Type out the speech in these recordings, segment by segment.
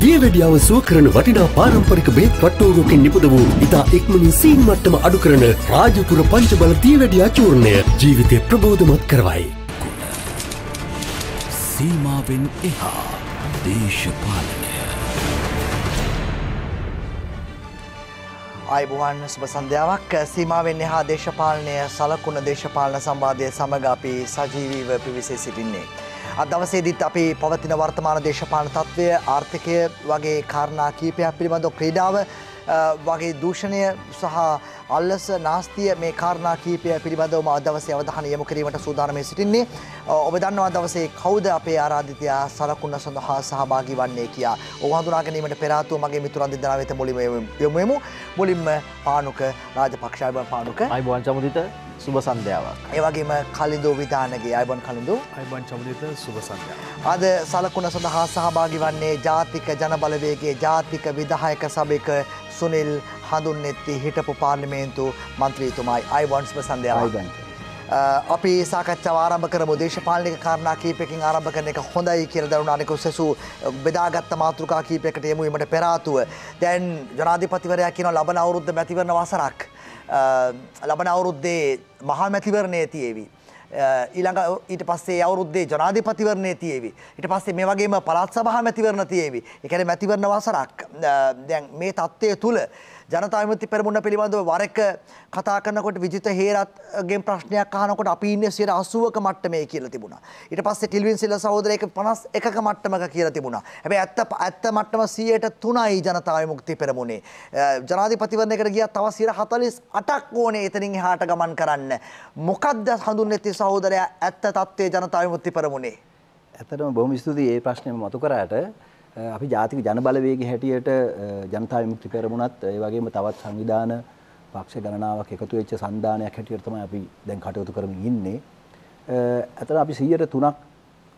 දියවැඩියාව සුව කරන වටිනා පාරම්පරික බේත් වට්ටෝරුවකින් නිපුද වූ ඉතා එක්මනින් සීන් මට්ටම අඩු කරන රාජපුර පංචබල දියවැඩියා චූර්ණය ජීවිතය ප්‍රබෝධමත් කරවයි. සීමාවෙන් එහා දේශපාලනය. අයිබුවන් සුබ සන්ධ්‍යාවක් සීමාවෙන් එහා දේශපාලනය සලකුණ දේශපාලන සම්බාධය සමඟ අපි සජීවීව පිවිසේ සිටින්නේ. අදවසේදීත් අපි පවතින වර්තමාන දේශපාන තත්ත්වය ආර්ථිකය වගේ කාරණා කීපයක් පිළිබඳව ක්‍රීඩාව වගේ දූෂණය සහ අල්ලස නාස්තිය මේ කාරණා කීපය පිළිබඳවම අදවසේ අවධානය යොමු කිරීමට සූදානම් සිටින්නේ. ඔබ දන්නවා දවසේ කවුද අපේ ආරාධිතයා සලකුණ සඳහා සහභාගී වන්නේ කියා. ඔබ හඳුනා ගැනීමට පෙර ආතුව මගේ මිතුරන් දෙදෙනා වෙත මුලින්ම යොමු වෙමු. මුලින්ම පානුක රාජපක්ෂ අයබන් පානුක. අයබන් චමුදිත සුබ සන්ධ්‍යාවක්. ඒ වගේම කලින්දෝ විධානගේ අයබන් කලින්දෝ. අයබන් චමුදිත සුබ සන්ධ්‍යාවක්. අද සලකුණ සඳහා සහභාගී වන්නේ ජාතික ජනබලවේගයේ ජාතික විධායක සභික සුනිල් හඳුන්නෙත්ති හිටපු පාර්ලිමේන්තු මන්ත්‍රීතුමයි අයිවන්ස්ම සඳයාවගන්ට. අපි සාකච්ඡාව ආරම්භ කරමු දේශපාලනික කාරණා කීපයකින් ආරම්භ කරන එක හොඳයි කියලා දරුණු අනික උසසු බෙදාගත් මාතෘකා කීපයකට යමු වීමට පෙර ආතුව දැන් ජනාධිපතිවරයා කියන ලබන අවුරුද්ද මැතිවරණ වසරක් uh, ලබන අවුරුද්දේ මහා මැතිවරණය තියේවි uh, ඊළඟ ඊට පස්සේ අවුරුද්දේ ජනාධිපතිවරණය තියේවි ඊට පස්සේ මේ වගේම පළාත් සභා මැතිවරණ තියේවි ඒ කියන්නේ මැතිවරණ වසරක් uh, දැන් මේ தත්ත්වය තුළ ජනතා විමුක්ති පෙරමුණ පිළිබඳව වරක කතා කරනකොට විජිත හේරත්ගෙන් ප්‍රශ්නයක් අහනකොට අපි ඉන්නේ 80ක මට්ටමේ කියලා තිබුණා. ඊට පස්සේ ටිල්වින් සිල්ලා සහෝදරයෙක් 51ක මට්ටමක කියලා තිබුණා. හැබැයි ඇත්ත ඇත්ත මට්ටම 103යි ජනතා විමුක්ති පෙරමුණේ. ජනාධිපතිවරණයකට ගියා තව 148ක් ඕනේ එතනින් එහාට ගමන් කරන්න. මොකද්ද හඳුන්වන්නේ සහෝදරයා ඇත්ත தත්ත්වයේ ජනතා විමුක්ති පෙරමුණේ? ඇත්තටම බොහොම ස්තුතියි මේ ප්‍රශ්නේ මතු කරාට අපි ජාතික ජනබලවේගේ හැටියට ජනතා විමුක්ති පෙරමුණත් ඒ වගේම තවත් සංවිධාන පක්ෂ ගණනාවක් එකතු වෙච්ච සන්ධානයක් හැටියට තමයි අපි දැන් කටයුතු කරමින් ඉන්නේ. අතන අපි 103ක්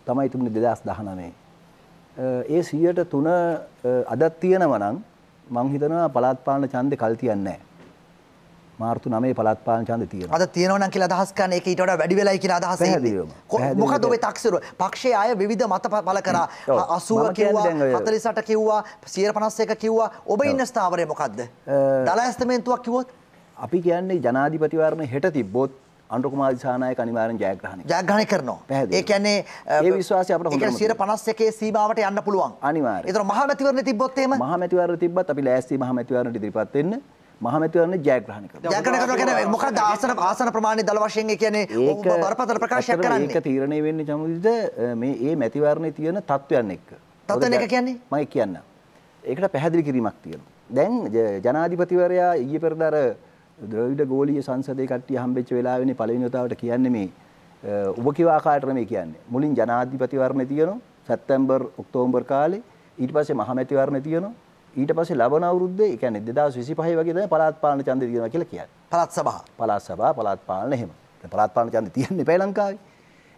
තමයි තිබුණේ 2019. ඒ 103 අදත් තියෙනවා නම් මං හිතනවා පළාත් පාලන ඡන්දේ කල් තියන්නේ නැහැ. මාර්තු නමේ පළත් පාලන ඡන්දය තියෙනවා. අද තියෙනවා නම් කියලා අදහස් කරන එක ඊට වඩා වැඩි වෙලයි කියලා අදහස එන්නේ. මොකද ඔබේ තක්සේරුව? පක්ෂයේ අය විවිධ මත පළ කරා 80 කිව්වා 48 කිව්වා 151 කිව්වා. ඔබ ඉන්න ස්ථාවරය මොකද්ද? දලස්තමේන්තුවක් කිව්වොත් අපි කියන්නේ ජනාධිපතිවරණ හෙට තිබ්බොත් අන්ඩුකුමාර දිසානායක අනිවාර්යෙන් ජයග්‍රහණය. ජයග්‍රහණය කරනවා. පැහැදිලි. ඒ කියන්නේ ඒ විශ්වාසය අපිට හොඳටම තියෙනවා. 151 සීමාවට යන්න පුළුවන්. අනිවාර්යයෙන්. ඒතර මහමැතිවරණ තිබ්බොත් එහෙම මහමැතිවරණ තිබ්බත් අපි ලෑස්ති මහමැතිවරණට ඉදිරිපත් වෙන්න. මහමැතිවරණ ජයග්‍රහණ කරනවා. ජයග්‍රහණ කරනවා කියන්නේ මොකද ආසන ආසන ප්‍රමාණය දල වශයෙන් ඒ කියන්නේ ඔබ බරපතල ප්‍රකාශයක් කරන්නේ. ඒක තීරණය වෙන්නේ චමුදිත මේ ඒ මැතිවරණේ තියෙන තත්ත්වයන් එක්ක. තත්ත්වයන් එක කියන්නේ මම කියන්න. ඒකට පැහැදිලි කිරීමක් තියෙනවා. දැන් ජනාධිපතිවරයා ඊයේ පෙරදාර ද්‍රවිඩ ගෝලීය සංසදේ කට්ටිය හම්බෙච්ච වෙලාවෙනේ පළවෙනි වතාවට කියන්නේ මේ ඔබ කිව ආකාරයට මේ කියන්නේ. මුලින් ජනාධිපතිවරණ තියෙනවා. සැප්තැම්බර් ඔක්තෝබර් කාලේ ඊට පස්සේ මහමැතිවරණ තියෙනවා. ඊට පස්සේ ලබන අවුරුද්දේ ඒ කියන්නේ 2025 වගේ තමයි පළාත් පාලන ඡන්දය තියෙනවා කියලා කියන්නේ. පළාත් සභා. පළාත් සභා පළාත් පාලන එහෙම. පළාත් පාලන ඡන්දය තියන්නේ පැය ලංකාවේ.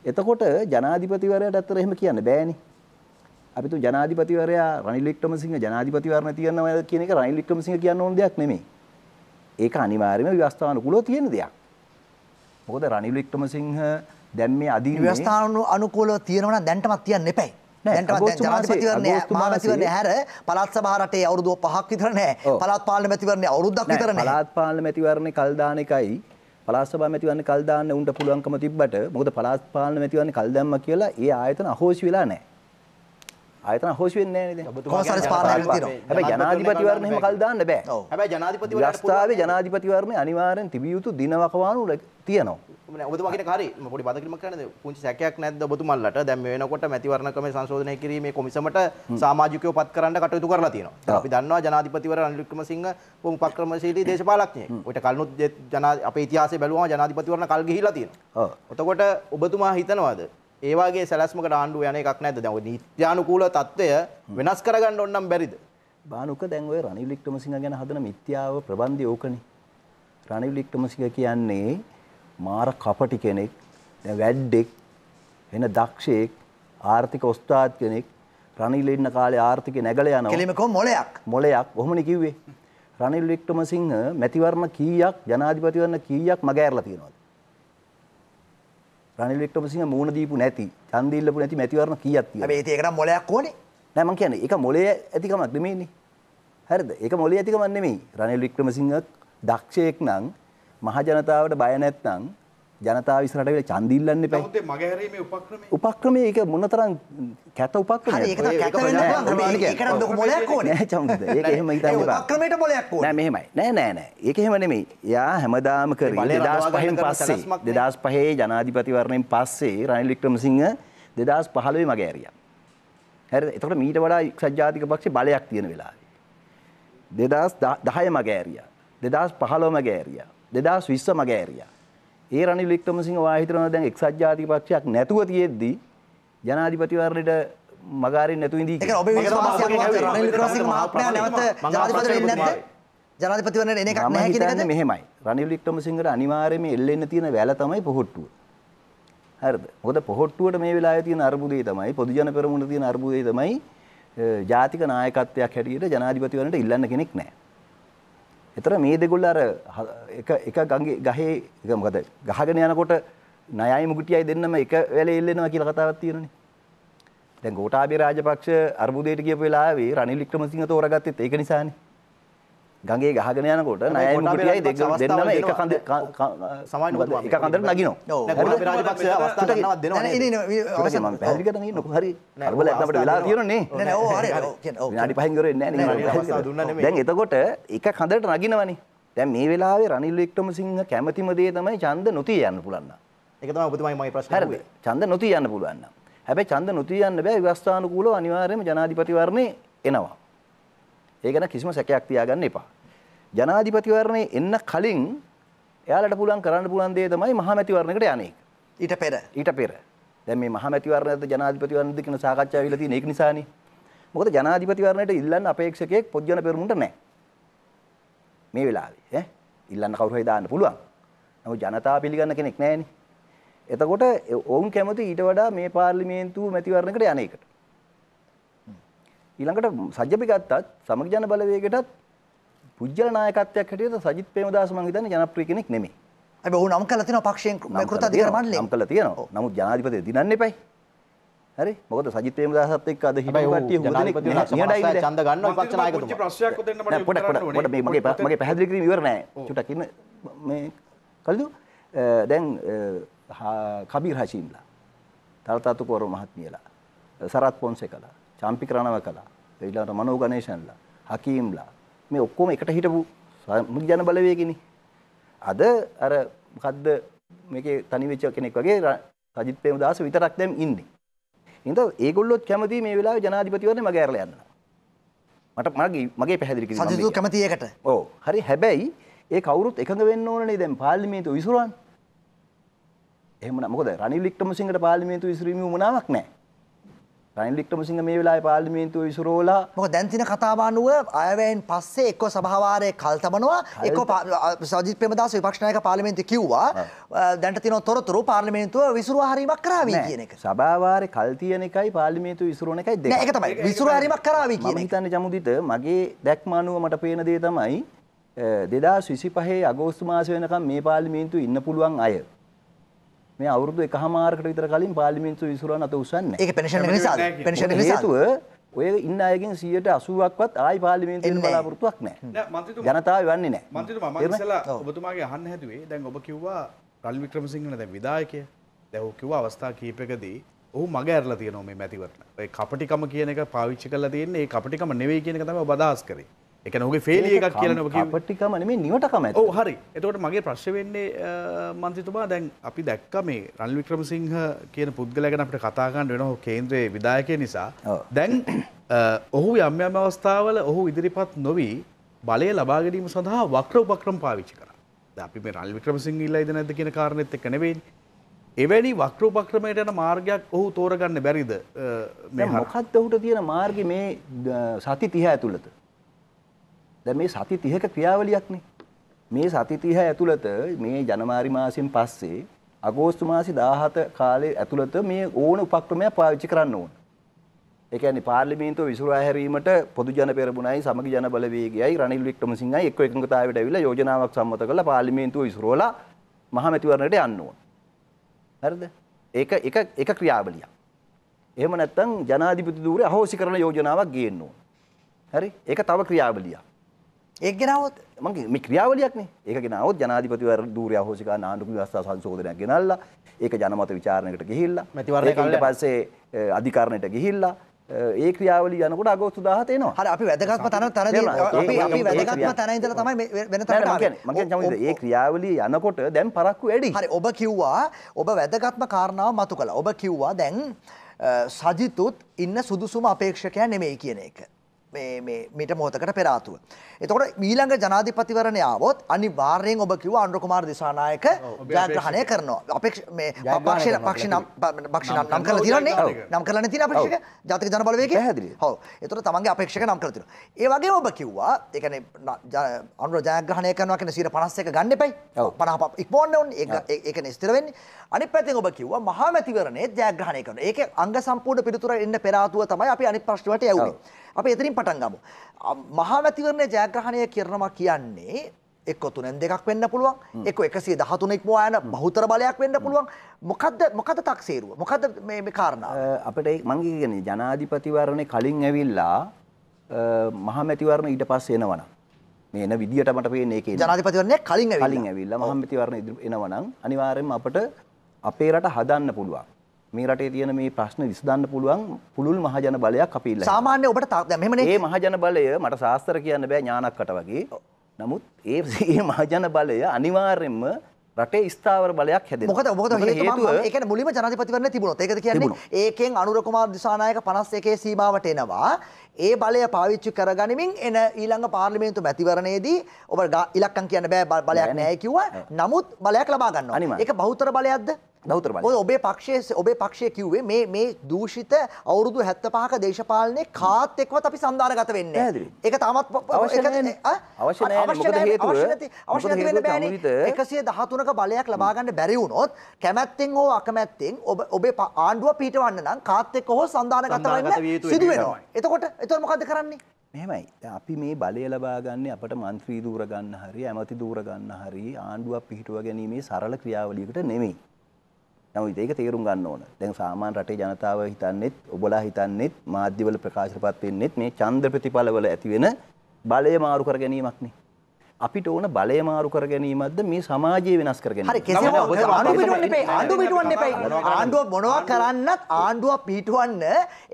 එතකොට ජනාධිපතිවරයාට ඇත්තට එහෙම කියන්න බෑනේ. අපි තු ජනාධිපතිවරයා රනිල් වික්‍රමසිංහ ජනාධිපතිවරණ තියනවා කියන එක රනිල් වික්‍රමසිංහ කියන්න ඕන දෙයක් නෙමෙයි. ඒක අනිවාර්යයෙන්ම ව්‍යවස්ථානුකූලව තියෙන දෙයක්. මොකද රනිල් වික්‍රමසිංහ දැන් මේ අදීන ව්‍යවස්ථාන අනුකූලව තියෙනවා නම් දැන්ටමත් තියන්න එපැයි. මාමැතිවරණය හැර පළත් සභා රටේ අවුරුදු 5ක් විතර නැහැ. පළාත් පාලන මැතිවරණය අවුරුද්දක් විතර නැහැ. පළාත් පාලන මැතිවරණේ කල් දාන එකයි පළාත් සභා මැතිවරණේ කල් දාන්න උන්ට පුළුවන්කම තිබ්බට මොකද පළාත් පාලන මැතිවරණේ කල් දැම්ම කියලා ඒ ආයතන අහෝසි වෙලා නැහැ. ආයතන හොස් වෙන්නේ නැහැ ජනාධිපතිවරණ එහෙම කල් දාන්න බෑ. හැබැයි ජනාධිපතිවරණ ප්‍රස්තාවයේ ජනාධිපතිවරණේ අනිවාර්යෙන් තිබිය යුතු දිනවකවානු තියෙනවා. ඔබතුමා කියන කාරි පොඩි බදකිරීමක් කරන්නද පුංචි සැකයක් නැද්ද ඔබතුමන්ලට දැන් මේ වෙනකොට මැතිවරණකමේ සංශෝධනය කිරීමේ කොමිසමට සමාජිකයෝ පත් කරන්න කටයුතු කරලා තියෙනවා. අපි දන්නවා ජනාධිපතිවර රනිල් වික්‍රමසිංහ බොහොම උපක්‍රමශීලී දේශපාලඥයෙක්. ඔයිට කලිනුත් ජනා අපේ ඉතිහාසය බැලුවම ජනාධිපතිවරණ කල් ගිහිලා තියෙනවා. එතකොට ඔබතුමා හිතනවාද ඒ වගේ සැලැස්මකට ආණ්ඩුව යන එකක් නැද්ද? දැන් ඔය නීත්‍යානුකූල తত্ত্বය වෙනස් කරගන්න ඕන නම් බැරිද? බානුක දැන් ඔය රනිල් වික්‍රමසිංහ ගැන හදන මිත්‍යාව ප්‍රබන්ධය ඕකනේ. රනිල් වික්‍රමසිංහ කියන්නේ මාර කපටි කෙනෙක්, දැන් වැඩෙක්, වෙන දක්ෂයෙක්, ආර්ථික ඔස්තාද් කෙනෙක්. රනිල් ඉන්න කාලේ ආර්ථිකේ නැගලා යනවා. කෙලිම කො මොලයක්. මොලයක්. ඔහොමනේ කිව්වේ. රනිල් වික්‍රමසිංහ මැතිවරණ කීයක්, ජනාධිපතිවරණ කීයක් මගහැරලා තියෙනවද? රනිල් වික්‍රමසිංහ මූණ දීපු නැති ඡන්ද ඉල්ලපු නැති මැතිවරණ කීයක් තියෙනවද? හැබැයි ඒකට මොලයක් ඕනේ. නෑ මං කියන්නේ ඒක මොලේ ඇතිකමක් නෙමෙයිනේ. හරිද? ඒක මොලේ ඇතිකමක් නෙමෙයි. රනිල් වික්‍රමසිංහ දක්ෂයෙක් නම් මහජනතාවට බය නැත්නම් ජනතාව ඉස්සරහට වෙලා ඡන්ද ඉල්ලන්න එපා. නමුත් මගේ හැරීමේ උපක්‍රමය උපක්‍රමය ඒක මොනතරම් කැත උපක්‍රමයක්. හරි ඒක කැත වෙන්න පුළුවන් ක්‍රමයක්. ඒකට ලොකු මොලයක් ඕනේ. නෑ චම්ද. ඒක එහෙම හිතන්න එපා. උපක්‍රමයට මොලයක් ඕනේ. නෑ මෙහෙමයි. නෑ නෑ නෑ. ඒක එහෙම නෙමෙයි. එයා හැමදාම කරේ 2005න් පස්සේ 2005 ජනාධිපතිවරණයෙන් පස්සේ රනිල් වික්‍රමසිංහ 2015 මගේ ඇරියා. හරි එතකොට මීට වඩා සජ්ජාතික පක්ෂේ බලයක් තියෙන වෙලාවේ. 2010 මගේ ඇරියා. 2015 මගේ ඇරියා. 2020 මගේ ඇරියා. ඒ රනිල් වික්‍රමසිංහ වා හිතනවා දැන් එක්සත් ජාතික පක්ෂයක් නැතුව තියෙද්දී ජනාධිපතිවරණයට මගාරින් නැතු ඉදී ඒක ඔබේ විශ්වාසයක් වගේ රනිල් වික්‍රමසිංහ මහත්මයා නැවත ජනාධිපති වෙන්නේ නැද්ද ජනාධිපතිවරණයට එන එකක් නැහැ කියන එකද මෙහෙමයි රනිල් වික්‍රමසිංහට අනිවාර්යයෙන්ම එල්ලෙන්න තියෙන වැල තමයි පොහොට්ටුව හරිද මොකද පොහොට්ටුවට මේ වෙලාවේ තියෙන අර්බුදේ තමයි පොදු ජන පෙරමුණ තියෙන අර්බුදේ තමයි ජාතික නායකත්වයක් හැටියට ජනාධිපතිවරණයට ඉල්ලන්න කෙනෙක් නැහැ එතර මේ දෙගොල්ල අර එක ගගේ ගහේ එකමකද ගහගෙන යනකොට නයයි මුගටියයි දෙන්නම එක වැල එල්ලෙනවා කියලා කතාවක් තියෙනනේ. දැන් ගෝඨාභය රාජපක්ෂ අර්බුදයට ගියපු වෙලාවේ රනිල් වික්‍රමසිංහ තෝරගත්තෙත් ඒක නිසානේ. ගගේ ගහගෙන යනකොට නයමුටියයි දෙක දෙන්නම එක කඳ සමාන එක කඳට නගිනවා රාජපක්ෂ අවස්ථාවක් ගන්නවත් දෙනවා නේද මම පැහැදිලි කරන ඉන්න හරි අරබල අපිට වෙලා තියෙනනේ නෑ ඕ හරි විනාඩි පහෙන් කරෙන්නේ නෑ දැන් එතකොට එක කඳට නගිනවනේ දැන් මේ වෙලාවේ රනිල් වික්‍රමසිංහ කැමැතිම දේ තමයි ඡන්ද නොතිය යන්න පුළුවන් ඒක තමයි ඔබතුමයි මගේ ප්‍රශ්නේ හරිද ඡන්ද නොතිය යන්න පුළුවන් නම් හැබැයි ඡන්ද නොතිය යන්න බෑ විවස්ථානුකූලව අනිවාර්යයෙන්ම ජනාධිපතිවරණේ එනවා ඒ ගැන කිසිම සැකයක් තියාගන්න එපා. ජනාධිපතිවරණේ එන්න කලින් එයාලට පුළුවන් කරන්න පුළුවන් දේ තමයි මහමැතිවරණයකට යන්නේ. ඊට පෙර. ඊට පෙර. දැන් මේ මහමැතිවරණයද ජනාධිපතිවරණයද කියන සාකච්ඡාව වෙලා තියෙන ඒක නිසානේ. මොකද ජනාධිපතිවරණයට ඉල්ලන්න අපේක්ෂකයෙක් පොජ්ජන පෙරමුණට නැහැ. මේ වෙලාවේ ඈ ඉල්ලන්න කවුරු හරි දාන්න පුළුවන්. නමුත් ජනතාව පිළිගන්න කෙනෙක් නැහැනේ. එතකොට ඔවුන් කැමති ඊට වඩා මේ පාර්ලිමේන්තුව මැතිවරණයකට යන්නේකට. ඊළඟට සජ්ජපි ගත්තත් සමගජන බලවේගයටත් පුජ්‍යල නායකත්වයක් හැටියට සජිත් ප්‍රේමදාස මං හිතන්නේ ජනප්‍රිය කෙනෙක් නෙමෙයි. අයි ඔහු නම් කළා තියෙනවා පක්ෂයෙන් මේ කෘතාධිකාර මණ්ඩලයෙන්. නම් කළා තියෙනවා. නමුත් ජනාධිපතිය දිනන්න එපයි. හරි මොකද සජිත් ප්‍රේමදාසත් එක්ක අද හිටපු කට්ටිය හුදෙනෙක් නියඩයිද ඡන්ද ගන්නවා විපක්ෂ නායකතුමා. පුංචි ප්‍රශ්නයක් උදෙන්න මට පොඩ පොඩ පොඩ මේ මගේ මගේ පැහැදිලි කිරීම ඉවර නෑ. චුට්ටක් ඉන්න මේ කලිදු දැන් කබීර් හෂීම්ලා තරතාතු කෝර මහත්මියලා සරත් පොන්සේකලා චම්පි ක්‍රණව කළා ඊළඟට මනෝ ගණේෂන්ලා, හකීම්ලා මේ ඔක්කොම එකට හිටපු මුජන බලවේගිනේ. අද අර මොකද්ද මේකේ තනි වෙච්ච කෙනෙක් වගේ සජිත් ප්‍රේමදාස විතරක් දැන් ඉන්නේ. ඉතින් ඒගොල්ලොත් කැමති මේ වෙලාවේ ජනාධිපතිවරණය මගේ ඇරලා යන්න. මට මගේ මගේ පැහැදිලි කිරීම. සජිත් කැමති ඒකට. ඔව්. හරි හැබැයි ඒ කවුරුත් එකඟ වෙන්න ඕනනේ දැන් පාර්ලිමේන්තුව විසිරුවන්න. එහෙම නෑ මොකද රනිල් වික්‍රමසිංහට පාර්ලිමේන්තුව විසිරීමේ උමනාවක් නෑ. රනිල් වික්‍රමසිංහ මේ වෙලාවේ පාර්ලිමේන්තුව විසිරෝලා මොකද දැන් තියෙන කතාව අනුව අයවැයෙන් පස්සේ එක්ක සභාවාරයේ කල් තබනවා එක්ක සජිත් ප්‍රේමදාස විපක්ෂ නායක පාර්ලිමේන්තුවේ කිව්වා දැන්ට තියෙන තොරතුරු පාර්ලිමේන්තුව විසිරුවා හරීමක් කරાવી කියන එක සභාවාරයේ කල් තියෙන එකයි පාර්ලිමේන්තුව විසිරුවන එකයි දෙක නෑ ඒක තමයි විසිරුවා හරීමක් කරાવી කියන එක මම හිතන්නේ ජමුදිත මගේ දැක්ම අනුව මට පේන දේ තමයි 2025 අගෝස්තු මාසය වෙනකම් මේ පාර්ලිමේන්තුවේ ඉන්න පුළුවන් අය මේ අවුරුදු එකහමාරකට විතර කලින් පාර්ලිමේන්තුව විසුරුවන අත උසන්නේ. ඒක පෙන්ෂන් එක නිසා. පෙන්ෂන් එක හේතුව ඔය ඉන්න අයගෙන් 80%ක්වත් ආයි පාර්ලිමේන්තුවෙන් බලාපොරොත්තුවක් නැහැ. ජනතාව යන්නේ නැහැ. මන්ත්‍රීතුමා මම ඉස්සලා ඔබතුමාගේ අහන්න හැදුවේ දැන් ඔබ කිව්වා රනිල් වික්‍රමසිංහන දැන් විධායකය. දැන් ඔහු කිව්වා අවස්ථා කීපයකදී ඔහු මග ඇරලා තියෙනවා මේ මැතිවරණ. ඔය කපටිකම කියන එක පාවිච්චි කරලා තියෙන්නේ ඒ කපටිකම නෙවෙයි කියන එක තමයි ඔබ අදහස් කරේ. එක නොගේ ෆේලිය එකක් කියලන පටිකම මේ නිවටකම ඕ හරි එතකොට මගේ ප්‍රශ්ය වෙන්නේ මන්තිතුමා දැන් අපි දැක්ක මේ රන් වික්‍රම සිංහ කියන පුද්ගලගෙන අපට කතාගන්න වෙන කේන්ද්‍රයේ විදායකය නිසා දැන් ඔහු යම්යම අවස්ථාවල ඔහු ඉදිරිපත් නොවී බලය ලබාගැනීම සඳහා වක්‍ර උපක්‍රම පාවිච්චි කර අපි මේ රල් වික්‍රම සිංහ ඉල්ලා ඉද නැද කියන කාරණෙත් එක්ක නෙවෙයි එවැනි වක්‍රෝපක්‍රමයට යන මාර්ගයක් ඔහු තෝරගන්න බැරිද මොකක්ද ඔහුට තියෙන මාර්ග මේ සති තිහ ඇතුළත දැන් මේ සති 30ක ක්‍රියාවලියක්නේ. මේ සති 30 ඇතුළත මේ ජනවාරි මාසයෙන් පස්සේ අගෝස්තු මාසේ 17 කාලේ ඇතුළත මේ ඕන උපක්‍රමයක් පාවිච්චි කරන්න ඕන. ඒ කියන්නේ පාර්ලිමේන්තුව විසුරුවා හැරීමට පොදු ජන පෙරමුණයි සමගි ජන බලවේගයයි රනිල් වික්‍රමසිංහයි එක්ව එකඟතාවයට ඇවිල්ලා යෝජනාවක් සම්මත කරලා පාර්ලිමේන්තුව විසුරුවලා මහමැතිවරණයට යන්න ඕන. හරිද? ඒක එක එක ක්‍රියාවලියක්. එහෙම නැත්නම් ජනාධිපති ධූරය අහෝසි කරන යෝජනාවක් ගේන්න ඕන. හරි? ඒක තව ක්‍රියාවලියක්. ඒක ගෙනාවොත් මගේ මේ ක්‍රියාවලියක්නේ. ඒක ගෙනාවොත් ජනාධිපතිවරු ධූරය අහෝසි ගන්න ආණ්ඩු ව්‍යවස්ථා සංශෝධනයක් ගෙනල්ලා ඒක ජනමත විචාරණයකට ගිහිල්ලා මැතිවරණය ඊට පස්සේ අධිකරණයට ගිහිල්ලා ඒ ක්‍රියාවලිය යනකොට අගෝස්තු 17 එනවා. හරි අපි වැදගත්ම තන තනදී අපි අපි වැදගත්ම තන ඉඳලා තමයි වෙන තැනට ආවේ. මම කියන්නේ ඒ ක්‍රියාවලිය යනකොට දැන් පරක්කු වැඩි. හරි ඔබ කිව්වා ඔබ වැදගත්ම කාරණාව මතු කළා. ඔබ කිව්වා දැන් සජිතුත් ඉන්න සුදුසුම අපේක්ෂකයා නෙමෙයි කියන එක. මිට මොහොතකට පෙරාතුව. එතකොට මීළඟ ජනාධිපතිවරණය ආවොත් අනිවාර්යෙන් ඔබ කිව්ව අනුර කුමාර දිසානායක ජයග්‍රහණය කරනවා. අපේක්ෂ මේ පක්ෂ පක්ෂ නම් පක්ෂ නම් නම් කරලා තියෙනනේ. නම් කරලා නැතින අපේක්ෂක ජාතික ජන බලවේගයේ. පැහැදිලි. ඔව්. එතකොට තමන්ගේ අපේක්ෂක නම් කරලා තියෙනවා. ඒ වගේම ඔබ කිව්වා ඒ කියන්නේ අනුර ජයග්‍රහණය කරනවා කියන 151 ගන්න එපයි. 50 ඉක්මවන්න ඕනේ. ඒක ඒකනේ ස්ථිර වෙන්නේ. අනිත් පැත්තෙන් ඔබ කිව්වා මහා මැතිවරණයේ ජයග්‍රහණය කරනවා. ඒකේ අංග සම්පූර්ණ පිළිතුර එන්න පෙරාතුව තමයි අපි අනිත් ප්‍රශ්න වලට යන්නේ. අපි එතනින් පටන් ගමු. මහාවැතිවරණය ජයග්‍රහණය කරනවා කියන්නේ එක්ක 3න් දෙකක් වෙන්න පුළුවන් එක්ක 113 ඉක්මවා යන බහුතර බලයක් වෙන්න පුළුවන් මොකද්ද මොකද්ද තක්සේරුව මොකද්ද මේ මේ කාරණා අපිට මම කියන්නේ ජනාධිපතිවරණේ කලින් ඇවිල්ලා මහමැතිවරණ ඊට පස්සේ එනවනම් මේ එන විදියට මට පේන්නේ ඒකේ ජනාධිපතිවරණේ කලින් ඇවිල්ලා කලින් ඇවිල්ලා මහමැතිවරණ එනවනම් අනිවාර්යයෙන්ම අපිට අපේ රට හදන්න පුළුවන් මේ රටේ තියෙන මේ ප්‍රශ්න විසඳන්න පුළුවන් පුළුල් මහජන බලයක් අපි ඉල්ලනවා. සාමාන්‍ය ඔබට දැන් මෙහෙමනේ මේ මහජන බලය මට සාස්ත්‍ර කියන්න බෑ ඥානක්කට වගේ. නමුත් ඒ මේ මහජන බලය අනිවාර්යයෙන්ම රටේ ස්ථාවර බලයක් හැදෙනවා. මොකද මොකද හේතුව ඒ කියන්නේ මුලින්ම ජනාධිපතිවරණේ තිබුණොත්. ඒකද කියන්නේ ඒකෙන් අනුර කුමාර් දිසානායක 51 සීමාවට එනවා. ඒ බලය පාවිච්චි කරගනිමින් එන ඊළඟ පාර්ලිමේන්තු මැතිවරණයේදී ඔබ ඉලක්කම් කියන්න බෑ බලයක් නැහැ කිව්වා. නමුත් බලයක් ලබා ගන්නවා. ඒක බහුතර බලයක්ද? දෞතර ඔබේ පක්ෂය ඔබේ පක්ෂය කිව්වේ මේ මේ දූෂිත අවුරුදු හැත්ත පහක දේශපාලනය කාත් එක්වත් අපි සන්ධානගත වෙන්න එක තමත් එකසිය දහතුනක බලයක් ලබාගන්න බැරිවුණොත් කැමැත්තෙන් හෝ අකමැත්තෙන් ඔබ ඔබේ ආණ්ඩුව පිටවන්න නම් කාත් එක්ක හෝ සන්ධානගත සිදුවෙනවා එතකොට එතකොට මොකද කරන්නේ මෙහෙමයි අපි මේ බලය ලබාගන්නේ අපට මන්ත්‍රී දූරගන්න හරි ඇමති දූරගන්න හරි ආණ්ඩුවක් පිහිටුව ගැනීමේ සරල ක්‍රියාවලියකට නෙමෙයි නමුත් ඒක තේරුම් ගන්න ඕන. දැන් සාමාන්‍ය රටේ ජනතාව හිතන්නේත්, ඔබලා හිතන්නේත්, මාධ්‍යවල ප්‍රකාශනපත් වෙන්නේත් මේ ඡන්ද ප්‍රතිඵලවල ඇතිවෙන බලය මාරු කර ගැනීමක්නේ. අපිට ඕන බලය මාරු කර ගැනීමක්ද මේ සමාජය වෙනස් කර ගැනීමක්ද? හරි කෙසේ නමුත් ආණ්ඩුව පිටවන්න එපයි. ආණ්ඩුව පිටවන්න එපයි. ආණ්ඩුව මොනවා කරන්නත් ආණ්ඩුව පිටවන්න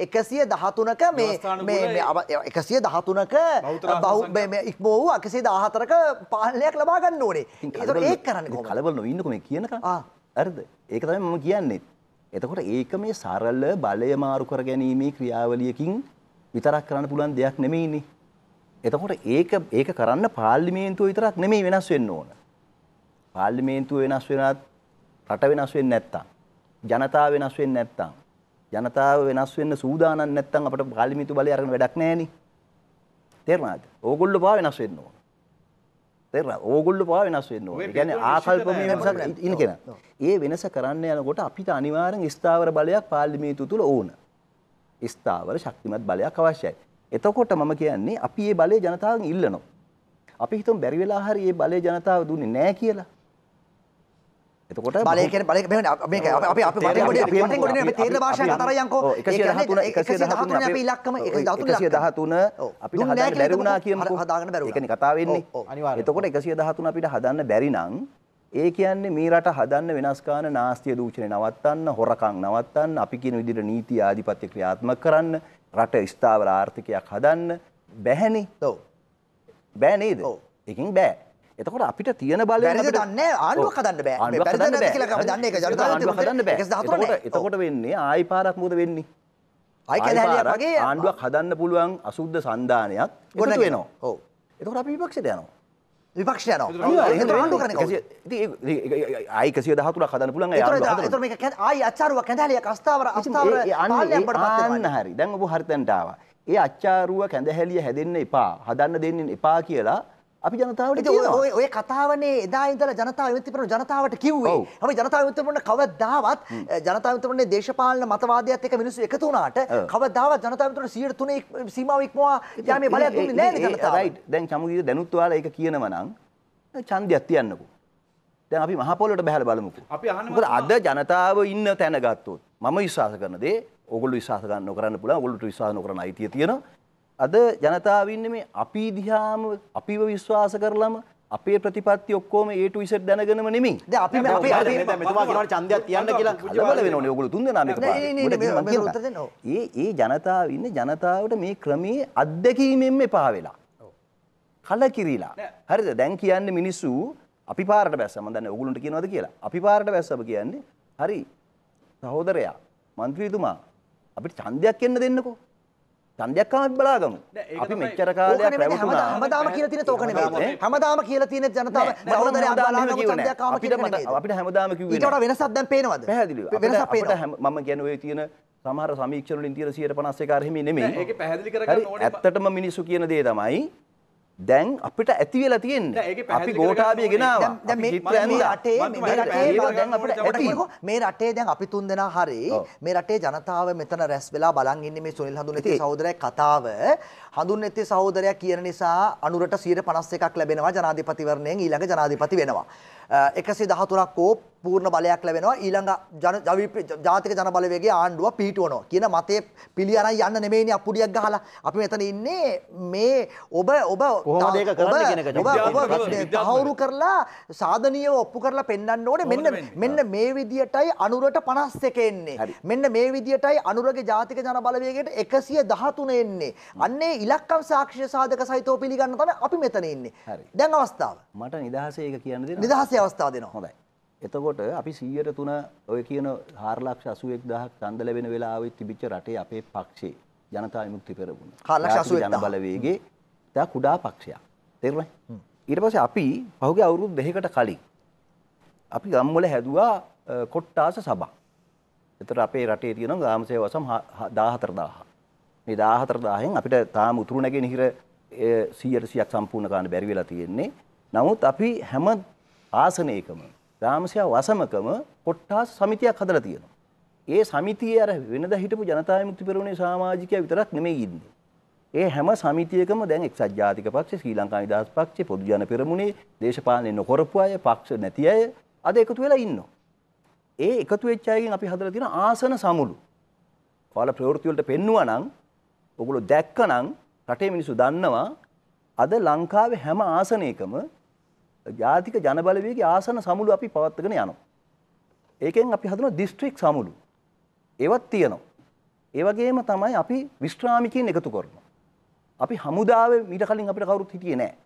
113ක මේ මේ මේ 113ක මේ ඉක්ම වූ 114ක පාලනයක් ලබා ගන්න ඕනේ. ඒක කරන්නේ කොහොමද? කලබල නොවෙන්නකෝ මේ කියනකම්. ආ ඇරද ඒක තමයි මම කියන්නේ. එතකොට ඒක මේ සරල බලය මාරු කර ගැනීමේ ක්‍රියාවලියකින් විතරක් කරන්න පුළුවන් දෙයක් නෙමෙයිනේ. එතකොට ඒක ඒක කරන්න පාර්ලිමේන්තුව විතරක් නෙමෙයි වෙනස් වෙන්න ඕන. පාර්ලිමේන්තුව වෙනස් වෙනත් රට වෙනස් වෙන්නේ නැත්තම් ජනතාව වෙනස් වෙන්නේ නැත්තම් ජනතාව වෙනස් වෙන්න සූදානම් නැත්තම් අපිට පාර්ලිමේන්තු බලය අරගෙන වැඩක් නැහැ නේ. තේරුණාද? ඕගොල්ලෝ පවා වෙනස් වෙන්න ඕන. තෙර ඕගොල්ල පවා වෙනස් වෙන්න ඕනේ. කියන්නේ ආකල්පමය වෙනසක් ඉන්න කෙනා. ඒ වෙනස කරන්න යනකොට අපිට අනිවාර්යෙන් ස්ථාවර බලයක් පාර්ලිමේන්තුව තුල ඕන. ස්ථාවර ශක්තිමත් බලයක් අවශ්‍යයි. එතකොට මම කියන්නේ අපි මේ බලය ජනතාවගෙන් ඉල්ලනවා. අපි හිතමු බැරි වෙලා හරි මේ බලය ජනතාව දුන්නේ නැහැ කියලා. එතකොට බලය කියන බලය මේ මේ අපි අපි වටෙන් ගොඩ වටෙන් ගොඩ නේ තේරෙන භාෂාව කතරයන්කෝ 113 113 අපි ඉලක්කම 113 අපිට හදාගන්න බැරි වුණා කියමුකෝ හදාගන්න බැරුණා ඒකනේ කතා වෙන්නේ අනිවාර්යයෙන් එතකොට 113 අපිට හදන්න බැරි නම් ඒ කියන්නේ මේ රට හදන්න වෙනස්කාන නාස්තිය දූෂණය නවත්තන්න හොරකම් නවත්තන්න අපි කියන විදිහට නීති ආධිපත්‍ය ක්‍රියාත්මක කරන්න රට ස්ථාවර ආර්ථිකයක් හදන්න බැහැනේ ඔව් බෑ නේද ඒකෙන් බෑ එතකොට අපිට තියෙන බලය දන්න ආණ්ඩුව කදන්න බෑ දන්න එතකොට වෙන්නේ ආයි පාරක් මුද වෙන්නේ ආයිගේ ආණ්ඩුවක් හදන්න පුළුවන් අසුද්ධ සන්ධානයක් ගොඩ වෙනවා හෝ එතකොට අපි විපක්ෂයට යනවා විපක්ෂ යන අයිකසිය දහතුර කදන පුළන් ආයි අචාරුව කැඳහලිය කස්ථාවර අස්ථාවර අන්න හරි දැන් ඔබ හරිතැන්ටාව ඒ අච්චාරුව කැඳහැලිය හැදෙන්න එපා හදන්න දෙන්න එපා කියලා අපි ජනතාවට ඔය ඔය කතාවනේ එදා ඉඳලා ජනතාව විමුක්ති පෙරමුණ ජනතාවට කිව්වේ. හැබැයි ජනතාව විමුක්ති පෙරමුණ කවදාවත් ජනතාව විමුක්ති පෙරමුණේ දේශපාලන මතවාදයත් එක්ක මිනිස්සු එකතු වුණාට කවදාවත් ජනතාව විමුක්ති පෙරමුණ 103 සීමාව ඉක්මවා යාමේ බලයක් දුන්නේ නැහැ නේද ජනතාව. රයිට්. දැන් චමුගීද දැනුත් ඔයාලා ඒක කියනවා නම් ඡන්දයක් තියන්නකෝ. දැන් අපි මහපොළොට බැහැලා බලමුකෝ. අපි අහන්න මොකද අද ජනතාව ඉන්න තැන ගත්තොත් මම විශ්වාස කරන දේ ඕගොල්ලෝ විශ්වාස ගන්න නොකරන්න පුළුවන් ඕගොල්ලෝට විශ්වාස නොකරන අයිතිය තියෙනවා. අද ජනතාව ඉන්නේ මේ අපි දිහාම අපිව විශ්වාස කරලම අපේ ප්‍රතිපත්ති ඔක්කොම A to Z දැනගෙනම නෙමෙයි. දැන් අපි මේ අපි අපි මෙතුමා කියනවා ඡන්දයක් තියන්න කියලා කලබල වෙනවනේ ඔයගොල්ලෝ තුන් දෙනා මේක පාන. ඒ ඒ ජනතාව ඉන්නේ ජනතාවට මේ ක්‍රමයේ අත්දැකීමෙන් එපා වෙලා. කලකිරිලා. හරිද? දැන් කියන්නේ මිනිස්සු අපි පාරට බැස්සා මම දන්නේ ඔයගොල්ලන්ට කියනවද කියලා. අපි පාරට බැස්සම කියන්නේ හරි සහෝදරයා, മന്ത്രിතුමා අපිට ඡන්දයක් එන්න දෙන්නකෝ. තන්දයක් තමයි බලාගමු. අපි මෙච්චර කාලයක් රැවටුණා. හැමදාම කියලා තියෙන තෝක නෙමෙයි. හැමදාම කියලා තියෙන ජනතාව බහුතරය අදාළම තන්දයක් ආවම කියන්නේ. අපිට හැමදාම කිව්වේ. ඊට වඩා වෙනසක් දැන් පේනවද? පැහැදිලිව. වෙනසක් පේනවා. මම කියන්නේ ඔය තියෙන සමහර සමීක්ෂණ වලින් තියෙන 151 අරහිමි නෙමෙයි. ඒක පැහැදිලි කරගන්න ඕනේ. ඇත්තටම මිනිස්සු කියන දේ තමයි දැන් අපිට ඇති වෙලා තියෙන්නේ අපි ගෝඨාභය ගෙනාවා මේ රටේ දැන් අපි තුන් දෙනා හරි මේ රටේ ජනතාව මෙතන රැස් වෙලා බලන් ඉන්නේ මේ සුනිල් හඳුන්නේති සහෝදරයා කතාව හඳුන්නේති සහෝදරයා කියන නිසා අනුරට 51ක් ලැබෙනවා ජනාධිපතිවරණයෙන් ඊළඟ ජනාධිපති වෙනවා එකසි දහතුනක් කෝ පූර්ණ බලයක් ලැබෙනවා ඊළඟ ජාතික ජනබලවේගේ ආණ්ඩුව පිහිටුවනවා කියන මතේ පිළි අරන් යන්න නෙමෙයිනේ අපුඩියක් ගහලා අපි මෙතන ඉන්නේ මේ ඔබ ඔබ කොහොමද ඒක කරන්නේ කියන තහවුරු කරලා සාධනීයව ඔප්පු කරලා පෙන්වන්න ඕනේ මෙන්න මෙන්න මේ විදියටයි අනුරට 51 එන්නේ මෙන්න මේ විදියටයි අනුරගේ ජාතික ජනබලවේගයට 113 එන්නේ අන්නේ ඉලක්කම් සාක්ෂ්‍ය සාධක සහිතව පිළිගන්න තමයි අපි මෙතන ඉන්නේ දැන් අවස්ථාව මට නිදහසේ ඒක කියන්න දෙන්න නිදහසේ පස්සේ අවස්ථාව දෙනවා. හොඳයි. එතකොට අපි 103 ඔය කියන 418000ක් ඡන්ද ලැබෙන වෙලාවේ තිබිච්ච රටේ අපේ පක්ෂේ ජනතා විමුක්ති පෙරමුණ. 481000 ජන බලවේගයේ තා කුඩා පක්ෂයක්. තේරුණා? ඊට පස්සේ අපි පහුගිය අවුරුදු දෙකකට කලින් අපි ගම්වල හැදුවා කොට්ටාස සභා. එතකොට අපේ රටේ තියෙන ග්‍රාම සේවසම් 14000. මේ 14000න් අපිට තාම උතුරු නැගෙන හිර 100% සම්පූර්ණ කරන්න බැරි වෙලා තියෙන්නේ. නමුත් අපි හැම ආසනයකම දාමසයා වසමකම කොට්ටාස සමිතියක් හදලා තියෙනවා. ඒ සමිතියේ අර වෙනදා හිටපු ජනතා විමුක්ති පෙරමුණේ සමාජිකයා විතරක් නෙමෙයි ඉන්නේ. ඒ හැම සමිතියකම දැන් එක්සත් ජාතික පක්ෂේ ශ්‍රී ලංකා නිදහස් පක්ෂේ පොදු ජන පෙරමුණේ දේශපාලනය නොකරපු අය පක්ෂ නැති අය අද එකතු වෙලා ඉන්නවා. ඒ එකතු වෙච්ච අයගෙන් අපි හදලා තියෙන ආසන සමුළු. ඔයාලා ප්‍රවෘත්ති වලට පෙන්නුවා නම් ඔගොල්ලෝ දැක්කනම් රටේ මිනිස්සු දන්නවා අද ලංකාවේ හැම ආසනයකම ජාතික ජනබලවේගේ ආසන සමුළු අපි පවත්වගෙන යනවා. ඒකෙන් අපි හදනවා දිස්ත්‍රික් සමුළු. ඒවත් තියෙනවා. ඒ වගේම තමයි අපි විශ්‍රාමිකයින් එකතු කරනවා. අපි හමුදාවේ ඊට කලින් අපිට කවුරුත් හිටියේ නැහැ.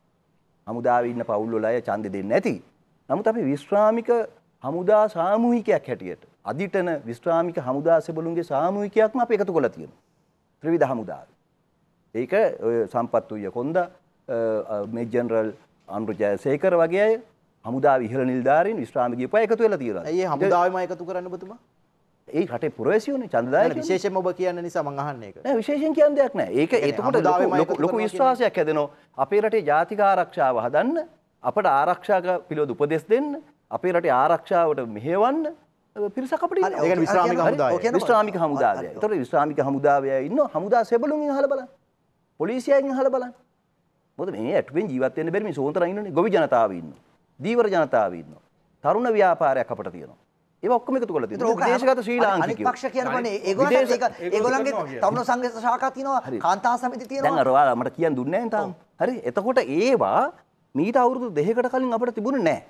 හමුදාවේ ඉන්න පවුල් වල අය ඡන්දෙ දෙන්නේ නැති. නමුත් අපි විශ්‍රාමික හමුදා සාමූහිකයක් හැටියට අදිටන විශ්‍රාමික හමුදා සෙබළුන්ගේ සාමූහිකයක්ම අපි එකතු කරලා තියෙනවා. ත්‍රිවිධ හමුදාව. ඒක ඔය සම්පත් උය කොන්ද මේ ජෙනරල් අනුරජයසේකර වගේ අය හමුදා විහල නිල්ධාරීන් විශ්‍රාම ගියපු අය එකතු වෙලා තියෙනවා. ඒ හමුදාවෙම එකතු කරන්න ඔබතුමා? ඒ රටේ පුරවැසියෝනේ චන්දදායක. විශේෂයෙන්ම ඔබ කියන නිසා මම අහන්නේ ඒක. නෑ විශේෂයෙන් කියන දෙයක් නෑ. ඒක එතකොට ලොකු විශ්වාසයක් හැදෙනවා. අපේ රටේ ජාතික ආරක්ෂාව හදන්න අපට ආරක්ෂාක පිළිවෙත උපදෙස් දෙන්න අපේ රටේ ආරක්ෂාවට මෙහෙවන්න පිරිසක් අපිට ඉන්න. විශ්‍රාමික හමුදාවය. විශ්‍රාමික හමුදාවය. ඒතකොට විශ්‍රාමික හමුදාවය ඉන්න හමුදා සෙබළුන්ගෙන් අහලා බලන්න. පොලිසියෙන් අහලා බලන්න. මොකද මේ ඇටුවෙන් ජීවත් වෙන්න බැරි මේ සෝන්තරන් ඉන්නනේ ගොවි ජනතාව ඉන්නවා. දීවර ජනතාව ඉන්නවා. තරුණ ව්‍යාපාරයක් අපට තියෙනවා. ඒවා ඔක්කොම එකතු කරලා තියෙනවා. විදේශගත ශ්‍රී ලාංකිකයෝ. අනිත් පක්ෂ කියනවනේ ඒගොල්ලන්ට ඒක ඒගොල්ලන්ගේ තරුණ සංගීත ශාඛා තියෙනවා, කාන්තා සමිති තියෙනවා. දැන් අර ඔයාලා මට කියන්න දුන්නේ නැහැ තාම. හරි. එතකොට ඒවා මීට අවුරුදු දෙකකට කලින් අපිට තිබුණේ නැහැ.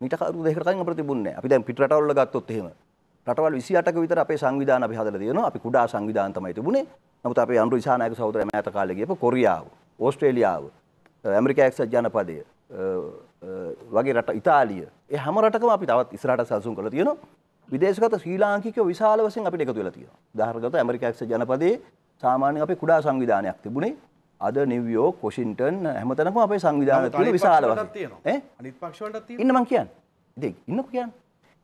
මීට අවුරුදු දෙකකට කලින් අපිට තිබුණේ නැහැ. අපි දැන් පිට රටවල් වල ගත්තොත් එහෙම. රටවල් 28ක විතර අපේ සංවිධාන අපි හදලා තියෙනවා. අපි කුඩා සංවිධාන තමයි තිබුණේ. නමුත් අපේ අනුර ඉසානායක සහෝදරයා මෑත කාලේ ගියපො කොරියාව. ඕස්ට්‍රේලියාව ඇමරිකාක්සත් ජනපදය වගේ රට ඉතාලිය ඒ හැම රටකම අපි තවත් ඉස්රට සසුන් කළ තියෙන විදේශගත ශ්‍රී ලාංකික විශාල වසින් අපිට එකතු වෙලා තියෙනවා. උදාහරණකට ඇමරිකාක්ස ජනපදයේ සාමාන්‍යයෙන් අපේ කුඩා සංවිධානයක් තිබුණේ අද නිවියෝක් කොෂින්ටන් හැමතැනකම අපේ සංවිධානය තියෙන විශාල වශයෙන් ඈ අනිත් පක්ෂ වලටත් තියෙනවා. ඉන්න මං කියන්නේ. ඉතින් ඉන්නකෝ කියන්නේ.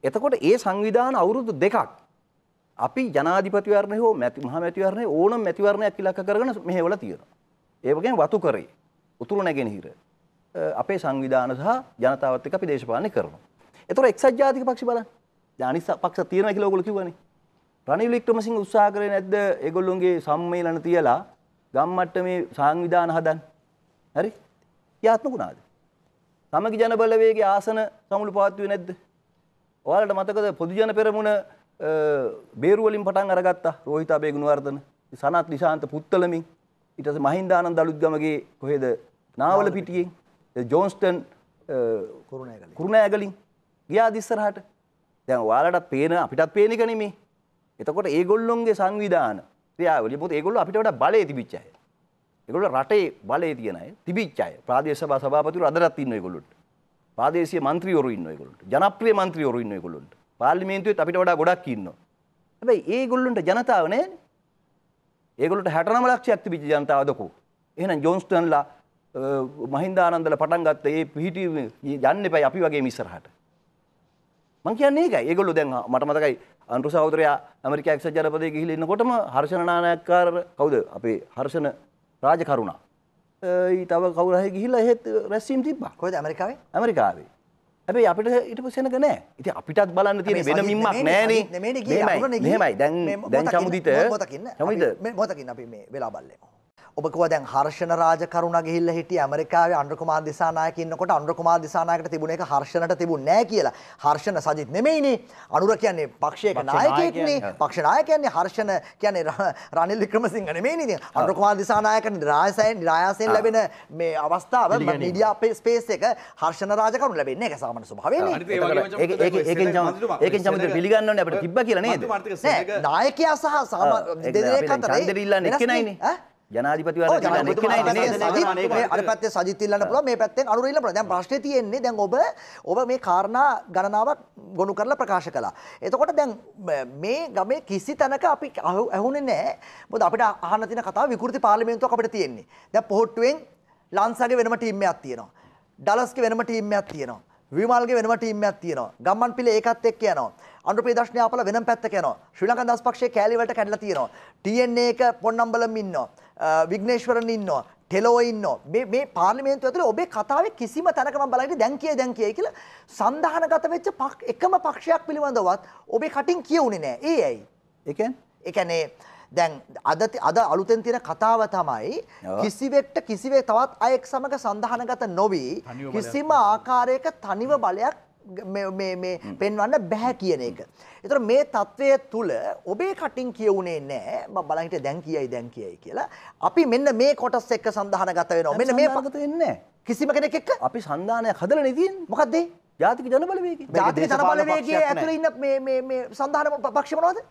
එතකොට ඒ සංවිධාන අවුරුදු දෙකක් අපි ජනාධිපතිවරණය හෝ මැති මහා මැතිවරණය ඕනම මැතිවරණයක් ඉලක්ක කරගෙන මෙහෙවලා තියෙනවා. ඒවගෙන් වතු කරේ උතුරු නැගෙන හිර අපේ සංවිධාන සහ ජනතාවත් එක්ක අපි දේශපාලනය කරනවා. ඒතර එක්සත් ජාතික පක්ෂ බලන්න. ජානිස පක්ෂ තියෙනවා කියලා ඔයගොල්ලෝ කිව්වනේ. රනිල් වික්‍රමසිංහ උත්සාහ කරේ නැද්ද ඒගොල්ලොන්ගේ සම්මේලන තියලා ගම් මට්ටමේ සංවිධාන හදන්න? හරි? යාත්මක උනාද? සමගි ජන බලවේගයේ ආසන සමුළු පවත්වුවේ නැද්ද? ඔයාලට මතකද පොදු ජන පෙරමුණ බේරුවලින් පටන් අරගත්තා රෝහිතා බේගුණවර්ධන සනත් නිශාන්ත පුත්තලමින් ඉටස මහින්දානන් දළුත්ගමගේ කොහෙද නාවල පිටියෙන් ජෝන්ස්ටන් කුරුණ ඇගලින් ගියා දිස්සරහට දැන් වාලටත් පේන අපිටත් පේනිකන මේ එතකොට ඒගොල්ලොන්ගේ සංවිධාන ්‍රියාවලි පුොත් ඒගොල්ල අපිට බලය තිබිච්චාය එකගොල රටේ බලය තියනයි තිබිච්චාය ප්‍රදේශ සභාපතුර අදරත් ඉන්න ගොලුට පාදේශය මන්ත්‍රීවරු ඉන්න ගොලට ජනප්‍රිය මන්ත්‍රීවරු ඉන්න ගොලුන්ට පාලිමේන්තුවේ අපිට වඩා ගොඩක් ඉන්න. ඇැයි ඒගොල්ලුන්ට ජනතාවනේ ඒගොලට හැටනම ලක්ෂයක් තිබිච්ච ජනතාව දකු. එහෙනම් ජෝන්ස්ටන්ලා මහින්දානන්දල පටන් ගත්ත ඒ පිහිටි යන්න එපයි අපි වගේ මිස්සරහට. මං කියන්නේ ඒකයි. ඒගොල්ලෝ දැන් මට මතකයි අනුරු සහෝදරයා ඇමරිකා එක්සත් ජනපදයේ ගිහිල්ලා ඉන්නකොටම හර්ෂණ නානායක්කාර කවුද? අපේ හර්ෂණ රාජකරුණා. ඊ තව කවුරු හරි ගිහිල්ලා එහෙත් රැස්වීම් තිබ්බා. කොහෙද ඇමරිකාවේ? ඇමරිකාවේ. ඇැබේ අපිට ඉට පසනක නෑ ඉති අපිටත් බලන්න තියෙන වෙන මින්මක් නෑනේ මෙමයි දැන් දැන් චමුදිත චමුද මොතකින් අපි මේ වෙලා බල්ලෙමෝ ඔබකව දැන් හර්ෂණ රාජකරුණ ගිහිල්ලා හිටියේ ඇමරිකාවේ අනුර කුමාර දිසානායක ඉන්නකොට අනුර කුමාර දිසානායකට තිබුණ එක හර්ෂණට තිබුණ නෑ කියලා. හර්ෂණ සජිත් නෙමෙයිනේ. අනුර කියන්නේ පක්ෂයක නායකයෙක්නේ. පක්ෂ නායකයන්නේ හර්ෂණ කියන්නේ රනිල් වික්‍රමසිංහ නෙමෙයිනේ. ඉතින් අනුර කුමාර දිසානායකට නිරායසයෙන් නිරායසයෙන් ලැබෙන මේ අවස්ථාව මීඩියා ස්පේස් එක හර්ෂණ රාජකරුණ ලැබෙන්නේ ඒක සාමාන්‍ය ස්වභාවයනේ. ඒක ඒක ඒකෙන් තමයි ඒකෙන් තමයි පිළිගන්න ඕනේ අපිට තිබ්බා කියලා නේද? නායකයා සහ සාමාන්‍ය දෙදෙනෙක් අතරේ චන්දරිල්ලන් එක්කේ නයිනේ. ඈ ජනාධිපතිවරයා අර පැත්තේ සජිත් ඉල්ලන්න පුළුවන් මේ පැත්තෙන් අනුර ඉල්ලන්න පුළුවන් දැන් ප්‍රශ්නේ තියෙන්නේ දැන් ඔබ ඔබ මේ කාරණා ගණනාවක් ගොනු කරලා ප්‍රකාශ කළා එතකොට දැන් මේ ගමේ කිසි තැනක අපි ඇහුනේ නැහැ මොකද අපිට අහන්න තියෙන කතාව විකෘති පාර්ලිමේන්තුවක් අපිට තියෙන්නේ දැන් පොහොට්ටුවෙන් ලන්සාගේ වෙනම ටීම් එකක් තියෙනවා ඩලස්ගේ වෙනම ටීම් එකක් තියෙනවා විමල්ගේ වෙනම ටීම් එකක් තියෙනවා ගම්මන් පිල ඒකත් එක්ක යනවා අනුප්‍රදර්ශනය අපල වෙනම් පැත්තක යනවා ශ්‍රී ලංකන් දස් පක්ෂයේ කෑලි වලට කැඩලා තියෙනවා ටීඑන්ඒ එක පොන්නම්බලම් ඉන්නවා විග්නේශ්වරන් ඉන්නවා ටෙලෝ ඉන්නවා. මේ මේ පාර්ලිමේන්තුව ඇතුලේ ඔබේ කතාවේ කිසිම තැනක මම බලන්නේ දැන් කියේ දැන් කියේ කියලා සන්දහනගත වෙච්ච එකම පක්ෂයක් පිළිබඳවත් ඔබේ කටින් කියුනේ නෑ. ඒ ඇයි? ඒ කියන්නේ ඒ කියන්නේ දැන් අද අද අලුතෙන් තියෙන කතාව තමයි කිසිවෙක්ට කිසිවෙක් තවත් අයෙක් සමග සන්දහනගත නොවි කිසිම ආකාරයක තනිව බලයක් පෙන්වන්න බැහැ කියන එක. එතර මේ තත්ත්වය තුළ ඔබේ කටින් කියවුණේ නෑ ම බලහිට දැන් කියයි දැන් කියයි කියලා. අපි මෙන්න මේ කොටස් එක්ක සඳහන ගත වෙනවා මෙන්න මේ පගත එන්න කිසිම කෙනෙක් එක් අපි සන්ධානය හදල නතින් මොකක්දේ ජාතික ජනබලවේ ජාතික ජනබලවේගේ ඇතුළ ඉන්න සඳහන පක්ෂමනවද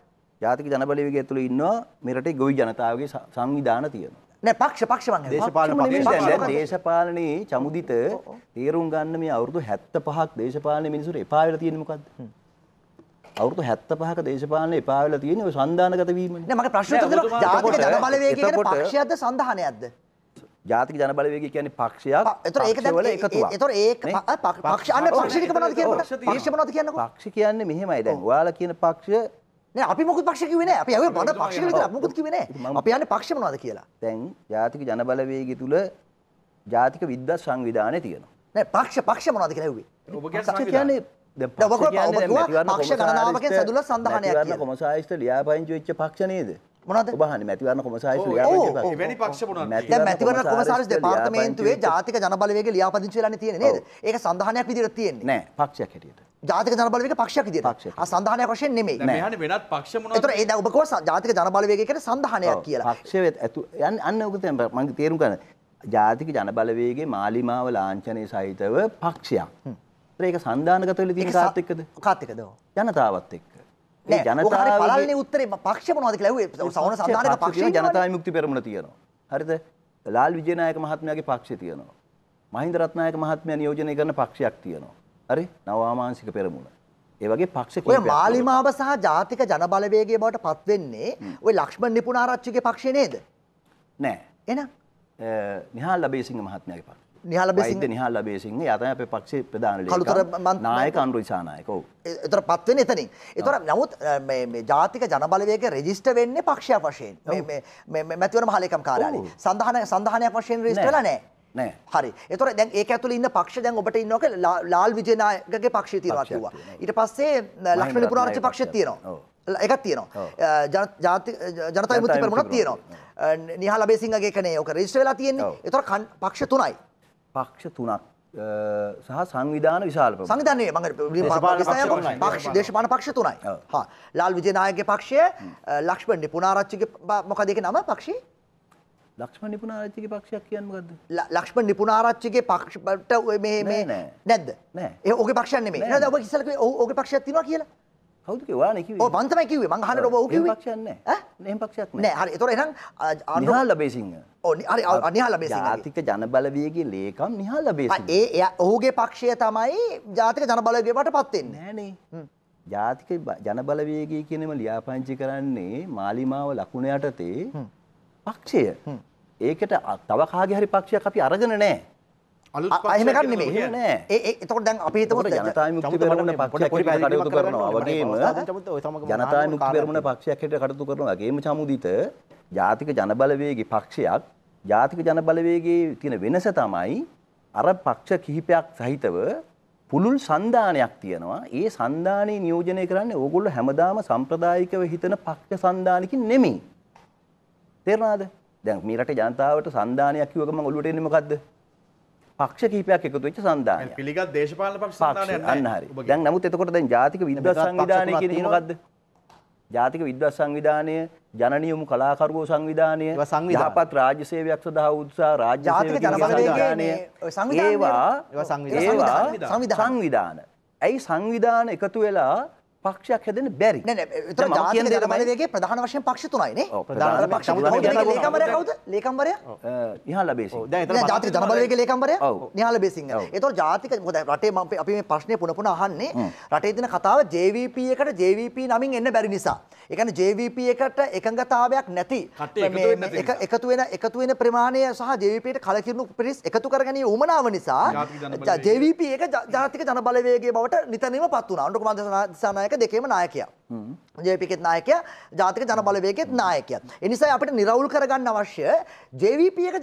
ජාතික ජනබලවගේ ඇතුළ ඉන්නවා මෙරට ගොවි ජනතාවගේ සංවිධාන තියෙනවා. නෑ පක්ෂ පක්ෂ මං දේශපාලන දේශපාලනයේ චමුදිත තේරුම් ගන්න මේ අවුරුදු 75ක් දේශපාලන මිනිසුන්ට එපා වෙලා තියෙන්නේ මොකද්ද? අවුරුදු 75ක දේශපාලන එපා වෙලා තියෙන්නේ ඔය සංදානගත වීම. නෑ මගේ ප්‍රශ්නේ තියෙනවා ජාතික ජනබලවේගය කියන්නේ පක්ෂයක්ද සංධානයක්ද? ජාතික ජනබලවේගය කියන්නේ පක්ෂයක්. ඒතර ඒක දැන් ඒතර ඒක පක්ෂ අන්න පක්ෂ ටික මොනවද කියනකොට? පක්ෂ මොනවද කියනකොට? පක්ෂ කියන්නේ මෙහෙමයි දැන් ඔයාලා කියන පක්ෂය නෑ අපි මොකද පක්ෂ කිව්වේ නෑ අපි ඇහුවේ බණ පක්ෂ කියලා විතරක් මොකද කිව්වේ නෑ අපි යන්නේ පක්ෂ මොනවද කියලා දැන් ජාතික ජනබලවේගය තුල ජාතික විද්වත් සංවිධානය තියෙනවා නෑ පක්ෂ පක්ෂ මොනවද කියලා ඇහුවේ ඔබ කියන්නේ පක්ෂ ගණනාවකෙන් සැදුල සඳහනයක් කියන කොමසායිස්ට ලියාපදිංචි වෙච්ච පක්ෂ නේද මොනද බහන මැතිවරණ කොමසාරිස් ලියාපදිංචි පක්ෂ මොනවද දැන් මැතිවරණ කොමසාරිස් දෙපාර්තමේන්තුවේ ජාතික ජනබලවේග ලියාපදිංචි වෙලානේ තියෙන්නේ නේද ඒක සඳහනයක් විදිහට තියෙන්නේ නෑ පක්ෂයක් හැටියට ජාතික ජනබලවේග පක්ෂයක් විදිහට. ආ සංධානයක් වශයෙන් නෙමෙයි. දැන් මෙහානේ වෙනත් පක්ෂ මොනවද? ඒතර ඒ දැන් ඔබ කිව්වා ජාතික ජනබලවේගය කියන්නේ සංධානයක් කියලා. පක්ෂය ඇතු අන්න ඔක දැන් මම තේරුම් ගන්න. ජාතික ජනබලවේගයේ මාලිමාව ලාංඡනය සහිතව පක්ෂයක්. ඒක සංධානගත වෙලා තියෙන කාත් එක්කද? කාත් එක්කද? ජනතාවත් එක්ක. ඒ ජනතාවගේ පළල්නේ උත්තරේ පක්ෂ මොනවද කියලා ඇහුවේ. සවන සංධානක පක්ෂය ජනතා විමුක්ති පෙරමුණ තියෙනවා. හරිද? ලාල් විජේනායක මහත්මයාගේ පක්ෂය තියෙනවා. මහින්ද රත්නායක මහත්මයා නියෝජනය කරන පක්ෂයක් තියෙනවා. හරි නවාමාංසික පෙරමුණ. ඒවගේ පක්ෂ ඔය මාලිමාව සහ ජාතික ජනබලවේගේ බවට පත්වෙන්නේ ඔය ලක්ෂ්මන් නිපුණාරච්චිගේ පක්ෂ නේද. නෑ එන නිහල් ලබේසිංහ මහත්මයගේ පක්. නිහලබේසිද නිහල් ලබේසිංහ යතන අප පක්ෂේ ප්‍රධාන නායක අන්ඩු ශානායකෝ එතර පත්වෙන එතනින් එතොර නමුත් ජාතික ජනබලවයක රෙජිස්ට වෙන්න පක්ෂය වශයෙන් මැතිවර හලකම් කාරලි සඳහන සඳහනයක් වශයෙන් රෙස්ටල නෑ නෑ හරි එතකොට දැන් ඒක ඇතුළේ ඉන්න පක්ෂ දැන් ඔබට ඉන්නවක ලාල් විජේනායකගේ පක්ෂය තියෙනවා කිව්වා ඊට පස්සේ ලක්ෂ්මණ පුරාරච්චි පක්ෂය තියෙනවා එකක් තියෙනවා ජනතා විමුක්ති පෙරමුණක් තියෙනවා නිහාල අබේසිංහගේ කනේ ඔක රෙජිස්ටර් වෙලා තියෙන්නේ ඒතර පක්ෂ තුනයි පක්ෂ තුනක් සහ සංවිධාන විශාල සංවිධානයේ මම පක්ෂ දේශපාලන පක්ෂ තුනයි හා ලාල් විජේනායකගේ පක්ෂය ලක්ෂ්මන් නිපුණාරච්චිගේ මොකද ඒක නම පක්ෂේ ලක්ෂ්මණ නිපුණාරච්චිගේ පක්ෂයක් කියන්නේ මොකද්ද? ලක්ෂ්මණ නිපුණාරච්චිගේ පක්ෂට මේ මේ නැද්ද? නෑ. ඒ ඔහුගේ පක්ෂයක් නෙමෙයි. නේද? ඔබ ඉස්සෙල්ලා කිව්වේ ඔහුගේ පක්ෂයක් තියෙනවා කියලා. කවුද කිව්වා නේ කිව්වේ? ඔව් මං තමයි කිව්වේ. මං අහන්නට ඔබ ඔව් කිව්වේ. පක්ෂයක් නෑ. ඈ? එහෙම පක්ෂයක් නෑ. නෑ හරි. ඒතොර එහෙනම් නිහාල් ලබේසිංහ. ඔව් හරි නිහාල් ලබේසිංහ. ජාතික ජනබලවේගයේ ලේකම් නිහාල් ලබේසිංහ. ඒ ඔහුගේ පක්ෂය තමයි ජාතික ජනබලවේගයට පත් වෙන්නේ. නෑනේ. හ්ම්. ජාතික ජනබලවේගය කියනම ලියාපදිංචි කරන්නේ මාලිමාව ලකුණ යටතේ පක්ෂය ඒකට තව කාගේ හරි පක්ෂයක් අපි අරගෙන නෑ අහමකක් නෙමේ නෑ ඒ එතකොට දැන් අපි හිතමු ජනතා විමුක්ති පෙරමුණ පක්ෂයක් හැටියට කටයුතු කරනවා වගේම ජනතා විමුක්ති පෙරමුණ පක්ෂයක් හැටියට කටයුතු කරනවා වගේම චමුදිත ජාතික ජනබලවේගී පක්ෂයක් ජාතික ජනබලවේගයේ තියෙන වෙනස තමයි අර පක්ෂ කිහිපයක් සහිතව පුළුල් සන්ධානයක් තියෙනවා. ඒ සන්ධානයේ නියෝජනය කරන්නේ ඕගොල්ලෝ හැමදාම සම්ප්‍රදායිකව හිතන පක්ෂ සන්ධානකින් නෙමෙයි. තේරෙනවද? දැන් මේ රටේ ජනතාවට සන්දානයක් කිව්ව ගමන් ඔළුවට එන්නේ මොකද්ද? පක්ෂ කීපයක් එකතු වෙච්ච සන්දානයක්. පිළිගත් දේශපාලන පක්ෂ සන්දානයක් අන්න හරි. දැන් නමුත් එතකොට දැන් ජාතික විද්වත් සංවිධානය කියන්නේ මොකද්ද? ජාතික විද්වත් සංවිධානය ජනනියමු කලාකරුවෝ සංවිධානය යහපත් රාජ්‍ය සේවයක් සඳහා උත්සාහ රාජ්‍ය සේවක සංවිධානය ඒවා සංවිධාන. ඇයි සංවිධාන එකතු වෙලා පක්ෂයක් හැදෙන බැරි මනදගේ ප්‍රධාන වශයෙන් පක්ෂ තුනයිනේ ප්‍රධාන පක්ෂ ලේකම්බරය නිහල බේ ජාති ජනබලගේ ලේකම්බරය නිහල බේසිංහ එතො ජාතික මොද රටේ මම අපි මේ ප්‍රශ්නය පුනපුන අහන්නේ රටේ තින කතාව ජවප එකට ජවප නමින් එන්න බැරි නිසා එකන ජවප එකට එකඟතාවයක් නැති එකතු වෙන එකතු වෙන ප්‍රමාණය සහ ජවපට කලකිරුණු පිරිස් එකතු කරගනී උමනාව නිසා ජවප එක ජාතික ජනබලවේගේ බවට නිතනීම පත් වුණ අන්ඩුකුමන්දසානායක නායක දෙකේම නායකයා. ජේපිකෙත් නායකයා ජාතික ජනබලවේගෙත් නායකයා. ඒ නිසා අපිට නිරවුල් කරගන්න අවශ්‍ය JVP එක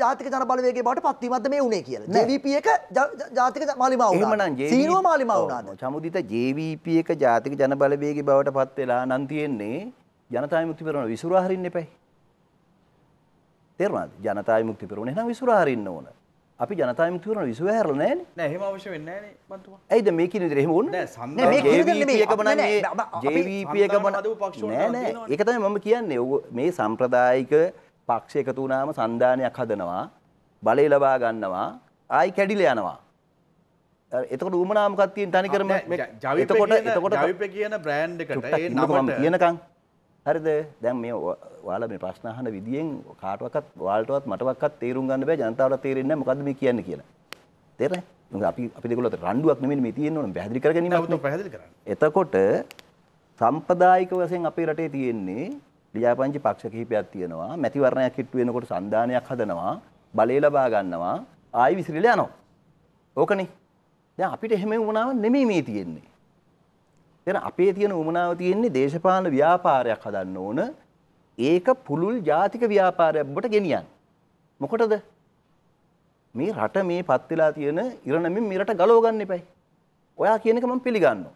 ජාතික ජනබලවේගයේ බවට පත්වීමක්ද මේ උනේ කියලා. JVP එක ජාතික මාලිමාව වුණා. සීනුව මාලිමාව වුණාද? චමුදිත JVP එක ජාතික ජනබලවේගයේ බවට පත් වෙලා නම් තියෙන්නේ ජනතා විමුක්ති පෙරමුණ විසුරුවා හරින්න එපයි. තේරුණාද? ජනතා විමුක්ති පෙරමුණ එහෙනම් විසුරුවා හරින්න ඕන. අපි ජනතාමතුරන විසුව හැරල නෑ නැහම අවශ වෙන්න ඇයිද මේක නිදරෙහම න්න ජීවිපියකමන එකතයි මම කියන්නේ ඔ මේ සම්ප්‍රදායික පක්ෂ එකතුනාම සන්ධානයක් හදනවා බලය ලබා ගන්නවා ආයි කැඩිල යනවා එතකට උමනාමකත්තියෙන් තනිකරම ජවිතකොට එතකොට කියන බ්‍රෑන්් එකට නම කියනකං හරිද දැන් මේ ඔයාලා මේ ප්‍රශ්න අහන විදියෙන් කාටවත් ඔයාලටවත් මටවත් තේරුම් ගන්න බෑ ජනතාවට තේරෙන්නේ නැහැ මොකද්ද මේ කියන්නේ කියලා. තේරෙන්නේ? මොකද අපි අපි දෙගොල්ලෝ අතර රණ්ඩුවක් නෙමෙයි මේ තියෙන්නේ ඕනේ පැහැදිලි කරගැනීමක්. ඔව් පැහැදිලි කරන්න. එතකොට සම්පදායික වශයෙන් අපේ රටේ තියෙන්නේ ලියාපදිංචි පක්ෂ කිහිපයක් තියෙනවා. මැතිවරණයක් හිට්ටු වෙනකොට සම්දානයක් හදනවා, බලය ලබා ගන්නවා, ආයි විසිරිලා යනවා. ඕකනේ. දැන් අපිට එහෙම වුණාම නෙමෙයි මේ තියෙන්නේ. එන අපේ තියෙන උමනාව තියෙන්නේ දේශපාලන ව්‍යාපාරයක් හදන්න ඕන ඒක පුළුල් ජාතික ව්‍යාපාරයක් බට ගෙනියන්. මොකටද මේ රට මේ පත් වෙලා තියෙන ඉරණමින් මිරට ගලව ගන්න එපයි. ඔයා කියන එක මම පිළිගන්නවා.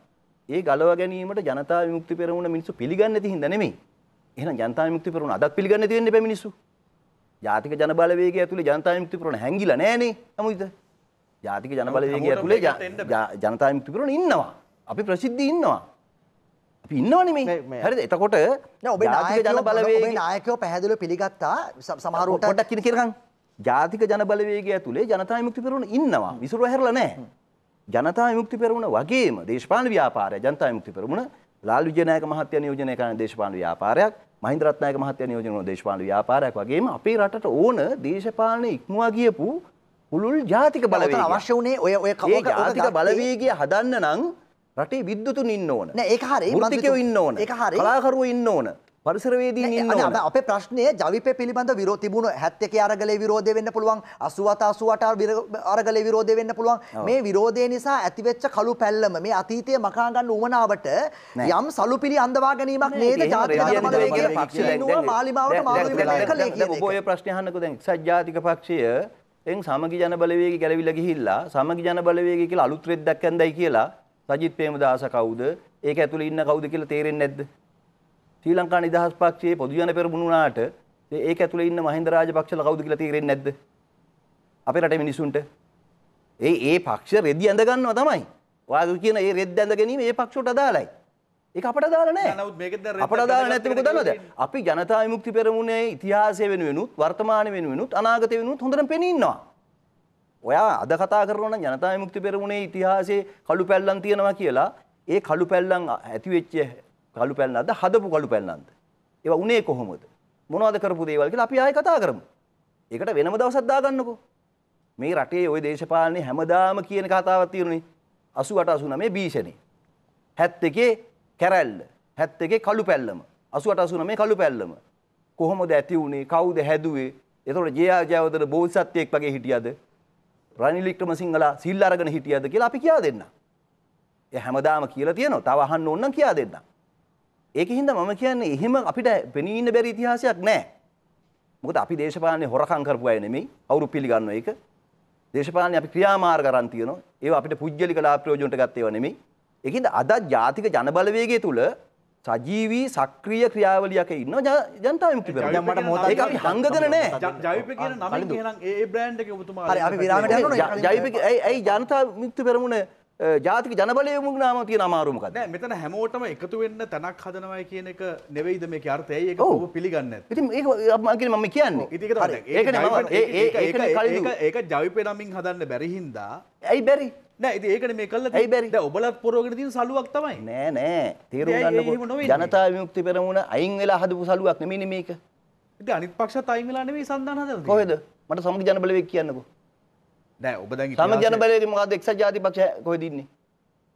ඒ ගලව ගැනීමට ජනතා විමුක්ති පෙරමුණ මිනිස්සු පිළිගන්නේ නැති හින්දා නෙමෙයි. එහෙනම් ජනතා විමුක්ති පෙරමුණ අදත් පිළිගන්නේ තියෙන්න එපා මිනිස්සු. ජාතික ජනබලවේගය ඇතුලේ ජනතා විමුක්ති පෙරමුණ හැංගිලා නැහනේ. නමුත් ජාතික ජනබලවේගය ඇතුලේ ජනතා විමුක්ති පෙරමුණ ඉන්නවා. අපි ප්‍රසිද්ධ ඉන්නවා ඉන්නවනේ හරි එතකොට ඔබේ නායක ජන බලවේග නායකයෝ පැහැදිලිව පිළිගත්තා සමහරවට පොඩ්ඩක් කින කිරකන් ජාතික ජන බලවේගය ඇතුලේ ජනතා විමුක්ති පෙරමුණ ඉන්නවා විසුරුව හැරලා නැහැ ජනතා විමුක්ති පෙරමුණ වගේම දේශපාලන ව්‍යාපාරය ජනතා විමුක්ති පෙරමුණ ලාල් විජයනායක මහත්තයා නියෝජනය කරන දේශපාලන ව්‍යාපාරයක් මහින්ද රත්නායක මහත්තයා නියෝජනය කරන දේශපාලන ව්‍යාපාරයක් වගේම අපේ රටට ඕන දේශපාලන ඉක්මවා ගියපු පුළුල් ජාතික බලවේගය අවශ්‍ය උනේ ඔය ඔය ජාතික බලවේගය හදන්න නම් රටේ විද්වතුන් ඉන්න ඕන. නෑ ඒක හරියි. වෘත්තිකයෝ ඉන්න ඕන. ඒක හරියි. කලාකරුවෝ ඉන්න ඕන. පරිසරවේදීන් ඉන්න ඕන. අපේ ප්‍රශ්නය ජවිපේ පිළිබඳ විරෝධ තිබුණු 71 අරගලේ විරෝධය වෙන්න පුළුවන්. 87 88 අරගලේ විරෝධය වෙන්න පුළුවන්. මේ විරෝධය නිසා ඇතිවෙච්ච කළු පැල්ලම මේ අතීතයේ මකා ගන්න උවමනාවට යම් සලුපිලි අඳවා ගැනීමක් නේද ජාතික ජනපදයේ කියලා පක්ෂය මාලිමාවට මාරු වෙලා කලේ කියන එක. ඔය ප්‍රශ්නේ අහන්නකෝ දැන් එක්සත් ජාතික පක්ෂය එන් සමගි ජන බලවේගය ගැලවිලා ගිහිල්ලා සමගි ජන බලවේගය කියලා අලුත් රෙද්දක් ඇන්දයි කියලා සජිත් ප්‍රේමදාස කවුද? ඒක ඇතුලේ ඉන්න කවුද කියලා තේරෙන්නේ නැද්ද? ශ්‍රී ලංකා නිදහස් පක්ෂයේ පොදු ජන පෙරමුණ වුණාට ඒක ඇතුලේ ඉන්න මහින්ද රාජපක්ෂලා කවුද කියලා තේරෙන්නේ නැද්ද? අපේ රටේ මිනිසුන්ට ඒ ඒ පක්ෂ රෙදි ඇඳ ගන්නවා තමයි. ඔයාගේ කියන ඒ රෙද්ද ඇඳ ගැනීම ඒ පක්ෂයට අදාළයි. ඒක අපට අදාළ නැහැ. නමුත් මේකෙන් දැන් අපට අදාළ නැති මොකද දන්නවද? අපි ජනතා විමුක්ති පෙරමුණේ ඉතිහාසය වෙනුවෙනුත් වර්තමාන වෙනුවෙනුත් අනාගතය වෙනුවෙනුත් හොඳටම පෙනී ඉන්නවා. ඔයා අද කතා කරනවා නම් ජනතා විමුක්ති පෙරමුණේ ඉතිහාසයේ කළු පැල්ලම් තියෙනවා කියලා ඒ කළු පැල්ලම් ඇති වෙච්ච කළු පැල්ලම් අද හදපු කළු පැල්ලම්ද ඒවා උනේ කොහොමද මොනවද කරපු දේවල් කියලා අපි ආයෙ කතා කරමු ඒකට වෙනම දවසක් දාගන්නකෝ මේ රටේ ওই දේශපාලනේ හැමදාම කියන කතාවක් තියෙනුනේ 88 89 බීෂණේ 71 කැරැල්ල 71 කළු පැල්ලම 88 89 කළු පැල්ලම කොහොමද ඇති වුනේ කවුද හැදුවේ එතකොට ජයා ජයවර්ධන බෝසත්ත්වයෙක් වගේ හිටියද රනිලික්‍රම සිංහල සිල් අරගෙන හිටියද කියලා අපි කියා දෙන්න. හැමදාම කියලා තියනවා තව අහන්න ඕන කියා දෙන්න. ඒක හින්දා මම කියන්නේ එහෙම අපිට පෙනී ඉන්න බැරි ඉතිහාසයක් නැහැ. මොකද අපි දේශපාලනේ හොරකම් කරපු අය නෙමෙයි. අවුරු පිළිගන්න ඒක. දේශපාලනේ අපි ක්‍රියාමාර්ග අරන් තියෙනවා. ඒවා අපිට පුජ්‍යලික ලාභ ප්‍රයෝජනට ගත්තේ ඒවා නෙමෙයි. ඒකින්ද අද ජාතික ජනබලවේගය තුල සජීවී සක්‍රිය ක්‍රියාවලියක ඉන්න ජනතාව විමුක්ති පෙරමුණ. දැන් මට මොකද ඒක අපි හංගගෙන නෑ. ජෛවික කියන නමින් එහෙනම් ඒ බ්‍රෑන්ඩ් එක ඔබතුමා. හරි අපි විරාමයට යනවා. ජෛවික ඇයි ඇයි ජනතාව විමුක්ති පෙරමුණ ජාතික ජනබලය මුගනාම තියෙන අමාරුම මොකද? නෑ මෙතන හැමෝටම එකතු වෙන්න තැනක් හදනවයි කියන එක නෙවෙයිද මේකේ අර්ථය. ඒක ඔබ පිළිගන්නේ නැත්. ඉතින් ඒක මම කියන්නේ මම කියන්නේ. ඉතින් ඒක තමයි. ඒක ඒක ඒක ඒක ජෛවික නමින් හදන්න බැරි හින්දා. ඇයි බැරි? නෑ ඉතින් ඒකනේ මේ කළා තියෙන්නේ. දැන් ඔබලත් පොරවගෙන තියෙන සලුවක් තමයි. නෑ නෑ තීරුම් ගන්නකො ජනතා විමුක්ති පෙරමුණ අයින් වෙලා හදපු සලුවක් නෙමෙයිනේ මේක. ඉතින් අනිත් පක්ෂත් අයින් වෙලා නෙමෙයි සම්දාන හදලා තියෙන්නේ. කොහෙද? මට සමග ජන බලවේග කියන්නකෝ. නෑ ඔබ දැන් ඉතින් සමග ජන බලවේග මොකද්ද එක්සත් ජාතික පක්ෂය කොහෙද ඉන්නේ?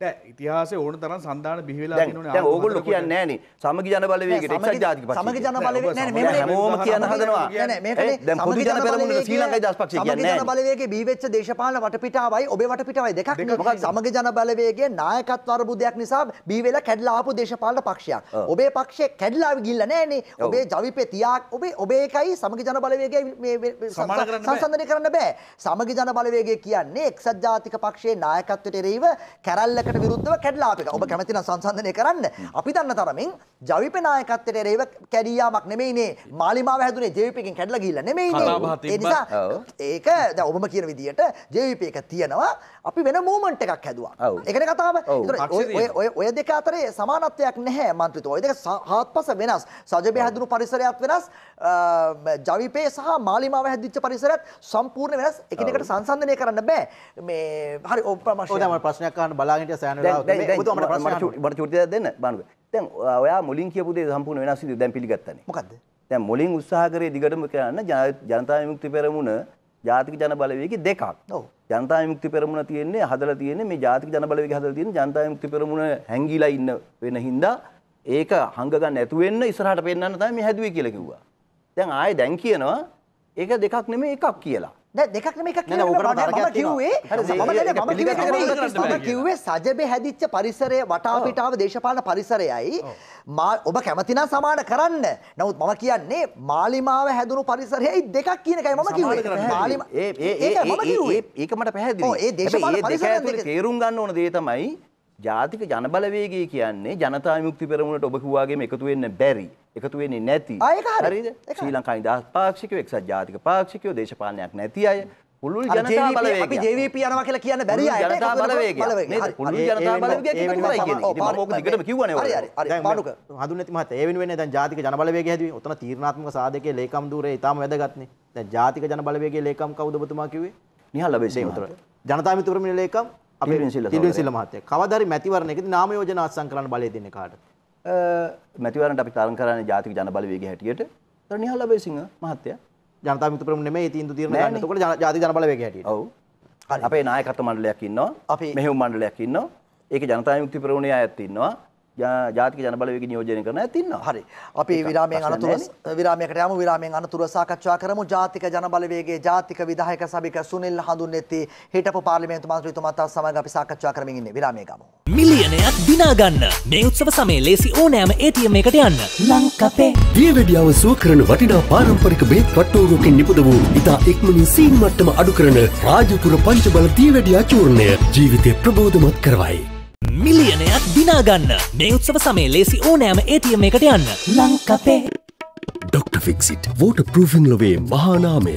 ඉතිහාස ඕන තරම් සඳහන බිහිවෙලා තියෙනවනේ ඕගොල්ලෝ කියන්නේ නැහනේ සමගි ජන බලවේගෙට එක්සත් ජාතික පක්ෂය සමගි ජන බලවේග නෑ නෑ මේ හැමෝම කියන හදනවා නෑ නෑ මේකනේ දැන් පොදු ජන පෙරමුණ ශ්‍රී ලංකයි දාස් පක්ෂය කියන්නේ නෑ සමගි ජන බලවේගේ බිහි වෙච්ච දේශපාලන වටපිටාවයි ඔබේ වටපිටාවයි දෙකක් නේ සමගි ජන බලවේගයේ නායකත්ව අර්බුදයක් නිසා බිහි වෙලා කැඩලා ආපු දේශපාලන පක්ෂයක් ඔබේ පක්ෂය කැඩලා ගිහිල්ලා නෑනේ ඔබේ ජවිපේ තියාක් ඔබේ ඔබේ එකයි සමගි ජන බලවේගයේ මේ සංසන්දනය කරන්න බෑ සමගි ජන බලවේගය කියන්නේ එක්සත් ජාතික පක්ෂයේ නායකත්වයට එරෙහිව කැරල්ල ඒකට විරුද්ධව කැඩලා එක. ඔබ කැමති නම් සංසන්දනය කරන්න. අපි දන්න තරමින් ජවිපේ නායකත්වයට එරෙහිව කැඩියාමක් නෙමෙයිනේ. මාලිමාව හැදුනේ ජවිපේකින් කැඩලා ගිහිල්ලා නෙමෙයිනේ. ඒ නිසා ඒක දැන් ඔබම කියන විදිහට ජවිපේ එක තියෙනවා. අපි වෙන මූවමන්ට් එකක් හැදුවා. ඒකනේ කතාව. ඒතර ඔය ඔය දෙක අතරේ සමානත්වයක් නැහැ මන්ත්‍රීතුමෝ. ඔය දෙක හාත්පස වෙනස්. සජබේ හැදුණු පරිසරයත් වෙනස්. ජවිපේ සහ මාලිමාව හැදිච්ච පරිසරත් සම්පූර්ණ වෙනස් එකිනෙකට සංසන්දනය කරන්න බෑ මේ හරි ඔබ ප්‍රශ්නයක් අහන්න බලාගෙන සෑන මට චුටය දෙන්න බනුව තැන් ඔයා මුලින් කියපුදේ සම්පූර්ණ වෙනස් දැන් පිළිගත්තන මොකක්ද දැන් මුලින් උත්සාහකරේ දිගටම කරන්න ජනතා විමුක්ති පෙරමුණ ජාතික ජන බලවේග දෙකක් ජනතා විමුක්ති පෙරමුණ තියෙන්නේ හදලා තියෙන්නේ මේ ජාතික ජන බලවේග හදලා තියෙන්නේ ජනතා විමුක්ති පෙරමුණ හැංගිලා ඉන්න වෙන හින්දා ඒක හංග ගන්න නැතු වෙන්න ඉස්සරහට පෙන්නන්න තමයි මේ හැදුවේ කියලා කිව්වා. දැන් ආයේ දැන් කියනවා ඒක දෙකක් නෙමෙයි එකක් කියලා. දෙකක් මේක කිව්වේ කිව්වේ සජබේ හැදිච්ච පරිසරය වටාපිටාව දේශපාලන පරිසරයයි ඔබ කැමතිනා සමාන කරන්න නමුත් මම කියන්නේ මාලිමාව හැදුණු පරිසරයයි දෙකක් කියන එකයි මම කිව්වේ ඒක මට පැහැදිලි ඒ දේශපාලන පරිසරය තේරුම් ගන්න ඕන දේ තමයි ජාතික ජනබලවේගය කියන්නේ ජනතා මුක්ති පෙරමුණට ඔබ කිව්වාගේම එකතු වෙන්න බැරි. එකතු වෙන්නේ නැති. හරිද? ශ්‍රී ලංකාවේ දහස් පාක්ෂිකයෝ එක්සත් ජාතික පාක්ෂිකයෝ දේශපාලනයක් නැති අය. පුළුල් ජනතා බලවේගය. අපි JVP යනවා කියලා කියන්න බැරි අයට ජනතා බලවේගය. නේද? පුළුල් ජනතා බලවේගය කියනවායි කියන්නේ. ඉතින් මම ඕක දිගටම කිව්වනේ ඔයාලට. හරි හරි. දැන් පාඩුක හඳුන්නේ නැති මහත්තයා. ඒ වෙනුවෙන් දැන් ජාතික ජනබලවේගය හැදුවේ. ඔතන තීරණාත්මක සාධකයේ ලේකම් ධූරය ඊටාම වැදගත්නේ. දැන් ජාතික ජනබලවේගයේ ලේකම් කවුද ඔබතුමා කිව්වේ? නිහල් ලබේසේ මහත්තයා. ජනතා මිතුරු මිලේකම් අපේ තිලුවන් සිල්ල මහත්තයා. කවදාරි මැතිවරණයකදී නාම යෝජනා අත්සන් කරන්න බලය දෙන්නේ කාටද? මැතිවරණට අපි තරඟ කරන්නේ ජාතික ජන බලවේගයේ හැටියට. ඒතර නිහල් අබේසිංහ මහත්තයා ජනතා මිත්‍ර ප්‍රමුඛ නෙමෙයි තීන්දුව తీරන ගන්න. එතකොට ජාතික ජන බලවේගයේ හැටියට. ඔව්. අපේ නායකත්ව මණ්ඩලයක් ඉන්නවා. මෙහෙයුම් මණ්ඩලයක් ඉන්නවා. ඒකේ ජනතා විමුක්ති ප්‍රමුණේ අයත් ඉන්නවා. ජාතික ජනබලවේග නියෝජනය කරන ඇතින්නවා. හරි. අපි විරාමයෙන් අනතුර විරාමයකට යමු. විරාමයෙන් අනතුර සාකච්ඡා කරමු. ජාතික ජනබලවේගයේ ජාතික විධායක සභික සුනිල් හඳුන්නෙති හිටපු පාර්ලිමේන්තු මන්ත්‍රීතුමාත් සමග අපි සාකච්ඡා කරමින් ඉන්නේ. විරාමයේ ගමු. මිලියනයක් දිනා ගන්න. මේ උත්සව සමයේ ලේසි ඕනෑම ATM එකට යන්න. ලංකපේ. දියවැඩියාව සුව කරන වටිනා පාරම්පරික බේත් වට්ටෝරුවකින් නිපුද වූ ඉතා ඉක්මනින් සීන් මට්ටම අඩු කරන රාජපුර පංචබල දියවැඩියා චූර්ණය ජීවිතය ප්‍රබෝධමත් කරවයි. මිලියන දිනාගන්න මේ උත්සව සමේ ලේසි ඕනෑම ඒතියම එකට යන්න ලංකපේ ඩොක්ට ෆික්සිට වෝට පෘෆින් ලොවේ මහානාමය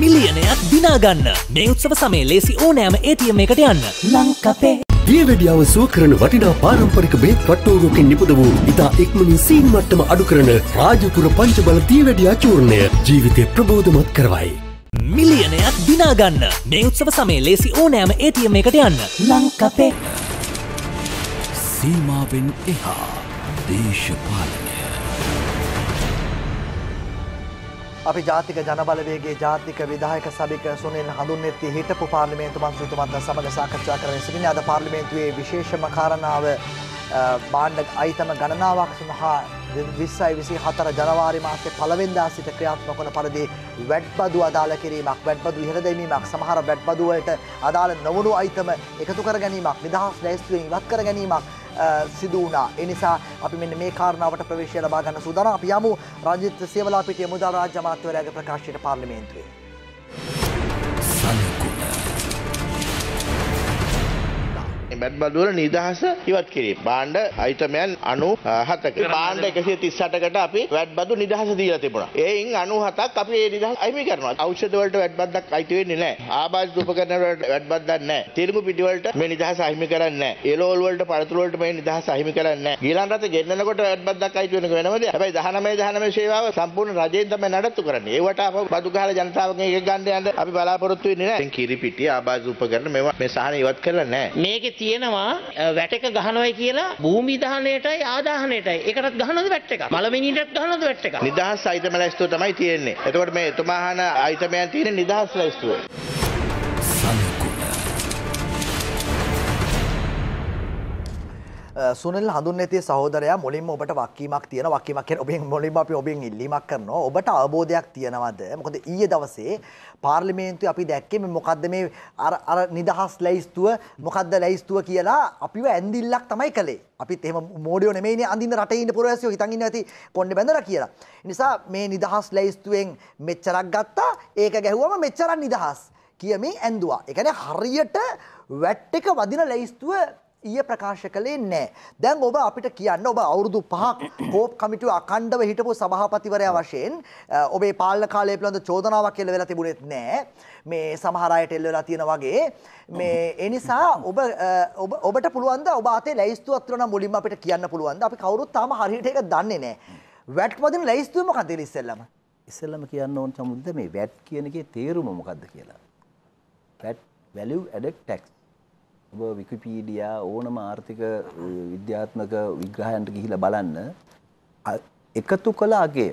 මිලියනයක් දිනාගන්න මේ උත්සව සමේ ලේසි ඕනෑම ඒතියම එකට යන්න ලංකපේ දියවැඩියාව සුව කරන වටිනා පාරම්පරික බේත් පට්ටෝරුවකින් නිපද වූ ඉතා එක්මනින් සීන් මට්ටම අඩු කරන රාජපුර පංචබල දියවැඩියා චූර්ණය ජීවිතය ප්‍රබෝධමත් කරවයි. මිලියනයක් දිනාගන්න මේ උත්සව සමේ ලේසි ඕනෑම ඒතියම එකට යන්න ලංකපේ සීමාවෙන් එහා දේශපාලනය අපි ජාතික ජනබලවේගේ ජාතික විදායක සභික සුනිල් හඳුන්නෙත්ති හිටපු පාර්ලිමේන්තු මන්ත්‍රීතුමන්ද සමග සාකච්ඡා කරන සිටින අද පාර්ලිමේන්තුවේ විශේෂම කාරණාව බාණ්ඩ අයිතම ගණනාවක් සඳහා විස්සයි විසි හතර ජනවාරි මාසේ පළවෙන්දා සිට ක්‍රියාත්මක වන පරිදි වැඩ්බදු අදාළ කිරීමක් වැඩ්බදු ඉහළ දැමීමක් සමහර වැඩ්බදුවලට අදාළ නොවුණු අයිතම එකතු කර ගැනීමක් නිදහස් ලැයිස්තුවෙන් ඉවත් කර ගැනීමක් සිදු වුණා. ඒ නිසා අපි මෙන්න මේ කාරණාවට ප්‍රවේශය ලබා ගන්න සූදානම්. අපි යමු රංජිත් සේවලාපිටිය මුදල් රාජ්‍ය අමාත්‍යවරයාගේ ප්‍රකාශයට පාර්ලිමේන්තුවේ. බැත්බල් දුවල නිදහස ඉවත් කිරීම. බාණ්ඩ අයිතමයන් 97ක බාණ්ඩ 138කට අපි වැට්බදු නිදහස දීලා තිබුණා. එයින් 97ක් අපි ඒ නිදහස අහිමි කරනවා. ඖෂධ වලට වැට්බද්දක් අයිති වෙන්නේ නැහැ. ආබාධිත උපකරණ වලට වැට්බද්දක් නැහැ. තිරිඟු පිටි වලට මේ නිදහස අහිමි කරන්නේ නැහැ. එළවලු වලට පළතුරු වලට මේ නිදහස අහිමි කරන්නේ නැහැ. ගිලන් රට ගෙන්නනකොට වැට්බද්දක් අයිති වෙනක වෙනමද? හැබැයි 19 19 සේවාව සම්පූර්ණ රජයෙන් තමයි නඩත්තු කරන්නේ. ඒවට අප බදු ගහලා ජනතාවගෙන් එක ගන්න යන්න අපි බලාපොරොත්තු වෙන්නේ නැහැ. දැන් කිරිපිටි ආබාධිත උපකරණ මේවා මේ සාහන ඉවත් කරලා නැහැ. මේකේ කියනවා වැටක ගහනවයි කියලා භූමි දහනයටයි ආදාහනයටයි. ඒකටත් ගහනවද වැට් එකක්? මලමිනීටත් ගහනවද වැට් එකක්? නිදහස් අයිතම ලැයිස්තුව තමයි තියෙන්නේ. එතකොට මේ එතුමාහන අයිතමයන් තියෙන නිදහස් ලැයිස්තුව. සුනල් හඳුන්නේති සහෝදරයා මුලින්ම ඔබට වක්කීමක් තියෙන වක්කීමක් කියන ඔබෙන් මුලින්ම අපි ඔබෙන් ඉල්ලීමක් කරනවා ඔබට අවබෝධයක් තියෙනවද මොකද ඊයේ දවසේ පාර්ලිමේන්තුවේ අපි දැක්කේ මේ මොකද්ද මේ අර අර නිදහස් ලැයිස්තුව මොකද්ද ලැයිස්තුව කියලා අපිව ඇඳිල්ලක් තමයි කළේ අපිත් එහෙම මෝඩියෝ නෙමෙයිනේ අඳින්න රටේ ඉන්න පුරවැසියෝ හිතන් ඉන්න ඇති පොන්නේ බැඳලා කියලා. නිසා මේ නිදහස් ලැයිස්තුවෙන් මෙච්චරක් ගත්තා ඒක ගැහුවම මෙච්චරක් නිදහස්. කියමින් ඇඳුවා. ඒ කියන්නේ හරියට වැට් එක වදින ලැයිස්තුව ඊය ප්‍රකාශ කළේ නැහැ. දැන් ඔබ අපිට කියන්න ඔබ අවුරුදු 5ක් කෝප් කමිටුව අඛණ්ඩව හිටපු සභාපතිවරයා වශයෙන් ඔබේ පාලන කාලය පිළිබඳ චෝදනාවක් එල්ල වෙලා තිබුණෙත් නැහැ. මේ සමහර අයට එල්ල වෙලා තියෙන වගේ මේ ඒ නිසා ඔබ ඔබට පුළුවන් ද ඔබ අතේ ලැයිස්තුවක් තියෙනවා නම් මුලින්ම අපිට කියන්න පුළුවන් ද අපි කවුරුත් තාම හරියට ඒක දන්නේ නැහැ. වැට් වදින ලැයිස්තුව මොකක්ද ඉස්සෙල්ලම? ඉස්සෙල්ලම කියන්න ඕන සමුද්ද මේ වැට් කියන එකේ තේරුම මොකද්ද කියලා. වැට් value added tax ඔබ විකිපීඩියා ඕනම ආර්ථික විද්‍යාත්මක විග්‍රහයන්ට ගිහිලා බලන්න එකතු කළ අගය.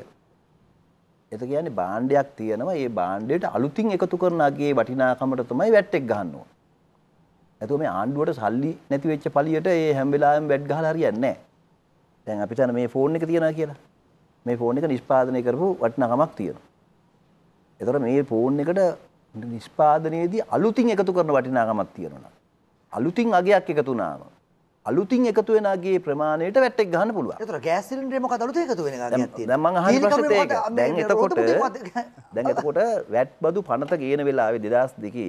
එත කියන්නේ භාණ්ඩයක් තියෙනවා. ඒ භාණ්ඩයට අලුතින් එකතු කරන අගේ වටිනාකමට තමයි වැට් එක ගන්න ඕන. නැතුව මේ ආණ්ඩුවට සල්ලි නැති වෙච්ච පළියට ඒ හැම වෙලාවෙම වැට් ගහලා හරියන්නේ නැහැ. දැන් අපිට මේ ෆෝන් එක තියනවා කියලා. මේ ෆෝන් එක නිෂ්පාදනය කරපු වටිනාකමක් තියෙනවා. ඒතර මේ ෆෝන් එකට නිෂ්පාදනයේදී අලුතින් එකතු කරන වටිනාකමක් තියෙනවා. අලුතින් අගයක් එකතු වුණාම අලුතින් එකතු වෙන අගේ ප්‍රමාණයට වැටෙක් ගන්න පුළුවන්. ඒතර ගෑස් සිලින්ඩරේ මොකද අලුත එකතු වෙන ගානියක් තියෙන්නේ. දැන් මං අහන ප්‍රශ්නේ ඒක. දැන් එතකොට දැන් එතකොට වැට් බදු පනත ගේන වෙලාවේ 2002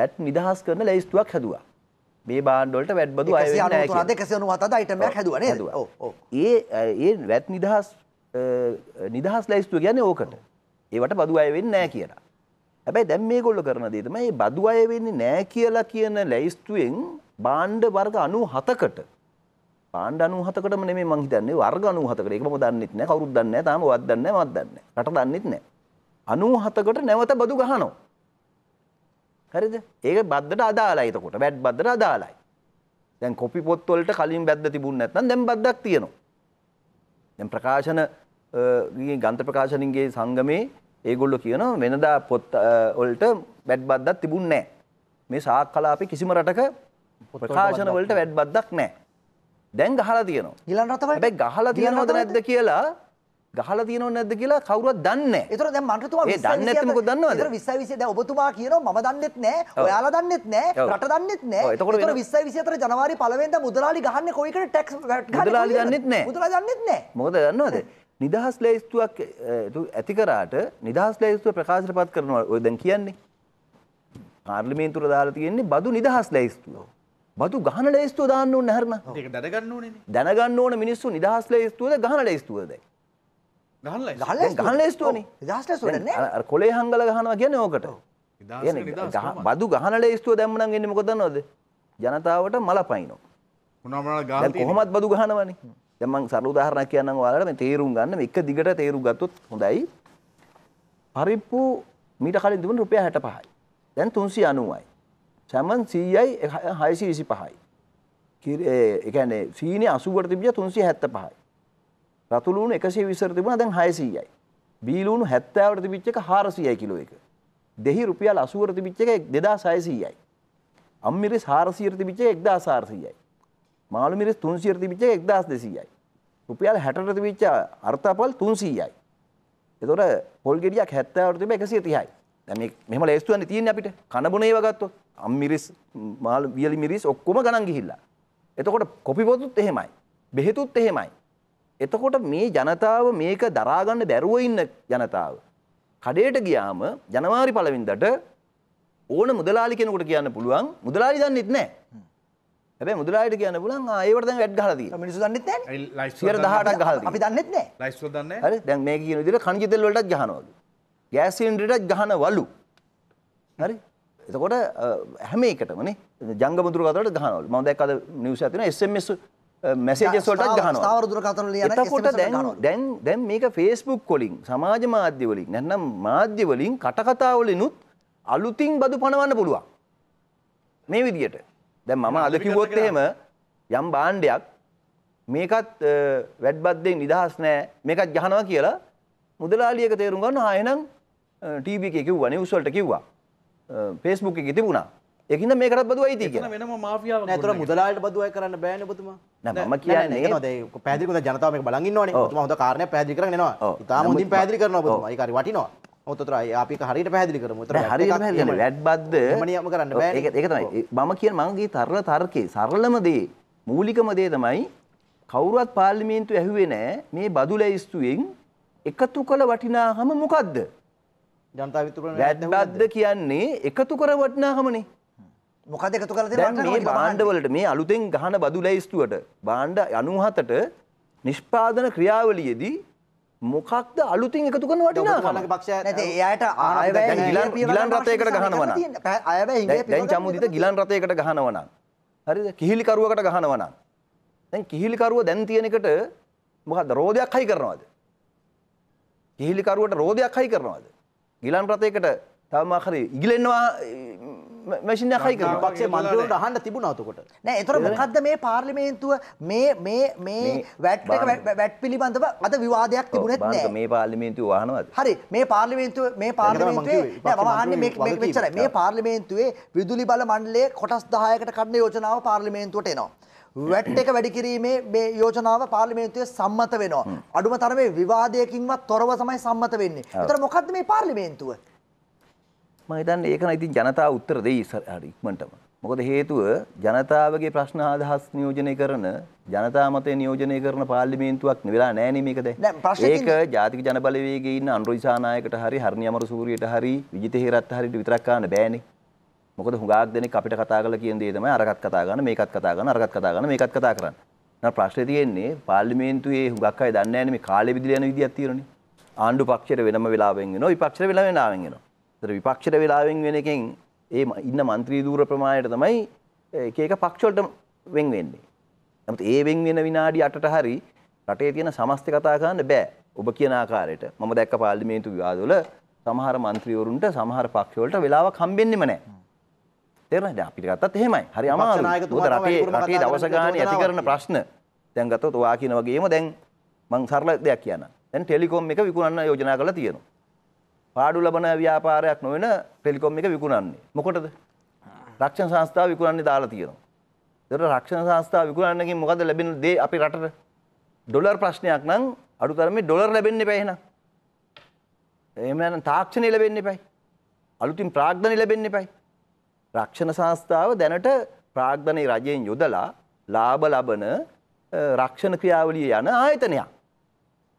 වැට් නිදහස් කරන ලැයිස්තුවක් හැදුවා. මේ බාණ්ඩ වලට වැට් බදු අය වෙන්නේ නැහැ කියලා. 197 අද අයිටමයක් හැදුවා නේද? ඔව් ඔව්. ඒ ඒ වැට් නිදහස් නිදහස් ලැයිස්තුව කියන්නේ ඕකට. ඒවට බදු අය වෙන්නේ නැහැ කියලා. හැබැයි දැන් මේගොල්ලෝ කරන දේ තමයි මේ බදු අය වෙන්නේ නැහැ කියලා කියන ලැයිස්තුවෙන් භාණ්ඩ වර්ග 97කට පාණ්ඩ 97කටම නෙමෙයි මං හිතන්නේ වර්ග 97කට. ඒක මම දන්නෙත් නෑ කවුරුත් දන්නේ නෑ තාම ඔයත් දන්නේ නෑ මත් දන්නේ නෑ. රට දන්නෙත් නෑ. 97කට නැවත බදු ගහනවා. හරිද? ඒක බද්දට අදාළයි එතකොට. බැඩ් බද්දට අදාළයි. දැන් කොපි පොත් වලට කලින් බද්ද තිබුණ නැත්නම් දැන් බද්දක් තියෙනවා. දැන් ප්‍රකාශන ගන්ත ප්‍රකාශනින්ගේ සංගමේ ඒගොල්ලො කියනවා වෙනදා පොත් ඔල්ට බැඩ් බද්දත් තිබුන් නෑ මේ සාක් කලාපේ කිසිම රටක ප්‍රකාශන වලට වැඩ් බද්දක් නෑ දැන් ගහලා තියෙනවා ගිලන් රටවල් හැබැයි ගහලා තියෙනවද නැද්ද කියලා ගහලා තියෙනව නැද්ද කියලා කවුරුවත් දන්නේ නැහැ. ඒතර දැන් මන්ටතුමා ඒ දන්නේ නැත්නම් මොකද දන්නවද? ඒතර 20 20 දැන් ඔබතුමා කියනවා මම දන්නෙත් නැහැ, ඔයාලා දන්නෙත් නැහැ, රට දන්නෙත් නැහැ. ඒතර 20 24 ජනවාරි 1 වෙනිදා මුදලාලි ගහන්නේ කොයිකට ටැක්ස් ගහන්නේ? මුදලාලි දන්නෙත් නැහැ. මුදලාලි දන්නෙත් නැහැ. මොකද දන්නවද? නිදහස් ලැයිස්තුවක් ඇති කරාට නිදහස් ලැයිස්තුව ප්‍රකාශයට පත් කරනවා ඔය දැන් කියන්නේ. පාර්ලිමේන්තුවට දාලා තියෙන්නේ බදු නිදහස් ලැයිස්තුව. බදු ගහන ලැයිස්තුව දාන්න ඕනේ නැහැරන. ඒක දැනගන්න ඕනේනේ. දැනගන්න ඕන මිනිස්සු නිදහස් ලැයිස්තුවද ගහන ලැයිස්තුවද දැන්. ගහන ලැයිස්තුව. ගහන ලැයිස්තුවනේ. නිදහස් ලැයිස්තුව නෑ. අර කොලේ හංගල ගහනවා කියන්නේ ඕකට. බදු ගහන ලැයිස්තුව දැම්ම නම් එන්නේ මොකද දන්නවද? ජනතාවට මල පයින්නෝ. මොනවා මොනවා ගහලා තියෙන්නේ. කොහොමත් බදු ගහනවනේ. දමන් සරල උදාහරණයක් කියන්නම් ඔයාලට මේ තේරුම් ගන්න මේ එක දිගට තේරුම් ගත්තොත් හොඳයි. පරිප්පු මීට කලින් තිබුණ රුපියල් 65යි. දැන් 390යි. සැමන් 100යි 625යි. ඒ කියන්නේ සීනි 80කට තිබිලා 375යි. රතුලුණු 120ට තිබුණා දැන් 600යි. බීලුණු 70ට තිබිච්ච එක 400යි කිලෝ එක. දෙහි රුපියල් 80කට තිබිච්ච එක 2600යි. අම්මිරිස් 400ට තිබිච්ච එක 1400යි. මාළු මිරිස් 300ට තිබිච්ච එක 1200යි. රුපියල් 60ට තිබිච්ච අර්ථපල් 300යි. එතකොට පොල් ගෙඩියක් 70ට තිබ්බ 130යි. දැන් මේ මෙහෙම ලේස්තුවන්නේ තියෙන්නේ අපිට. කන බොන ඒවා ගත්තොත් අම් මිරිස් මාළු වියලි මිරිස් ඔක්කොම ගණන් ගිහිල්ලා. එතකොට කොපි පොතුත් එහෙමයි. බෙහෙතුත් එහෙමයි. එතකොට මේ ජනතාව මේක දරාගන්න බැරුව ඉන්න ජනතාව. කඩේට ගියාම ජනවාරි පළවෙනිදට ඕන මුදලාලි කෙනෙකුට කියන්න පුළුවන් මුදලාලි දන්නෙත් නැහැ. ඇැ මුදලාට කියන්න පුලන් ඒවට වැඩ හලද මිනිසු දන්නෙත් සියට දහටක් හල අපි දන්නෙත් නෑ ලයිස් දන්න හරි දැන් මේ කියන දිට කණජිතෙල් වලට ගහනවලු ගෑසින්ටට ගහන වලු හරි එතකොට හැම එකටමනේ ජංග මුදුර කතරට ගහනවල මදැක් අද නිවස ඇතින එස්මස් මැසේජස්වලට ගහන අවරදුර කතර එතකොට දැන් දැන් දැන් මේක ෆේස්බුක් කොලින් සමාජ මාධ්‍යවලින් නැන්නම් මාධ්‍යවලින් කටකතාවලිනුත් අලුතින් බදු පණවන්න පුළුවන් මේ විදියට දැන් මම අද කිව්වොත් එහෙම යම් බාණ්ඩයක් මේකත් වැඩ්බද්දෙන් නිදහස් නෑ මේකත් ගහනවා කියලා මුදලාලියක තේරුම් ගන්න ආයෙනම් ටීවී එකේ කිව්වා නිවුස් වලට කිව්වා ෆේස්බුක් එකේ තිබුණා ඒකින්ද මේකටත් බදු අයිති කියලා වෙනම මාෆියාව නෑ ඒතර මුදලාලියට බදු අය කරන්න බෑනේ ඔබතුමා නෑ මම කියන්නේ ඒක නේද ඒක පැහැදිලි කරන ජනතාව මේක බලන් ඉන්නවනේ ඔබතුමා හොඳ කාරණයක් පැහැදිලි කරගෙන එනවා ඉතාලම හොඳින් පැහැදිලි කරනවා ඔබතුමා ඒක හරි වටිනවා ඔතතරයි අපි හරිට පැදිලි කරම තර හරි පැදිල වැඩ් බද්ද මනියම කරන්න එක තමයි මම කියන මගේ තරල තර්කය සරලමදේ මූලිකම දේ තමයි කවුරුවත් පාර්ලිමේන්තු ඇහුවේ නෑ මේ බදුල ස්තුවෙන් එකතු කළ වටිනා හම මොකක්ද වැඩ්බද්ද කියන්නේ එකතු කර වටිනාහමනේ මොකද එකතු කර මේ බාණ්ඩවලට මේ අලුතෙන් ගහන බදුල ස්තුවට බාණ්ඩ අනුහතට නිෂ්පාදන ක්‍රියාවලියදී මොකක්ද අලුතින් එකතු කරන වටිනාකම එයාට ගිලන් රථයකට ගහනවන දැන් චමුදිත ගිලන් රථයකට ගහනවනම් හරිද කිහිලිකරුවකට ගහනවනම් දැන් කිහිලිකරුව දැන් තියෙන එකට මොකක්ද රෝදයක් හයි කරනවද කිහිලිකරුවට රෝදයක් හයි කරනවද ගිලන් රථයකට තවම හරි ඉගිලෙන්නවා මැසින හයික පක්ෂේ මන්ත්‍රවලට අහන්න තිබුණාතකොට නෑ එතර මොකක්ද මේ පාර්ලිමේන්තුව මේ මේ මේ වැට් එක වැට් පිළිබඳව අද විවාදයක් තිබුණෙත් නෑ මේ පාර්ලිමේන්තුව වහනවද හරි මේ පාර්ලිමේන්තුව මේ පාර්ලිමේන්තුවේ මම අහන්නේ මේ මේක මෙච්චරයි මේ පාර්ලිමේන්තුවේ විදුලි බල මණ්ඩලයේ කොටස් 10කට කඩන යෝජනාව පාර්ලිමේන්තුවට එනවා වැට් එක වැඩි කිරීමේ මේ යෝජනාව පාර්ලිමේන්තුවේ සම්මත වෙනවා අඩුම තරමේ විවාදයකින්වත් තොරව තමයි සම්මත වෙන්නේ. ඒතර මොකද්ද මේ පාර්ලිමේන්තුව? මහිතන් ඒකන ඉතින් ජනතාව උත්තර දෙයි ඉක්මටම. මොකද හේතුව ජනතාවගේ ප්‍රශ්න අදහස් නියෝජනය කරන ජනතා මතය නියෝජනය කරන පාර්ලිමේන්තුවක් වෙලා නෑනීමකද ඒක ජාතික ජනබලවේගේ ඉන්න අන්රුයිසානායකට හරි හරණි අමර සූරියට හරි විජිතහිරත් හරිට විතරක්කාන්න බෑනේ මොකද හුඟක් දෙනෙක් අපිට කතා කරලා කියන දේ තමයි අරකට කතා ගන්න මේකත් කතා ගන්න අරකට කතා ගන්න මේකත් කතා කරන්න. නර ප්‍රශ්නේ තියෙන්නේ පාර්ලිමේන්තුවේ හුඟක් අය දන්නේ නැහැ මේ කාලෙ බෙදලා යන විදියක් තියෙනනේ. ආණ්ඩු පක්ෂයට වෙනම වෙලාවෙන් එනවා විපක්ෂයට වෙනම වෙලාවෙන් එනවා. තර විපක්ෂට වෙලාවෙන් වෙන එකෙන් ඒ ඉන්න මන්ත්‍රී දූර ප්‍රමාණයට තමයි ඒක පක්ෂොල්ට වෙන් වෙන්නේ. නමුත් ඒ වෙන් වෙන විනාඩි 8ට හරි රටේ තියෙන සමස්ත කතා කරන්න බෑ. ඔබ කියන ආකාරයට මම දැක්ක පාර්ලිමේන්තු විවාදවල සමහර മന്ത്രിවරුන්ට සමහර පක්ෂවලට වෙලාවක් හම්බෙන්නෙම නැහැ. තේරෙනවද? අපිට ගත්තත් එහෙමයි. හරි අමාරුයි. මොකද රටේ රටේ දවස ගානේ ඇති කරන ප්‍රශ්න දැන් ගත්තොත් ඔයා කියන වගේම දැන් මං සරල දෙයක් කියනවා. දැන් ටෙලිකොම් එක විකුණන්න යෝජනා කරලා තියෙනවා. පාඩු ලබන ව්‍යාපාරයක් නොවන ටෙලිකොම් එක විකුණන්නේ. මොකටද? රක්ෂණ සංස්ථාව විකුණන්නේ දාලා තියෙනවා. ඒතර රක්ෂණ සංස්ථාව විකුණන්නකින් මොකද ලැබෙන දේ අපේ රටට? ඩොලර් ප්‍රශ්නයක් නම් අඩුතරමේ ඩොලර් ලැබෙන්න එපා එහෙනම්. එහෙම නැත්නම් තාක්ෂණය ලැබෙන්න එපයි. අලුතින් ප්‍රාග්ධනය ලැබෙන්න එපයි. රක්ෂණ සංස්ථාව දැනට ප්‍රාග්ධනයේ රජයෙන් යොදලා ලාභ ලබන රක්ෂණ ක්‍රියාවලිය යන ආයතනයක්.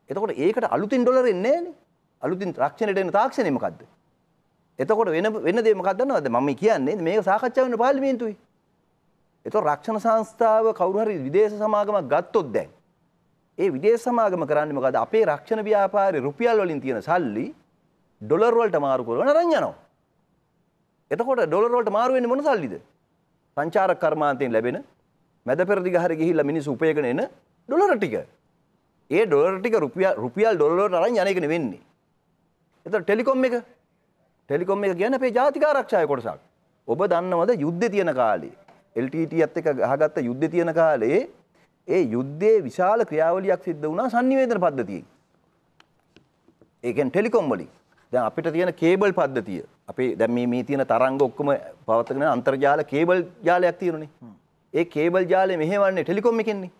එතකොට ඒකට අලුතින් ඩොලර් එන්නේ නැහැ නේ. අලුතින් රක්ෂණයට එන තාක්ෂණය මොකද්ද? එතකොට වෙන වෙන දේ මොකක්ද දන්නවද? මම කියන්නේ මේක සාකච්ඡා වෙන පාර්ලිමේන්තුවේ. එතකොට රක්ෂණ සංස්ථාව කවුරු හරි විදේශ සමාගමක් ගත්තොත් දැන් ඒ විදේශ සමාගම කරන්නේ මොකද අපේ රක්ෂණ ව්‍යාපාරේ රුපියල් වලින් තියෙන සල්ලි ඩොලර් වලට මාරු කරගෙන අරන් යනවා. එතකොට ඩොලර් වලට මාරු වෙන්නේ මොන සල්ලිද? සංචාරක කර්මාන්තයෙන් ලැබෙන මැද පෙරදිග හරි ගිහිල්ලා මිනිස්සු උපයගෙන එන ඩොලර ටික. ඒ ඩොලර් ටික රුපියල් රුපියල් ඩොලර් වලට අරන් යන එක නෙවෙන්නේ. එතකොට ටෙලිකොම් එක ටෙලිකොම් එක කියන්නේ අපේ ජාතික ආරක්ෂාවේ කොටසක්. ඔබ දන්නවද යුද්ධේ තියෙන කාලේ LTT එත් එක්ක ගහගත්ත යුද්ධේ තියෙන කාලේ ඒ යුද්ධයේ විශාල ක්‍රියාවලියක් සිද්ධ වුණා sannivedana පද්ධතියෙන්. ඒ කියන්නේ ටෙලිකොම් වලින්. දැන් අපිට තියෙන කේබල් පද්ධතිය අපේ දැන් මේ මේ තියෙන තරංග ඔක්කොම පවත්වන අන්තර්ජාල කේබල් ජාලයක් තියෙනුනේ. ඒ කේබල් ජාලය මෙහෙවන්නේ ටෙලිකොම් එකෙන්නේ.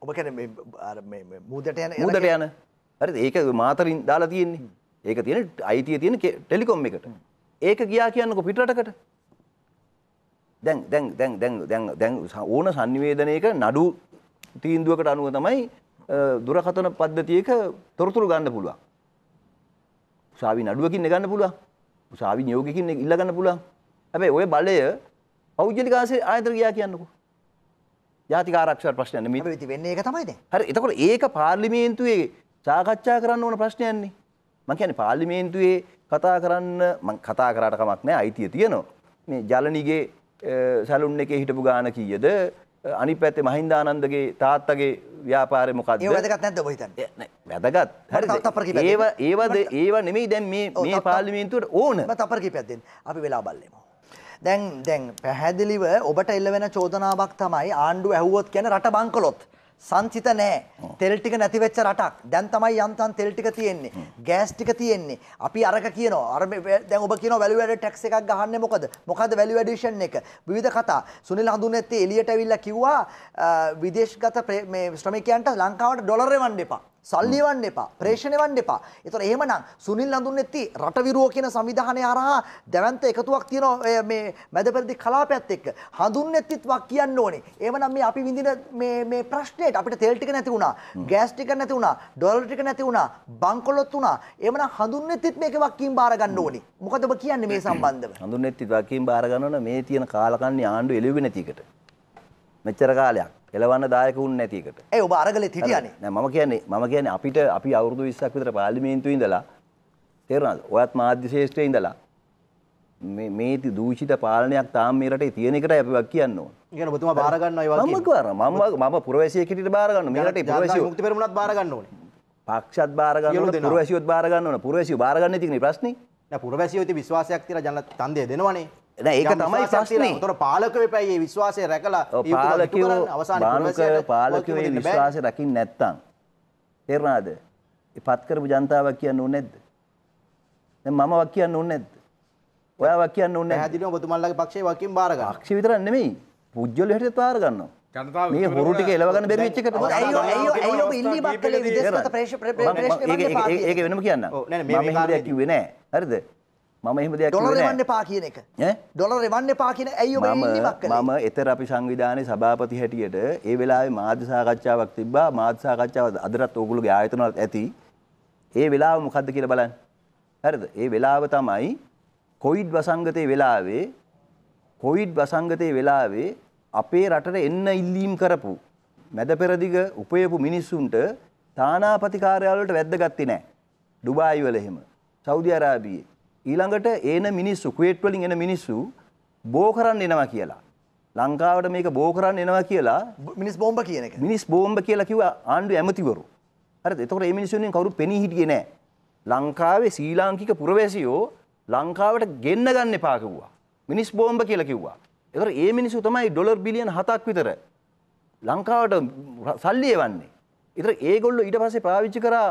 ඔබ කියන්නේ මේ අර මේ මූදට යන මූදට යන. හරිද? ඒක මාතරින් දාලා තියෙන්නේ. ඒක තියෙන අයිතිය තියෙන ටෙලිකොම් එකට. ඒක ගියා කියන්නකො පිටරටකට. දැන් දැන් දැන් දැන් දැන් දැන් ඕන sannivedanaයක නඩු තීන්දුවකට අනුව තමයි දුරකථන පද්ධතියක තොරතුරු ගන්න පුළුවන්. උසාවි නඩුවකින් ගන්න පුළුවන්. උසාවි නියෝගයකින් ඉල්ලගන්න පුළුවන්. හැබැයි ওই බලය පෞද්ගලික ආයතන ගියා කියන්නකෝ. ජාතික ආරක්ෂා ප්‍රශ්නයක් නෙමෙයි. වෙන්නේ ඒක තමයි දැන්. හරි එතකොට ඒක පාර්ලිමේන්තුවේ සාකච්ඡා කරන්න ඕන ප්‍රශ්නයන්නේ. මං කියන්නේ පාර්ලිමේන්තුවේ කතා කරන්න මං කතා කරාට කමක් නැහැ අයිතිය තියෙනවා. මේ ජලනිගේ සැලුන් එකේ හිටපු ගාන කීයද? අනිත් පැත්තේ මහින්දානන්දගේ තාත්තගේ ව්‍යාපාරය මොකක්ද? ඒක වැදගත් නැද්ද ඔබ හිතන්නේ? වැදගත්. හරිද? ඒව ඒවද ඒව නෙමෙයි දැන් මේ මේ පාර්ලිමේන්තුවට ඕන. මම තප්පර කීපයක් දෙන්න. අපි වෙලා බලමු. දැන් දැන් පැහැදිලිව ඔබට එල්ල වෙන චෝදනාවක් තමයි ආණ්ඩුව ඇහුවොත් කියන රට බංකොලොත්. සංචිත නෑ තෙල් ටික නැති වෙච්ච රටක් දැන් තමයි යන්තම් තෙල් ටික තියෙන්නේ ගෑස් ටික තියෙන්නේ අපි අරක කියනවා අර දැන් ඔබ කියනවා වැලියු ඇඩඩ් ටැක්ස් එකක් ගහන්නේ මොකද මොකද වැලියු ඇඩිෂන් එක විවිධ කතා සුනිල් හඳුනෙත් එළියට ඇවිල්ලා කිව්වා විදේශගත මේ ශ්‍රමිකයන්ට ලංකාවට ඩොලර් එවන්න එපා සල්ලි වන්න එපා, ප්‍රේෂණය වන්න එපා. ඒතර එහෙමනම් සුනිල් අඳුන්නෙත්ති රට විරුව කියන සංවිධානය හරහා දැවැන්ත එකතුවක් තියෙනවා මේ මැදපෙරදි කලාපයත් එක්ක. හඳුන්නෙත්තිත් වක් කියන්න ඕනේ. එහෙමනම් මේ අපි විඳින මේ මේ ප්‍රශ්නේට අපිට තෙල් ටික නැති වුණා, ගෑස් ටික නැති වුණා, ඩොලර් ටික නැති වුණා, බංකොලොත් වුණා. එහෙමනම් හඳුන්නෙත්තිත් මේක වක්කීම් බාර ගන්න ඕනේ. මොකද ඔබ කියන්නේ මේ සම්බන්ධව? හඳුන්නෙත්තිත් වක්කීම් බාර ගන්නවනේ මේ තියෙන කාලකන්ණි ආණ්ඩු එළිවෙ නැති එකට. මෙච්චර කාලයක් එලවන්න දායකුන් නැති එකට. ඒ ඔබ අරගලෙත් හිටියානේ. නෑ මම කියන්නේ මම කියන්නේ අපිට අපි අවුරුදු 20ක් විතර පාර්ලිමේන්තුවේ ඉඳලා තේරුණාද? ඔයත් මාධ්‍ය ශාස්ත්‍රයේ ඉඳලා මේ මේ දූෂිත පාලනයක් තාම මේ රටේ තියෙන එකට අපි වක් කියන්න ඕන. ඒ කියන්නේ ඔබතුමා බාර ගන්නවා ඒ වගේ. මම කරනවා. මම මම පුරවැසියෙක් හිටියට බාර ගන්නවා. මේ රටේ පුරවැසියෝ මුක්ති පෙරමුණත් බාර ගන්න ඕනේ. පක්ෂත් බාර ගන්න ඕනේ. පුරවැසියොත් බාර ගන්න ඕනේ. පුරවැසියෝ බාර ගන්න ඉතින් ප්‍රශ්නේ. නෑ පුරවැසියෝ ඉතින් විශ්වාසයක් තියලා ජන තන්දේ දෙනවනේ. ඒක තමයි ප්‍රශ්නේ. උතර පාලකයෝ එපැයි මේ විශ්වාසය රැකලා පාලකයෝ අවසානයේ පාලකයෝ මේ විශ්වාසය රකින්න නැත්තම් තේරුණාද? ඉපත් කරපු ජනතාවක් කියන්න ඕනේ නැද්ද? දැන් මම වක් කියන්න ඕනේ නැද්ද? ඔයා වක් කියන්න ඕනේ නැහැ. පැහැදිලිව ඔබතුමාලගේ පක්ෂයේ වකින් බාර ගන්න. පක්ෂේ විතරක් නෙමෙයි. පුජ්‍යල හැටියට බාර ගන්නවා. මේ හොරු ටික එලවගන්න බැරි වෙච්ච එකට ඇයි ඇයි ඇයි ඔබ ඉල්ලීමක් කළේ විදේශගත ප්‍රේක්ෂක ප්‍රේක්ෂක ඒක වෙනම කියන්න. මම මේ හරියට කිව්වේ නෑ. හරිද? මම එහෙම දෙයක් ඩොලර් එවන්න එපා කියන එක ඈ ඩොලර් එවන්න එපා කියන ඇයි ඔබ ඉල්ලීමක් කළේ මම එතර අපි සංවිධානයේ සභාපති හැටියට ඒ වෙලාවේ මාධ්‍ය සාකච්ඡාවක් තිබ්බා මාධ්‍ය සාකච්ඡාව අදටත් ඕගොල්ලෝගේ ආයතනවලත් ඇති ඒ වෙලාව මොකද්ද කියලා බලන්න හරිද ඒ වෙලාව තමයි කොවිඩ් වසංගතයේ වෙලාවේ කොවිඩ් වසංගතයේ වෙලාවේ අපේ රටට එන්න ඉල්ලීම් කරපු මැද පෙරදිග උපයපු මිනිස්සුන්ට තානාපති කාර්යාලවලට වැද්ද ගත්තේ නැහැ. ඩුබායි වල එහෙම, සෞදි අරාබියේ, ඊළඟට ඒන මිනිස්සු කුවේට් වලින් එන මිනිස්සු බෝ කරන්න එනවා කියලා. ලංකාවට මේක බෝ කරන්න එනවා කියලා මිනිස් බෝම්බ කියන එක. මිනිස් බෝම්බ කියලා කිව්වා ආණ්ඩුවේ ඇමතිවරු. හරිද? එතකොට මේ මිනිස්සුන්ගෙන් කවුරු පෙනී හිටියේ නැහැ. ලංකාවේ ශ්‍රී ලාංකික පුරවැසියෝ ලංකාවට ගෙන්න ගන්න එපා කිව්වා. මිනිස් බෝම්බ කියලා කිව්වා. ඒතර ඒ මිනිස්සු තමයි ඩොලර් බිලියන 7ක් විතර ලංකාවට සල්ලි එවන්නේ. ඒතර ඒගොල්ලෝ ඊට පස්සේ පාවිච්චි කරා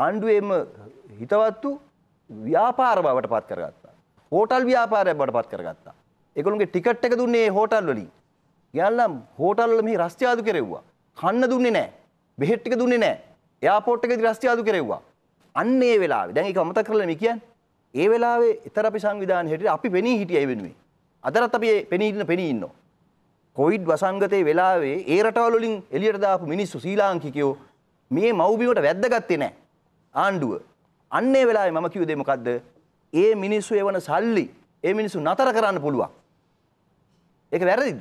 ආණ්ඩුවේම හිතවත්තු ව්‍යාපාර බවට පත් කරගත්තා. හෝටල් ව්‍යාපාරයක් බවට පත් කරගත්තා. ඒගොල්ලන්ගේ ටිකට් එක දුන්නේ හෝටල් වලින්. ගියල්ලා හෝටල් වල මෙහි රස්තියාදු කෙරෙව්වා. කන්න දුන්නේ නැහැ. බෙහෙත් ටික දුන්නේ නැහැ. එයාපෝට් එකේදී රස්තියාදු කෙරෙව්වා. අන්න ඒ වෙලාවේ දැන් ඒක අමතක කරලා මේ කියන්නේ. ඒ වෙලාවේ ඊතර අපි සංවිධානයේ හැටියට අපි පෙනී හිටියයි වෙනුවේ. අදටත් අපි පෙනී ඉන්න පෙනී ඉන්නවා. කොවිඩ් වසංගතයේ වෙලාවේ ඒ රටවල් වලින් එළියට දාපු මිනිස්සු ශ්‍රී ලාංකිකයෝ මේ මව්බිමට වැද්දගත්තේ නැහැ ආණ්ඩුව. අන්නේ වෙලාවේ මම කිව්වේ මොකද්ද? ඒ මිනිස්සු එවන සල්ලි ඒ මිනිස්සු නතර කරන්න පුළුවන්. ඒක වැරදිද?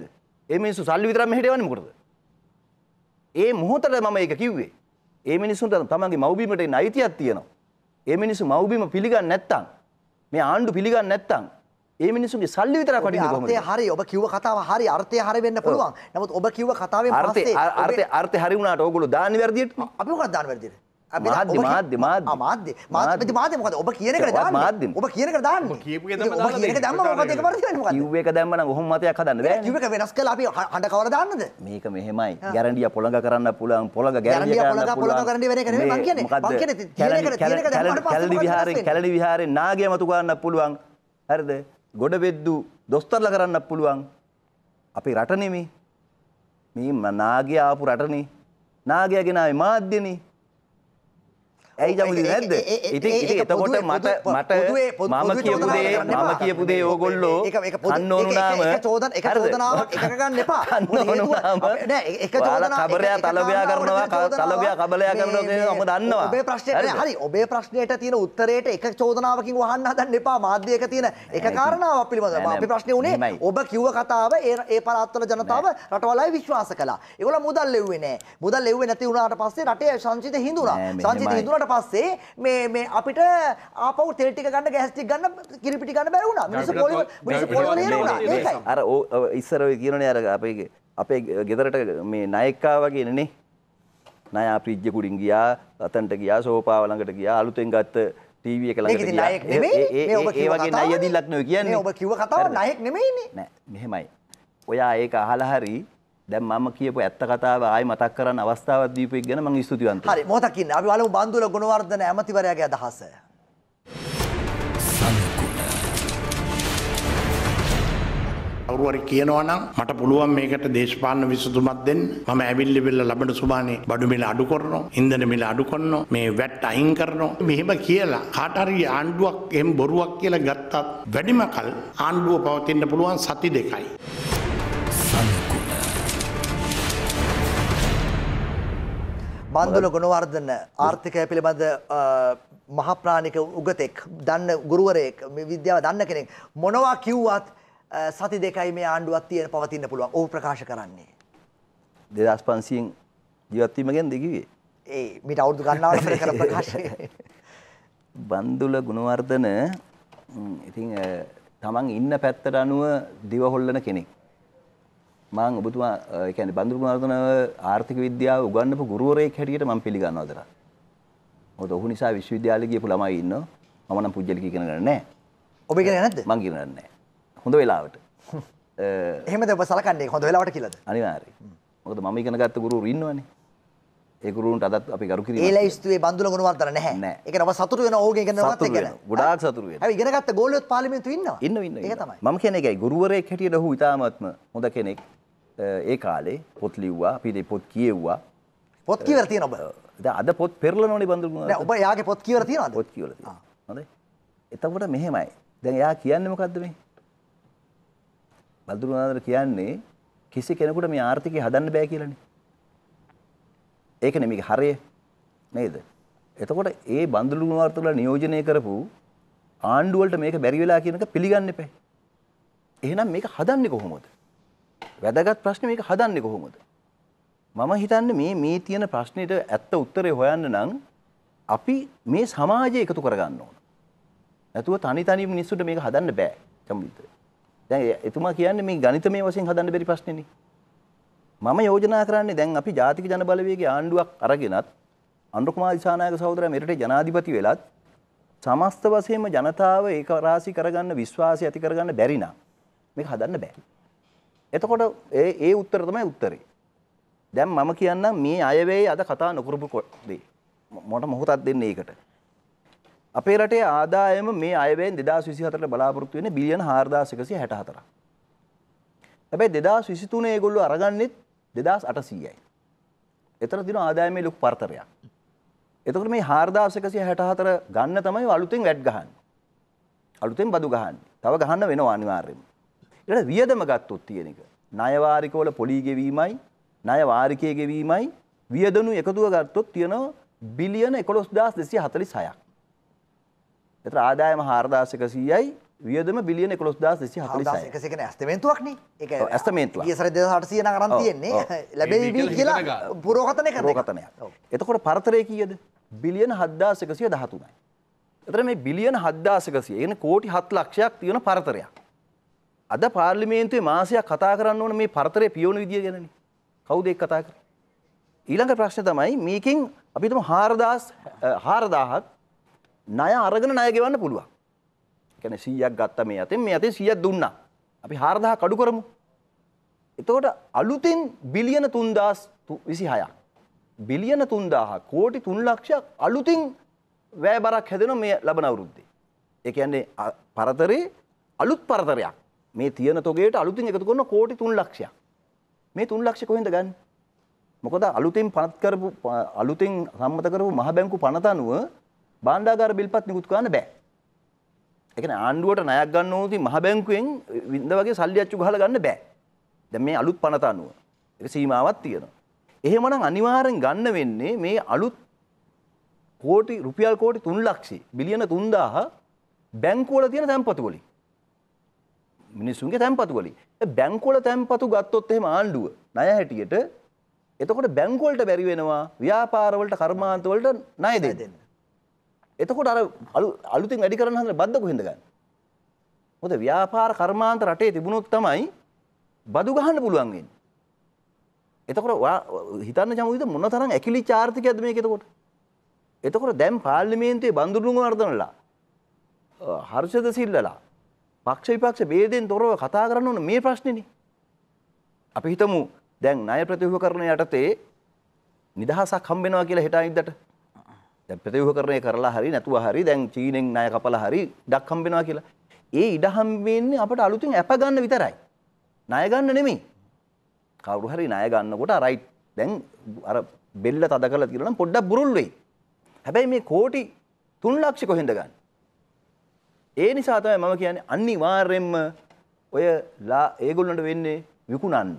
ඒ මිනිස්සු සල්ලි විතරක් මෙහෙට එවන්නේ මොකටද? ඒ මොහොතට මම ඒක කිව්වේ. ඒ මිනිස්සුන්ට තමන්ගේ මව්බිමට එන අයිතියක් තියෙනවා. ඒ මිනිස්සු මව්බිම පිළිගන්නේ නැත්තම් මේ ආණ්ඩු පිළිගන්නේ නැත්තම් ඒ මිනිස්සුන්ගේ සල්ලි විතරක් වටින්නේ කොහොමද? අර්ථය හරි ඔබ කිව්ව කතාව හරි අර්ථය හරි වෙන්න පුළුවන්. නමුත් ඔබ කිව්ව කතාවෙන් පස්සේ අර්ථය අර්ථය හරි වුණාට ඕගොල්ලෝ දාන්නේ වැරදියට. අපි මොකක්ද දාන්නේ වැරදියට? මාධ්‍ය මාධ්‍ය මාධ්‍ය මාධ්‍ය මාධ්‍ය මාධ්‍ය මොකද ඔබ කියන එකට දාන්න මාධ්‍ය ඔබ කියන එකට දාන්න ඔබ කියපු එක තමයි දාලා තියෙන්නේ දැම්ම මොකද ඒක වරදින්නේ මොකද කිව් එක දැම්ම නම් ඔහොම මතයක් හදන්න බෑනේ කිව් එක වෙනස් කළා අපි හඬ කවර දාන්නද මේක මෙහෙමයි ගැරන්ඩිය පොළඟ කරන්න පුළුවන් පොළඟ ගැරන්ඩිය කරන්න පුළුවන් පොළඟ ගැරන්ඩිය වෙන එක නෙමෙයි මම කියන්නේ මම කියන්නේ කියන එකට කියන එක දැම්ම කැලණි විහාරේ කැලණි විහාරේ නාගය මතු කරන්න පුළුවන් හරිද ගොඩ වෙද්දු දොස්තරලා කරන්න පුළුවන් අපේ රට නෙමෙයි මේ නාගය ආපු රටනේ නාගය ගෙනාවේ මාධ්‍යනේ ඇයි ජමුලි නැද්ද ඉතින් ඉතින් එතකොට මට මට මම කියපු දේ මම කියපු දේ ඕගොල්ලෝ කන්න ඕනුනාම එක චෝදන එක චෝදනාවක් එක ගන්න එපා ඕනුනාම නෑ එක චෝදනාවක් කබරයා තලබයා කරනවා තලබයා කබලයා කරනවා කියන මම දන්නවා ඔබේ ප්‍රශ්නේ හරි ඔබේ ප්‍රශ්නයට තියෙන උත්තරේට එක චෝදනාවකින් වහන්න හදන්න එපා මාධ්‍යයක තියෙන එක කාරණාවක් පිළිබඳව අපි ප්‍රශ්නේ උනේ ඔබ කිව්ව කතාව ඒ ඒ පළාත්වල ජනතාව රටවලයි විශ්වාස කළා ඒගොල්ලෝ මුදල් ලෙව්වේ නෑ මුදල් ලෙව්වේ නැති වුණාට පස්සේ රටේ සංචිත හිඳුණා සංචිත හිඳුණාට පස්සේ මේ මේ අපිට ආපහු තෙල් ටික ගන්න ගෑස් ටික ගන්න කිරි පිටි ගන්න බැරි වුණා. මිනිස්සු පොළොව මිනිස්සු පොළොව නේන වුණා. ඒකයි. අර ඉස්සර ඔය කියනනේ අර අපේ අපේ ගෙදරට මේ නායකා වගේ නේ. ණයා ප්‍රිජ්ජ කුඩින් ගියා, අතන්ට ගියා, සෝපාව ළඟට ගියා, අලුතෙන් ගත්ත ටීවී එක ළඟට ගියා. ඒ වගේ ණය දිලක් නෝ කියන්නේ. ඔබ කිව්ව කතාව ණයෙක් නෙමෙයිනේ. නෑ මෙහෙමයි. ඔයා ඒක අහලා හරි දැන් මම කියපු ඇත්ත කතාව ආයි මතක් කරන්න අවස්ථාවක් දීපු එක ගැන මම ස්තුතිවන්තයි. හරි මොහොතක් ඉන්න. අපි බලමු බන්දුල ගුණවර්ධන ඇමතිවරයාගේ අදහස. කවුරුහරි කියනවා නම් මට පුළුවන් මේකට දේශපාලන විසඳුමක් දෙන්න. මම ඇවිල්ලි බෙල්ල ලබන සුමානේ බඩු මිල අඩු කරනවා, ඉන්ධන මිල අඩු කරනවා, මේ වැට් අයින් කරනවා. මෙහෙම කියලා කාට හරි ආණ්ඩුවක් එහෙම බොරුවක් කියලා ගත්තත් වැඩිම කල ආණ්ඩුව පවතින්න පුළුවන් සති දෙකයි. සනි බන්දුල ගුණවර්ධන ආර්ථිකය පිළිබඳ මහප්‍රාණික උගතෙක් දන්න ගුරුවරයෙක් විද්‍යාව දන්න කෙනෙක් මොනවා කිව්වත් සති දෙකයි මේ ආණ්ඩුවත් තියෙන පවතින්න පුළුවන් ඔහු ප්‍රකාශ කරන්නේ. දෙදස් පන්සියෙන් ජීවත්වීමගෙන් දෙකිවේ. ඒ මිට අවුදු ගන්නාවට කර ප්‍රකාශය. බන්දුල ගුණවර්ධන ඉතින් තමන් ඉන්න පැත්තට අනුව දිවහොල්ලන කෙනෙක්. මං ඔබතුමා ඒ කියන්නේ බඳුරු කුමාරතුංගව ආර්ථික විද්‍යාව උගන්වපු ගුරුවරයෙක් හැටියට මම පිළිගන්නවා දරා. මොකද ඔහු නිසා විශ්වවිද්‍යාලේ ගියපු ළමයි ඉන්නවා. මම නම් පුජ්‍යලික ඉගෙන ගන්න නැහැ. ඔබ ඉගෙන නැද්ද? මං ඉගෙන ගන්න නැහැ. හොඳ වෙලාවට. එහෙමද ඔබ සලකන්නේ හොඳ වෙලාවට කියලාද? අනිවාර්යයෙන්. මොකද මම ඉගෙන ගත්ත ගුරුවරු ඉන්නවනේ. ඒ ගුරුවරුන්ට අදත් අපි ගරු කිරීම. ඒ ලයිස්තුවේ බඳුල ගුණවර්ධන නැහැ. නැහැ. ඒ කියන්නේ ඔබ සතුටු වෙන ඕගෙන් ඉගෙන ගන්නවත් එක ගැන. ගොඩාක් සතුටු වෙනවා. අපි ඉගෙන ගත්ත ගෝලියොත් පාර්ලිමේන්තුවේ ඉන්නවා. ඉන්නවා ඉන්නවා. ඒක තමයි. මම කියන්නේ ඒකයි ගුරුවරයෙක් හැටියට ඔහු ඉතාමත්ම හොඳ කෙනෙක්. ඒ කාලේ පොත් ලිව්වා අපිට පොත් කියව්වා පොත් කියවර තියෙන ඔබ අද පොත් පෙරලනොනි බඳුරුණ ඔබ යාගේ පොත් කියවර තියෙනවද පොත් කියවල හොඳයි එතකොට මෙහෙමයි දැන් එයා කියන්නේ මොකද්ද මේ බඳුරුණාදර කියන්නේ කිසි කෙනෙකුට මේ ආර්ථිකය හදන්න බෑ කියලානේ ඒකනේ මේක හරය නේද එතකොට ඒ බඳුරුණාර්ථවල නියෝජනය කරපු ආණ්ඩුවලට මේක බැරි වෙලා කියනක පිළිගන්න එපා එහෙනම් මේක හදන්නේ කොහොමද වැදගත් ප්‍රශ්නේ මේක හදන්නේ කොහොමද? මම හිතන්නේ මේ මේ තියෙන ප්‍රශ්නෙට ඇත්ත උත්තරේ හොයන්න නම් අපි මේ සමාජය එකතු කරගන්න ඕන. නැතුව තනි තනි මිනිස්සුන්ට මේක හදන්න බෑ. සම්බිද්ද. දැන් එතුමා කියන්නේ මේ ගණිතමය වශයෙන් හදන්න බැරි ප්‍රශ්නේනේ. මම යෝජනා කරන්නේ දැන් අපි ජාතික ජනබලවේගයේ ආණ්ඩුවක් අරගෙනත් අනුරකුමාර දිසානායක සහෝදරයා මෙරට ජනාධිපති වෙලත් සමස්ත වශයෙන්ම ජනතාව ඒක රාසි කරගන්න විශ්වාසය ඇති කරගන්න බැරි නම් මේක හදන්න බෑ. එතකොට ඒ උත්තර තමයි උත්තරේ. දැන් මම කියන්නම් මේ අයවැය අද කතා නොකරපු දේ. මොට මොහොතක් දෙන්න ඒකට. අපේ රටේ ආදායම මේ අයවැයෙන් 2024ට බලාපොරොත්තු වෙන්නේ බිලියන 4164ක්. හැබැයි 2023 ඒගොල්ලෝ අරගන්නෙත් 2800යි. එතන දින ආදායමේ ලොකු පරතරයක්. එතකොට මේ 4164 ගන්න තමයි අලුතෙන් වැඩ් ගහන්නේ. අලුතෙන් බදු ගහන්නේ. තව ගහන්න වෙනවා අනිවාර්යයෙන්ම. ඒකට වියදම ගත්තොත් තියෙන එක. ණය වාරිකවල පොලී ගෙවීමයි ණය වාරිකයේ ගෙවීමයි වියදනු එකතුව ගත්තොත් තියෙනවා බිලියන 11246ක්. ඒතර ආදායම 4100යි වියදම බිලියන 11246යි. 11246 කියන්නේ ඇස්තමේන්තුවක් නේ. ඒක ඇස්තමේන්තුවක්. ඊයේ සැරේ 2800 නම් අරන් තියෙන්නේ. ලැබෙයි කියලා පුරෝගතනය කරන පුරෝගතනයක්. එතකොට පරතරය කීයද? බිලියන 7113යි. එතන මේ බිලියන 7100 කියන්නේ කෝටි 7 ලක්ෂයක් තියෙන පරතරයක්. අද පාර්ලිමේන්තුවේ මාසයක් කතා කරන්න ඕන මේ පරතරය පියවන විදිය ගැනනේ. කවුද ඒක කතා කරන්නේ? ඊළඟ ප්‍රශ්නේ තමයි මේකෙන් අපි හිතමු 4000 4000ක් ණය අරගෙන ණය ගෙවන්න පුළුවන්. ඒ කියන්නේ 100ක් ගත්ත මේ අතෙන් මේ අතෙන් 100ක් දුන්නා. අපි 4000 කඩු කරමු. එතකොට අලුතෙන් බිලියන 3026ක් බිලියන 3000 කෝටි 3 ලක්ෂයක් අලුතින් වැය බරක් හැදෙනවා මේ ලබන අවුරුද්දේ. ඒ කියන්නේ පරතරේ අලුත් පරතරයක් මේ තියෙන තොගේට අලුතින් එකතු කරන කෝටි 3 ලක්ෂයක්. මේ 3 ලක්ෂ කොහෙන්ද ගන්න? මොකද අලුතින් පනත් කරපු අලුතින් සම්මත කරපු මහ බැංකු පනත අනුව භාණ්ඩාගාර බිල්පත් නිකුත් කරන්න බෑ. ඒ කියන්නේ ආණ්ඩුවට ණයක් ගන්න ඕනදී මහ බැංකුවෙන් වින්ද වගේ සල්ලි අච්චු ගහලා ගන්න බෑ. දැන් මේ අලුත් පනත අනුව. ඒක සීමාවක් තියෙනවා. එහෙමනම් අනිවාර්යෙන් ගන්න වෙන්නේ මේ අලුත් කෝටි රුපියල් කෝටි 3 ලක්ෂ බිලියන 3000 බැංකුවල තියෙන තැන්පතු වලින්. මිනිස්සුන්ගේ තැන්පතු වලින්. බැංකුවල තැන්පතු ගත්තොත් එහෙම ආණ්ඩුව ණය හැටියට එතකොට බැංකුවලට බැරි වෙනවා ව්‍යාපාරවලට කර්මාන්තවලට ණය දෙන්න. එතකොට අර අලුතින් වැඩි කරන්න හදන බද්ද කොහෙන්ද ගන්න? මොකද ව්‍යාපාර කර්මාන්ත රටේ තිබුණොත් තමයි බදු ගහන්න පුළුවන් වෙන්නේ. එතකොට හිතන්න චමුදිත මොන තරම් ඇකිලිච් ආර්ථිකයක්ද මේක එතකොට? එතකොට දැන් පාර්ලිමේන්තුවේ බඳුරුණුව වර්ධනලා හර්ෂද සිල්ලලා පක්ෂ විපක්ෂ බේදෙන් තොරව කතා කරන්න ඕන මේ ප්‍රශ්නෙනේ. අපි හිතමු දැන් ණය ප්‍රතිව්‍යුහකරණ යටතේ නිදහසක් හම්බෙනවා කියලා හෙට අනිද්දට. දැන් ප්‍රතිව්‍යුහකරණය කරලා හරි නැතුව හරි දැන් චීනෙන් ණය කපලා හරි ඩක් හම්බෙනවා කියලා. ඒ ඉඩ හම්බෙන්නේ අපට අලුතින් ඇප ගන්න විතරයි. ණය ගන්න නෙමෙයි. කවුරු හරි ණය ගන්නකොට රයිට් දැන් අර බෙල්ල තද කරලා තියනවා නම් පොඩ්ඩක් බුරුල් වෙයි. හැබැයි මේ කෝටි 3 ලක්ෂ කොහෙන්ද ගන්න? ඒ නිසා තමයි මම කියන්නේ අනිවාර්යෙන්ම ඔය ලා ඒගොල්ලන්ට වෙන්නේ විකුණන්න.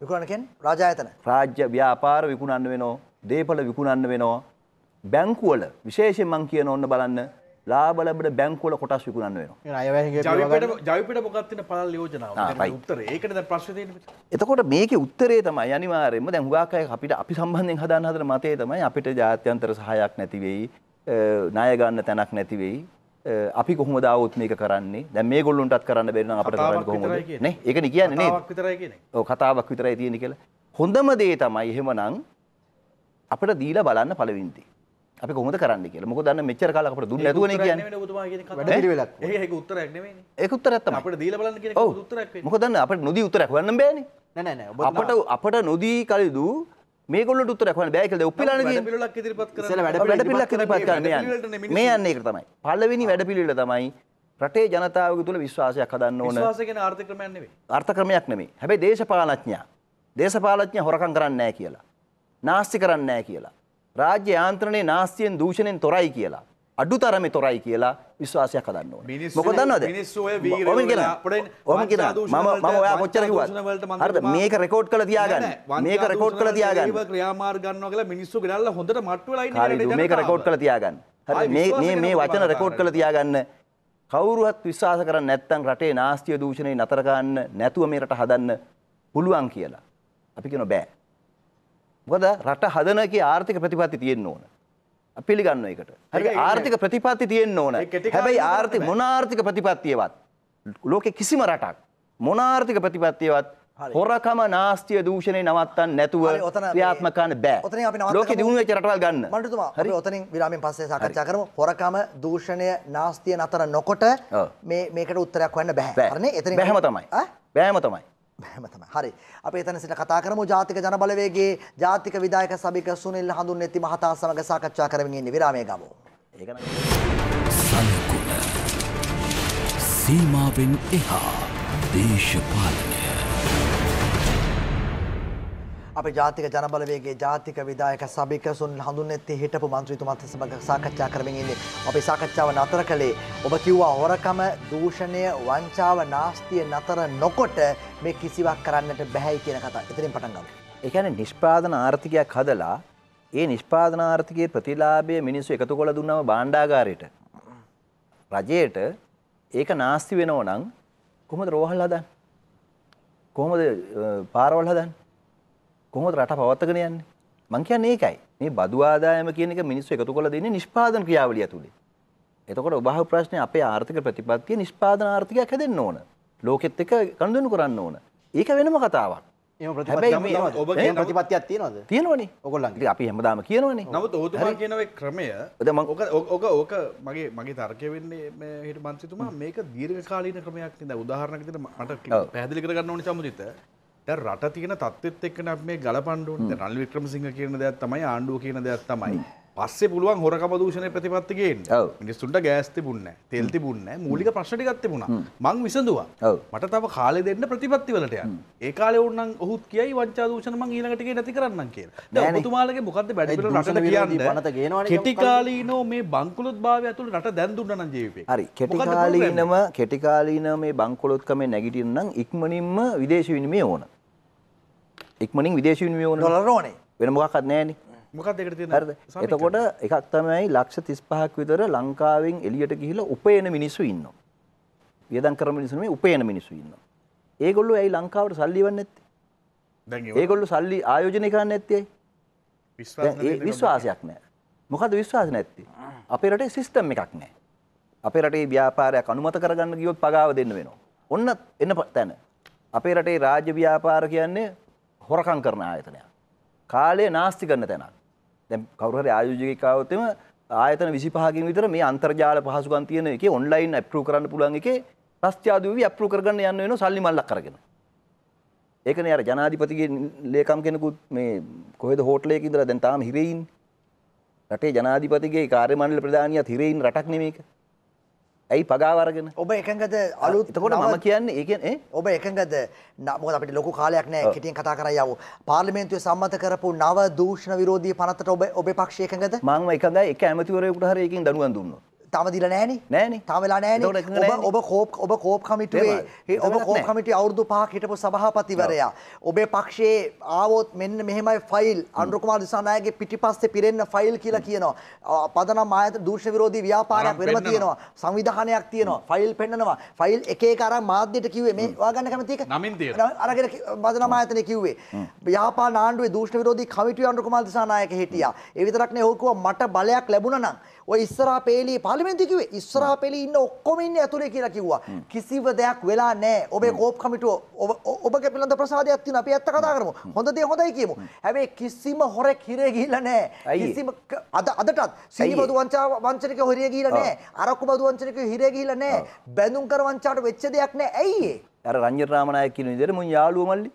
විකුණන්න කියන්නේ රාජායතන. රාජ්‍ය ව්‍යාපාර විකුණන්න වෙනවා, දේපල විකුණන්න වෙනවා. බැංකුවල විශේෂයෙන් මම කියන ඕන්න බලන්න ලාභ ලැබෙන බැංකුවල කොටස් විකුණන්න වෙනවා. ජවිපෙට ජවිපෙට මොකක්ද තියෙන පළල් යෝජනාව? උත්තරේ. ඒකනේ දැන් ප්‍රශ්නේ තියෙන්නේ. එතකොට මේකේ උත්තරේ තමයි අනිවාර්යෙන්ම දැන් හුඟක් අය අපිට අපි සම්බන්ධයෙන් හදාන හදන මතය තමයි අපිට ජාත්‍යන්තර සහායක් නැති වෙයි, ණය ගන්න තැනක් නැති වෙයි, අපි කොහොමද આવුත් මේක කරන්නේ දැන් මේගොල්ලොන්ටත් කරන්න බැරි නම් අපිට කරන්න කොහොමද නේ ඒකනේ කියන්නේ නේද කතාවක් විතරයි කියන්නේ ඔව් කතාවක් විතරයි තියෙන්නේ කියලා හොඳම දේ තමයි එහෙමනම් අපිට දීලා බලන්න පළවෙනි දේ අපි කොහොමද කරන්න කියලා. මොකද අන්න මෙච්චර කාලයක් අපිට දුන්නේ නැතුවනේ කියන්නේ. වැඩ පිළිවෙලක්. ඒක උත්තරයක් නෙමෙයිනේ. ඒක උත්තරයක් තමයි. අපිට දීලා බලන්න කියන එක උත්තරයක් වෙන්නේ. මොකද අන්න අපිට නොදී උත්තරයක් හොයන්න බෑනේ. නෑ නෑ නෑ. අපට අපට නොදී කලිදු මේගොල්ලට උත්තර හොන බෑ කියලා උප්පිලාන වැඩපිළිවෙලක් ඉදිරිපත් කරන්න වැඩපිළිවෙලක් ඉදිරිපත් කරන්න යන්නේ මේ යන්නේ ඒක තමයි පළවෙනි වැඩපිළිවෙල තමයි රටේ ජනතාවගේ තුල විශ්වාසයක් හදන්න ඕන විශ්වාසය කියන ආර්ථිකමයක් නෙවෙයි ආර්ථිකමයක් නෙවෙයි හැබැයි දේශපාලනඥයා දේශපාලනඥයා හොරකම් කරන්නේ නැහැ කියලා නාස්ති කරන්නේ නැහැ කියලා රාජ්‍ය යාන්ත්‍රණේ නාස්තියෙන් දූෂණයෙන් තොරයි කියලා අඩු තරමේ තොරයි කියලා විශ්වාසයක් හදන්න ඕනේ. මොකද දන්නවද? මිනිස්සු ඔය වීරය ඔම කියනවා. මම මම ඔයා කොච්චර කිව්වද? හරිද? මේක රෙකෝඩ් කරලා තියාගන්න. මේක රෙකෝඩ් කරලා තියාගන්න. ක්‍රියාමාර්ග ගන්නවා කියලා මිනිස්සු ගෙනල්ලා හොඳට මට්ටු වෙලා ඉන්නේ නේද? හරි මේක රෙකෝඩ් කරලා තියාගන්න. හරි මේ මේ මේ වචන රෙකෝඩ් කරලා තියාගන්න. කවුරුවත් විශ්වාස කරන්නේ නැත්නම් රටේ නාස්තිය දූෂණය නතර ගන්න නැතුව මේ රට හදන්න පුළුවන් කියලා. අපි කියනවා බෑ. මොකද රට හදන එකේ ආර්ථික ප්‍රතිපත්ති තියෙන්න ඕනේ. පිළිගන්න එකට. හරි ආර්ථික ප්‍රතිපත්ති තියෙන්න ඕන. හැබැයි ආර්ථික මොන ආර්ථික ප්‍රතිපත්තියවත් ලෝකේ කිසිම රටක් මොන ආර්ථික ප්‍රතිපත්තියවත් හොරකම නාස්තිය දූෂණය නවත්තන්න නැතුව ක්‍රියාත්මක කරන්න බෑ. ලෝකේ දිනු වෙච්ච රටවල් ගන්න. මන්ටුතුමා අපි ඔතනින් විරාමයෙන් පස්සේ සාකච්ඡා කරමු. හොරකම දූෂණය නාස්තිය නතර නොකොට මේ මේකට උත්තරයක් හොයන්න බෑ. හරිනේ? එතනින් බෑම තමයි. බෑම තමයි. බෑම තමයි. හරි. අපි එතන සිට කතා කරමු ජාතික ජනබලවේගයේ ජාතික විධායක සභික සුනිල් හඳුන්නේති මහතා සමග සාකච්ඡා කරමින් ඉන්නේ විරාමයේ ගමු. ඒක නම් සීමාවෙන් එහා දේශපාලනය අපි ජාතික ජනබලවේගේ ජාතික විදායක සභිකසුන් හඳුන්වන්නේ හිටපු മന്ത്രിතුමාත් සමග සාකච්ඡා කරමින් ඉන්නේ. අපි සාකච්ඡාව නතර කළේ ඔබ කිව්වා හොරකම, දූෂණය, වංචාව, නාස්තිය නතර නොකොට මේ කිසිවක් කරන්නට බැහැයි කියන කතාව. එතනින් පටන් ගමු. ඒ කියන්නේ නිෂ්පාදන ආර්ථිකයක් හදලා ඒ නිෂ්පාදන ආර්ථිකයේ ප්‍රතිලාභය මිනිස්සු එකතු කරලා දුන්නම භාණ්ඩාගාරයට රජයට ඒක නාස්ති වෙනව නම් කොහොමද රෝහල් හදන්නේ? කොහොමද පාරවල් හදන්නේ? කොහොමද රට පවත්වාගෙන යන්නේ? මං කියන්නේ ඒකයි. මේ බදු ආදායම කියන එක මිනිස්සු එකතු කරලා දෙන්නේ නිෂ්පාදන ක්‍රියාවලිය ඇතුලේ. එතකොට ඔබ අහපු ප්‍රශ්නේ අපේ ආර්ථික ප්‍රතිපත්තිය නිෂ්පාදන ආර්ථිකයක් හැදෙන්න ඕන. ලෝකෙත් එක්ක ගනුදෙනු කරන්න ඕන. ඒක වෙනම කතාවක්. ප්‍රතිපත්තියක් තියනද තියනවනේ ඔකොල්ලන් අපි හැමදාම කියනවනේ නමුත් ඔහතුමා කියනවේ ක්‍රමය ඕක ඕක ඕක මගේ මගේ තර්කය වෙන්නේ හිට මන්සිතුමා මේක දීර්ඝ කාලීන ක්‍රමයක් නේද උදාහරණයක් විදිහට මට පැහැදිලි කරගන්න ඕනේ සම්මුතිත දැන් රට තියෙන තත්ත්වෙත් එක්ක නම් මේ ගලපන්න ඕනේ. දැන් රනිල් වික්‍රමසිංහ කියන දේක් තමයි ආණ්ඩුව කියන දේක් තමයි. පස්සේ පුළුවන් හොරකම දූෂණය ප්‍රතිපත්ති ගේන්න. මිනිස්සුන්ට ගෑස් තිබුණේ නැහැ. තෙල් තිබුණේ නැහැ. මූලික ප්‍රශ්න ටිකක් තිබුණා. මං විසඳුවා. මට තව කාලේ දෙන්න ප්‍රතිපත්ති වලට යන්න. ඒ කාලේ වුණනම් ඔහුත් කියයි වංචා දූෂණ මං ඊළඟට ගේ නැති කරන්නම් කියලා. දැන් ඔබතුමාලගේ මොකද්ද බැඩ පිළ රටට කියන්නේ? කෙටි කාලීනෝ මේ බංකුලොත් භාවය ඇතුළේ රට දැන් දුන්නා නම් ජීවිතේ. හරි. කෙටි කාලීනම කෙටි කාලීන මේ බංකුලොත්කමේ නැගිටින්න නම් ඉක්මනින්ම විදේශ විනිමය ඕන. ඉක්මනින් විදේශ විනිමය ඩොලර් ඕනේ වෙන මොකක්වත් නෑනේ එතකොට එකක් තමයි ලක්ෂ තිස්පහක් විතර ලංකාවෙන් එලියට ගිහිල උපයන මිනිස්සු ඉන්න. වියදන් කර මිනිසුන මේ උපයන මිනිස්සු ඉන්න. ඒගොල්ලු ඇයි ලංකාවට සල්ලි වන්න ඇත්තේ ඒගොල්ලු සල්ලි ආයෝජනය කරන්න ඇත්තේ විශ්වාසයක් නෑ මොකද විශ්වාස නැත්තේ අපේ රටේ සිිස්ටම් එකක් නෑ අපේ රටේ ව්‍යාපාරයක් අනුමත කරගන්න ගියොත් පගාව දෙන්න වෙනවා. ඔන්න එන්න තැන. අපේ රටේ රාජ්‍ය ව්‍යාපාර කියන්නේ හොරකං කරන ආයතනයක්. කාලය නාස්ති කරන තැනක්. දැ කවරහර ආයෝජිකකාවත්තම ආයතන විසිපහකින් විතර මේ අන්තර්ජාල පහසුකන් තියන එක ඔන්ලයින් අප්‍රූ කරන්න පුළුවන් එක ප්‍රස්්‍යාදවී අප්‍රූ කරගන්න යන්න වෙන සල්ලි මල්ලක් කරගෙන. ඒකන අර ජනාධිපතිගේ ලේකම් කෙනෙකුත් මේ කොහෙද හෝටලයක ඉදර දැන් තාම හිරයින් රටේ ජනාධිපතිගේ කාර්මණල ප්‍රධානයක් හිරයින් රටක් නෙමේක ඇයි පගාවරගෙන ඔබ එකඟද අලුත්තකොට මම කියන්න ඒ ඔබ එකඟද නමුව අපට ලොකු කාලයක් නෑ කෙටින් කතා කර යව පාර්ලිමේන්තුව සම්මත කරපු නව දූෂණ විරෝධී පනතට ඔබ ඔබ පක්ෂයකඟද මං එකඟ එක ඇමතිවරයකුට හරයකින් දනුවන් දුන්නවා තම දිල නෑන නෑන තමලා නෑන ඔබ කෝප් ඔබ කෝප් කමිටුවේ ඔබ කෝප් කමිටි අවුරදු පහක් හිටපු සභහපතිවරයා. ඔබේ පක්ෂයේ ආවෝත් මෙන්න මෙහෙමයි ෆයිල් අන්ුකුමා දිසානායගේ පිටි පස්සේ පිරෙන්න්න ෆයිල් කියලා කියනවා. පදනම් ආයත දූෂ විරෝධී ව්‍යාපාරයක් වෙනම තියෙනවා සංවිධානයක් තියෙනවා ෆයිල් පෙන්න්නනවා ෆයිල් එකේ කර මාධ්‍යයට කිවේ මේ වාගන්න කැමතික නමින් අරගෙන බදන ආයතන කිවේ. ්‍යාපා නාන්ඩුවේ දෂ විරෝධී කමිටු අන්ුකුමා දිසානායක හිටිය. එවිතරක්න හෝකුව මට බලයක් ලැබුණනම්. ඔය ඉස්සරහපේලී පාර්ලිමේන්තුවේ කිව්වේ ඉස්සරහපේලී ඉන්න ඔක්කොම ඉන්නේ ඇතුලේ කියලා කිව්වා. කිසිම දෙයක් වෙලා නැහැ. ඔබේ කෝප් කමිටුව ඔබගේ පිළිබඳ ප්‍රසාදයක් තියෙනවා. අපි ඇත්ත කතා කරමු. හොඳ දේ හොඳයි කියමු. හැබැයි කිසිම හොරෙක් හිරේ ගිහිල්ලා නැහැ. කිසිම අද අදටත් සීනිබදු වංචා වංචනික හොරිය ගිහිල්ලා නැහැ. අරක්කු බදු වංචනික හිරේ ගිහිල්ලා නැහැ. බැඳුම් කර වංචාවට වෙච්ච දෙයක් නැහැ. ඇයි ඒ? අර රංජිත් රාමනායක කියන විදිහට මුන් යාළුවෝ මල්ලි.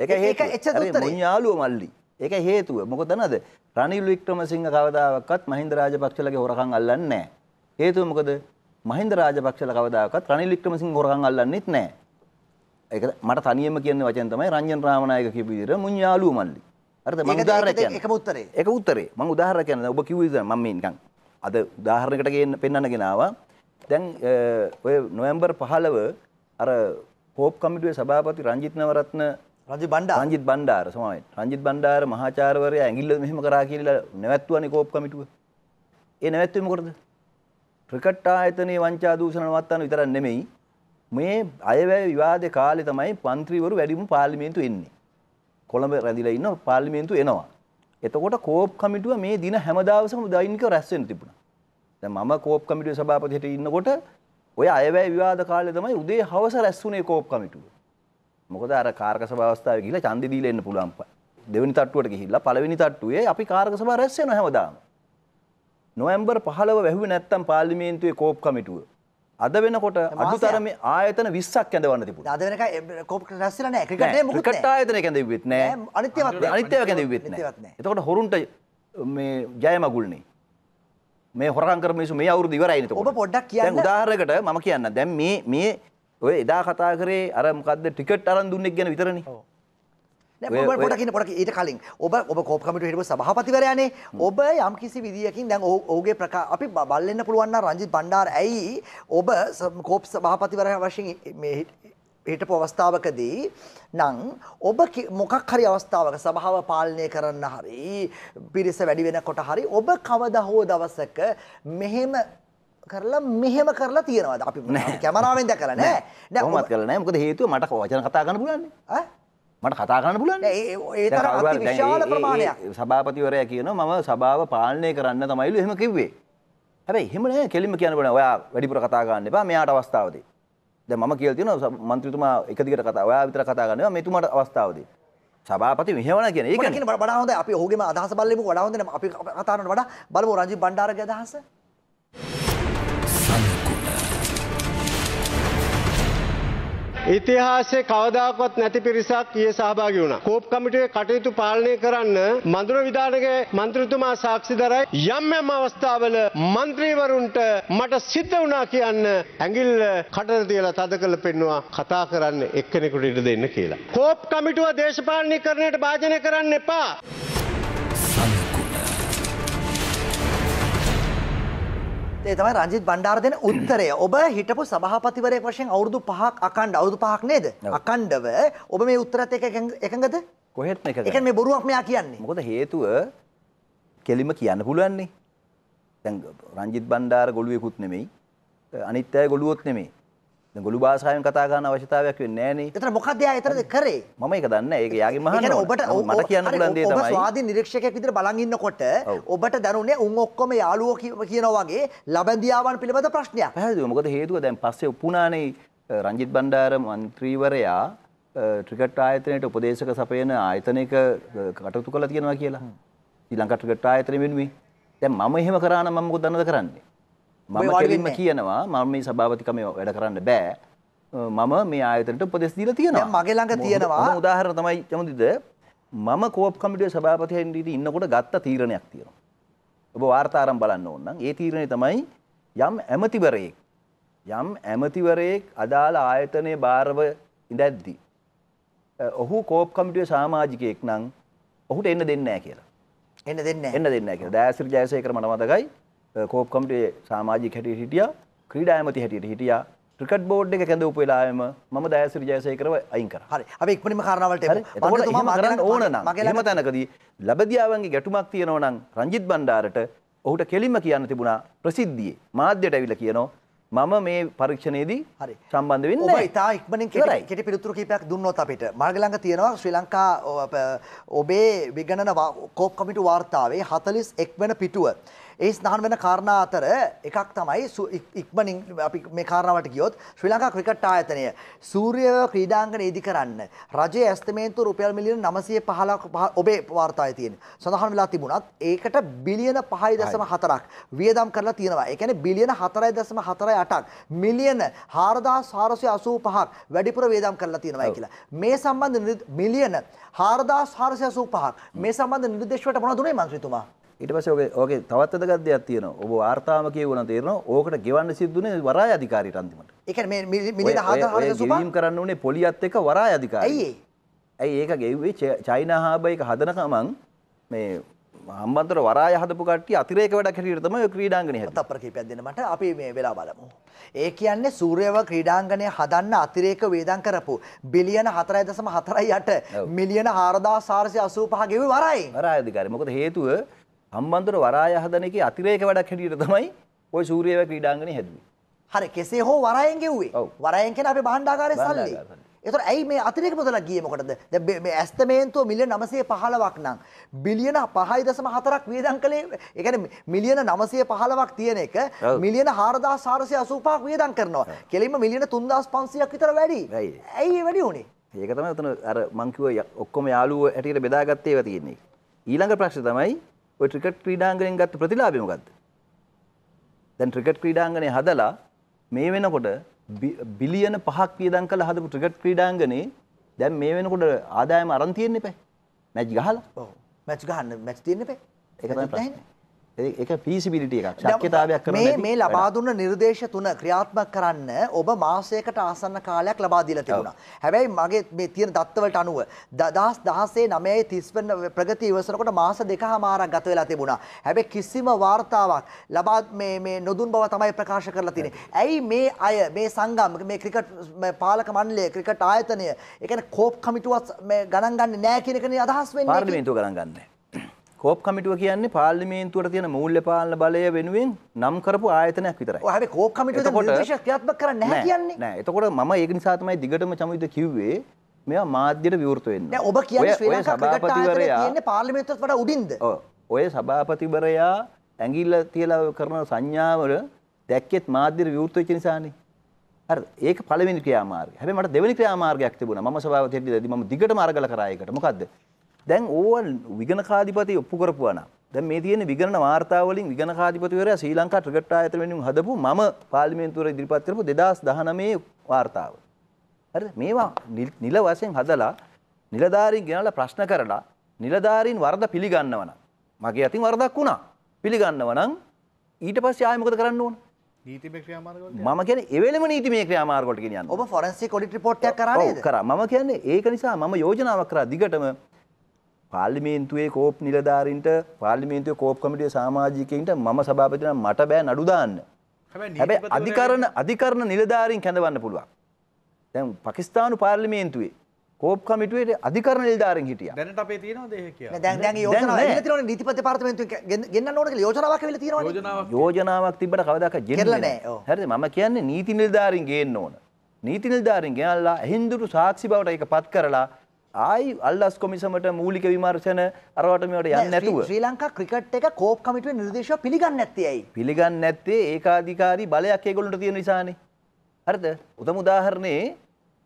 ඒක හේතුව. මුන් යාළුවෝ මල්ලි. ඒක හේතුව මොකද නේද? රනිල් වික්‍රමසිංහ කවදාකවත් මහින්ද රාජපක්ෂලගේ හොරකම් අල්ලන්නේ නැහැ. හේතුව මොකද? මහින්ද රාජපක්ෂල කවදාකවත් රනිල් වික්‍රමසිංහ හොරකම් අල්ලන්නෙත් නැහැ. ඒක මට තනියම කියන්නේ වචන තමයි රංජන් රාමනායක කියපු විදිහට මුන් යාළුවෝ මල්ලි. හරිද? මම උදාහරණයක් කියන්නේ. ඒක උත්තරේ. ඒක උත්තරේ. මම උදාහරණයක් කියන්නේ. ඔබ කිව්වේ ඉතින් මම මේ නිකන් අද උදාහරණයකට ගේන්න පෙන්වන්න ගෙනාවා. දැන් ඔය නොවැම්බර් 15 අර පෝප් කමිටුවේ සභාපති රංජිත් නවරත්න රජි බණ්ඩා රංජිත් බණ්ඩාර සමයි රංජිත් බණ්ඩාර මහාචාර්යවරයා ඇඟිල්ල මෙහෙම කරා කියලා නැවැත්තුවනේ කෝප් කමිටුව. ඒ නැවැත්තුවේ මොකටද? ක්‍රිකට් ආයතනයේ වංචා දූෂණ නවත්තන විතරක් නෙමෙයි මේ අයවැය විවාදේ කාලේ තමයි മന്ത്രിවරු වැඩිම පාර්ලිමේන්තු එන්නේ. කොළඹ රැඳිලා ඉන්න පාර්ලිමේන්තු එනවා. එතකොට කෝප් කමිටුව මේ දින හැමදාම දෛනිකව රැස් වෙන්න තිබුණා. දැන් මම කෝප් කමිටුවේ සභාපතියට ඉන්නකොට ඔය අයවැය විවාද කාලේ තමයි උදේ හවස රැස් වුණේ කෝප් කමිටුව. මොකද අර කාර්ක සභාවස්ථාව ගිහිල්ලා ඡන්දෙ දීලා එන්න පුළුවන්. දෙවෙනි තට්ටුවට ගිහිල්ලා පළවෙනි තට්ටුවේ අපි කාර්ක සභාව රැස් වෙනවා හැමදාම. නොවැම්බර් 15 වැහුවේ නැත්තම් පාර්ලිමේන්තුවේ කෝප් කමිටුව අද වෙනකොට අඩුතරමේ ආයතන 20ක් කැඳවන්න තිබුණා. අද වෙනකම් කෝප් රැස් වෙලා නැහැ. ක්‍රිකට් නෑ මොකුත් නෑ. ක්‍රිකට් ආයතන කැඳෙව්වෙත් නෑ. අනිත් ඒවාත් නෑ. අනිත් ඒවා කැඳෙව්වෙත් නෑ. එතකොට හොරුන්ට මේ ජයමගුල්නේ. මේ හොරකම් කරන මිනිස්සු මේ අවුරුදු ඉවරයි නේද? ඔබ පොඩ්ඩක් කියන්න. දැන් උදාහරණයකට මම කියන්න. දැන් මේ මේ ඔය එදා කතා කරේ අර මොකක්ද ටිකට් අරන් දුන්නෙක් ගැන විතරනේ. ඔව්. නෑ ඔබ පොඩක් ඉන්න පොඩක් ඊට කලින් ඔබ ඔබ කෝප් කමිටුවේ හිටපු සභාපතිවරයානේ ඔබ යම් කිසි විදියකින් දැන් ඔහුගේ ප්‍රකාශ අපි බලන්න පුළුවන් නම් රංජිත් බණ්ඩාර ඇයි ඔබ කෝප් සභාපතිවරයා වශයෙන් මේ හිටපු අවස්ථාවකදී නම් ඔබ මොකක් හරි අවස්ථාවක සභාව පාලනය කරන්න හරි පිරිස වැඩි වෙනකොට හරි ඔබ කවදා හෝ දවසක මෙහෙම කරලා මෙහෙම කරලා තියෙනවද අපි කැමරාවෙන් දැකලා නෑ දැන්මත් කරලා නෑ මොකද හේතුව මට වචන කතා කරන්න පුළුවන්නේ ඈ මට කතා කරන්න පුළුවන් ඒ තරම් අති විශාල ප්‍රමාණයක් සභාපතිවරයා කියනවා මම සභාව පාලනය කරන්න තමයිලු එහෙම කිව්වේ හැබැයි එහෙම නෑ කෙලින්ම කියන්න බෑ ඔයා වැඩිපුර කතා ගන්න එපා මෙයාට අවස්ථාවදී දැන් මම කියලා තියෙනවා മന്ത്രിතුමා එක දිගට කතා ඔයා විතර කතා ගන්න එපා මෙතුමාට අවස්ථාවදී සභාපති මෙහෙවන කියන ඒක වඩා හොඳයි අපි ඔහුගේම අදහස බලමු වඩා හොඳයි අපි කතා කරනට වඩා බලමු රංජිත් බණ්ඩාරගේ අදහස ඉතිහාසයේ කවදාකවත් නැති පිරිසක් ඊයේ සහභාගී වුණා. කෝප් කමිටුවේ කටයුතු පාලනය කරන්න මඳුර විධානයේ මන්ත්‍රීතුමා සාක්ෂි දරයි යම් යම් අවස්ථාවල മന്ത്രിවරුන්ට මට සිද්ධ වුණා කියන්න ඇඟිල්ල කටට තියලා තද කරලා පෙන්නවා කතා කරන්න එක්කෙනෙකුට ඉඩ දෙන්න කියලා. කෝප් කමිටුව දේශපාලනීකරණයට භාජනය කරන්න එපා. ඒ තමයි රංජිත් බණ්ඩාර දෙන උත්තරය. ඔබ හිටපු සභාපතිවරයෙක් වශයෙන් අවුරුදු 5ක් අකණ්ඩ අවුරුදු 5ක් නේද? අකණ්ඩව ඔබ මේ උත්තරත් එක්ක එකඟද? කොහෙත් එකඟ. ඒ කියන්නේ මේ බොරුවක් මෙයා කියන්නේ. මොකද හේතුව කෙලිම කියන්න පුළුවන්නේ. දැන් රංජිත් බණ්ඩාර ගොළුවෙකුත් නෙමෙයි. අනිත් අය ගොළුවොත් නෙමෙයි. ගොලු භාෂාවෙන් කතා ගන්න අවශ්‍යතාවයක් වෙන්නේ නැහනේ. එතන මොකක්ද යා එතනද කරේ? මම ඒක දන්නේ නැහැ. ඒක යාගේ මහාන. ඒ ඔබට මට කියන්න පුළුවන් දේ තමයි. ඔබ ස්වාධීන නිරීක්ෂකයෙක් විදිහට බලන් ඉන්නකොට ඔබට දැනුනේ උන් ඔක්කොම යාළුවෝ කියනවා වගේ ලබඳියාවන් පිළිබඳ ප්‍රශ්නයක්. පැහැදිලිව. මොකද හේතුව දැන් පස්සේ උපුණානේ රංජිත් බණ්ඩාර മന്ത്രിවරයා ක්‍රිකට් ආයතනයට උපදේශක සපයන ආයතනයක කටයුතු කළා කියනවා කියලා. ශ්‍රී ලංකා ක්‍රිකට් ආයතනය වෙනුවෙන්. දැන් මම එහෙම කරා නම් මම මොකද දන්නද කරන්නේ? මම කෙලින්ම කියනවා මම මේ සභාපතිකම වැඩ කරන්න බෑ මම මේ ආයතනට උපදෙස් දීලා තියෙනවා මගේ ළඟ තියෙනවා උදාහරණ තමයි චමුදිද මම කෝප් කමිටුවේ සභාපතියන් දී ඉන්නකොට ගත්ත තීරණයක් තියෙනවා ඔබ වාර්තාරම් බලන්න ඕන නම් ඒ තීරණය තමයි යම් ඇමතිවරයෙක් යම් ඇමතිවරයෙක් අදාළ ආයතනයේ බාරව ඉඳද්දී ඔහු කෝප් කමිටුවේ සමාජිකයෙක් නම් ඔහුට එන්න දෙන්නේ නැහැ කියලා එන්න දෙන්නේ එන්න දෙන්නේ නැහැ කියලා දයාසිරි ජයසේකර මට මතකයි කෝප් කමිටුවේ සමාජික හැටියට හිටියා ක්‍රීඩා ඇමති හැටියට හිටියා ක්‍රිකට් බෝඩ් එක කැඳවපු වෙලාවෙම මම දයාසිරි ජයසේකරව අයින් කරා. හරි. අපි ඉක්මනින්ම කාරණාවලට එමු. එතකොට එහෙම කරන්න ඕන නම් එහෙම තැනකදී ලබදියාවන්ගේ ගැටුමක් තියෙනවා නම් රංජිත් බණ්ඩාරට ඔහුට කෙලින්ම කියන්න තිබුණා ප්‍රසිද්ධියේ මාධ්‍යයට ඇවිල්ලා කියනවා මම මේ පරීක්ෂණයේදී හරි සම්බන්ධ වෙන්නේ ඔබ ඉතා ඉක්මනින් කෙටි කෙටි පිළිතුරු කීපයක් දුන්නොත් අපිට මාර්ග ළඟ තියෙනවා ශ්‍රී ලංකා ඔබේ විගණන කෝප් කමිටු වාර්තාවේ 41 වෙනි පිටුව ඒ ස්නාන වෙන කාරණා අතර එකක් තමයි ඉක්මනින් අපි මේ කාරණාවට ගියොත් ශ්‍රී ලංකා ක්‍රිකට් ආයතනය සූර්ය ක්‍රීඩාංගණ ඉදි කරන්න රජයේ ඇස්තමේන්තුව රුපියල් මිලියන 915ක් ඔබේ වාර්තාවේ තියෙන. සඳහන් වෙලා තිබුණත් ඒකට බිලියන 5.4ක් වියදම් කරලා තියෙනවා. ඒ කියන්නේ බිලියන 4.48ක් මිලියන 4485ක් වැඩිපුර වියදම් කරලා තියෙනවා කියලා. මේ සම්බන්ධ මිලියන 4485ක් මේ සම්බන්ධ නිර්දේශවලට මොනවද දුන්නේ මන්ත්‍රීතුමා? ඊට පස්සේ ඔගේ ඔගේ තවත් වැදගත් දෙයක් තියෙනවා. ඔබ වාර්තාම කියවුණා තේරෙනවා. ඕකට ගෙවන්න සිද්ධුනේ වරාය අධිකාරියට අන්තිමට. ඒ කියන්නේ මේ මිලියන 4000 සුපා ගෙවීම් කරන්න උනේ පොලියත් එක්ක වරාය අධිකාරිය. ඇයි ඒ? ඇයි ඒක ගෙව්වේ චයිනා හාබර් එක හදන ගමන් මේ හම්බන්තොට වරාය හදපු කට්ටිය අතිරේක වැඩක් හැටියට තමයි ඔය ක්‍රීඩාංගණය හැදුවේ. තප්පර කීපයක් දෙන්න මට අපි මේ වෙලා බලමු. ඒ කියන්නේ සූර්යව ක්‍රීඩාංගණය හදන්න අතිරේක වේදම් කරපු බිලියන 4.48 මිලියන 4485 ගෙවි වරායි. වරාය අධිකාරිය. මොකද හේතුව හම්බන්තොට වරාය හදන එකේ අතිරේක වැඩක් හැටියට තමයි ওই සූර්යවැ ක්‍රීඩාංගණය හැදුවේ. හරි කෙසේ හෝ වරායෙන් ගෙව්වේ. වරායෙන් කියන අපේ භාණ්ඩාගාරයේ සල්ලි. ඒතර ඇයි මේ අතිරේක මුදලක් ගියේ මොකටද? දැන් මේ ඇස්තමේන්තුව මිලියන 915ක් නම් බිලියන 5.4ක් වියදම් කළේ ඒ කියන්නේ මිලියන 915ක් තියෙන එක මිලියන 4485ක් වියදම් කරනවා. කෙලින්ම මිලියන 3500ක් විතර වැඩි. ඇයි ඒ වැඩි උනේ? ඒක තමයි උතන අර මං කිව්ව ඔක්කොම යාළුවෝ හැටියට බෙදාගත්තේ ඒවා තියෙන්නේ. ඊළඟ ප්‍රශ්නේ තමයි ඔය ක්‍රිකට් ක්‍රීඩාංගණයෙන් ගත්ත ප්‍රතිලාභය මොකද්ද? දැන් ක්‍රිකට් ක්‍රීඩාංගණය හදලා මේ වෙනකොට බිලියන 5ක් වියදම් කරලා හදපු ක්‍රිකට් ක්‍රීඩාංගණේ දැන් මේ වෙනකොට ආදායම අරන් තියෙන්නේ නැහැ. මැච් ගහලා. ඔව්. මැච් ගහන්න මැච් තියෙන්නේ නැහැ. ඒක තමයි ප්‍රශ්නේ. ඒක පිසිබිලිටිය එකක් ශක්්‍යතාවයක් කර මේ ලබාදුන්න නිර්දේශ තුන ක්‍රියාත්මක කරන්න ඔබ මාසයකට ආසන්න කාලයක් ලබාදිල තිබුණා හැබැයි මගේ මේ තියෙන දත්තවලට අනුව දදස් දහසේ නමයයි තිස්වන ප්‍රගති ඉවසනකොට මාස දෙක හමාරක් ගත වෙලා තිබුණා හැබැ කිසිම වාර්තාවක් ලබාත් මේ නොදුන් බව තමයි ප්‍රකාශ කරලා තිනේ ඇයි මේ අය මේ සංගම් මේ ක්‍රිකට් පාලක මණ්ඩලය ක්‍රිකට් ආයතනය එකන කෝප් කමිටුවත් ගණන්ගන්න නෑ කියනකන අදහස් වෙන් පාර්ලිමේන්තුව ගණන්ගන්නේ කෝප් කමිටුව කියන්නේ පාර්ලිමේන්තුවට තියෙන මූල්‍ය පාලන බලය වෙනුවෙන් නම් කරපු ආයතනයක් විතරයි. ඔය හැබැයි කෝප් කමිටුව නිර්දේශයක් ක්‍රියාත්මක කරන්නේ නැහැ කියන්නේ. නෑ. එතකොට මම ඒක නිසා තමයි දිගටම චමුද කිව්වේ මෙයා මාධ්‍යයට විවෘත වෙන්න. දැන් ඔබ කියන්නේ ශ්‍රී ලංකා ක්‍රිකට් ආයතනයේ තියෙන පාර්ලිමේන්තුවට වඩා උඩින්ද? ඔව්. ඔය සභාපතිවරයා ඇඟිල්ල තියලා කරන සංඥාවල දැක්කෙත් මාධ්‍යයට විවෘත වෙච්ච නිසානේ. හරි ඒක පළවෙනි ක්‍රියාමාර්ගය. හැබැයි මට දෙවෙනි ක්‍රියාමාර්ගයක් තිබුණා. මම සභාවතේදී මම දිගටම අරගල කරා ඒකට. මොකද්ද? දැන් ඕවල් විගන කාධිපති ඔප්පු කරපුවන දැ මේ තියෙන විගන වාර්තාවලින් විගන කාධිපතිවර ශ්‍රී ලංකා ්‍රගට අඇතවෙනින් හදපු ම පාලිමෙන්තුර ඉදිරිපත් කරපු දෙදස් දහනමේ වාර්තාව. ඇ මේවා නිල වසයෙන් හදලා නිලධාරින් ගෙනල ප්‍රශ්න කරලා නිලධාරීන් වර්ද පිළිගන්නවන. මගේ අතින් වරදක් වුණා පිළිගන්නවනං ඊට පස් යායමකද කරන්න ඕන මම කියන එවලම නීති මේ ක්‍රයාමාර්ගොට කියන ඔබ ොරන්සේ කොඩි රිපෝට් කර කර ම කියන්නේ ඒක නිසා මම යෝජනාවක් කර දිගටම පාර්ලිමේන්තුවේ කෝප් නිලධාරීන්ට පාර්ලිමේන්තුවේ කෝප් කමිටියේ සමාජිකයින්ට මම සභාපති නම් මට බෑ නඩු දාන්න. හැබැයි අධිකරණ අධිකරණ නිලධාරීන් කැඳවන්න පුළුවන්. දැන් පාකිස්තානු පාර්ලිමේන්තුවේ කෝප් කමිටුවේ අධිකරණ නිලධාරීන් හිටියා. දැනට අපේ තියෙනවද ඒ කියලා? දැන් දැන් යෝජනාවක් ඇවිල්ලා තියෙනවනේ නීතිපති දෙපාර්තමේන්තුවෙන් ගෙන්නන්න ඕන කියලා යෝජනාවක් ඇවිල්ලා තියෙනවනේ. යෝජනාවක් යෝජනාවක් තිබ්බට කවදාකවත් ගෙන්නේ නැහැ. හරිද? මම කියන්නේ නීති නිලධාරීන් ගේන්න ඕන. නීති නිලධාරීන් ගෙනල්ලා හින්දුරු සාක්ෂි බවට ඒක පත් කරලා ආයි අල්ලස් කොමිසමට මූලික විමර්ශන අරවට මේට යන්න නැතුව ශ්‍රී ලංකා ක්‍රිකට් එක කෝප් කමිටුවේ නිර්දේශව පිළිගන්නේ නැත්තේ ඇයි පිළිගන්නේ නැත්තේ ඒකාධිකාරී බලයක් ඒගොල්ලන්ට තියෙන නිසානේ හරිද උතම උදාහරණේ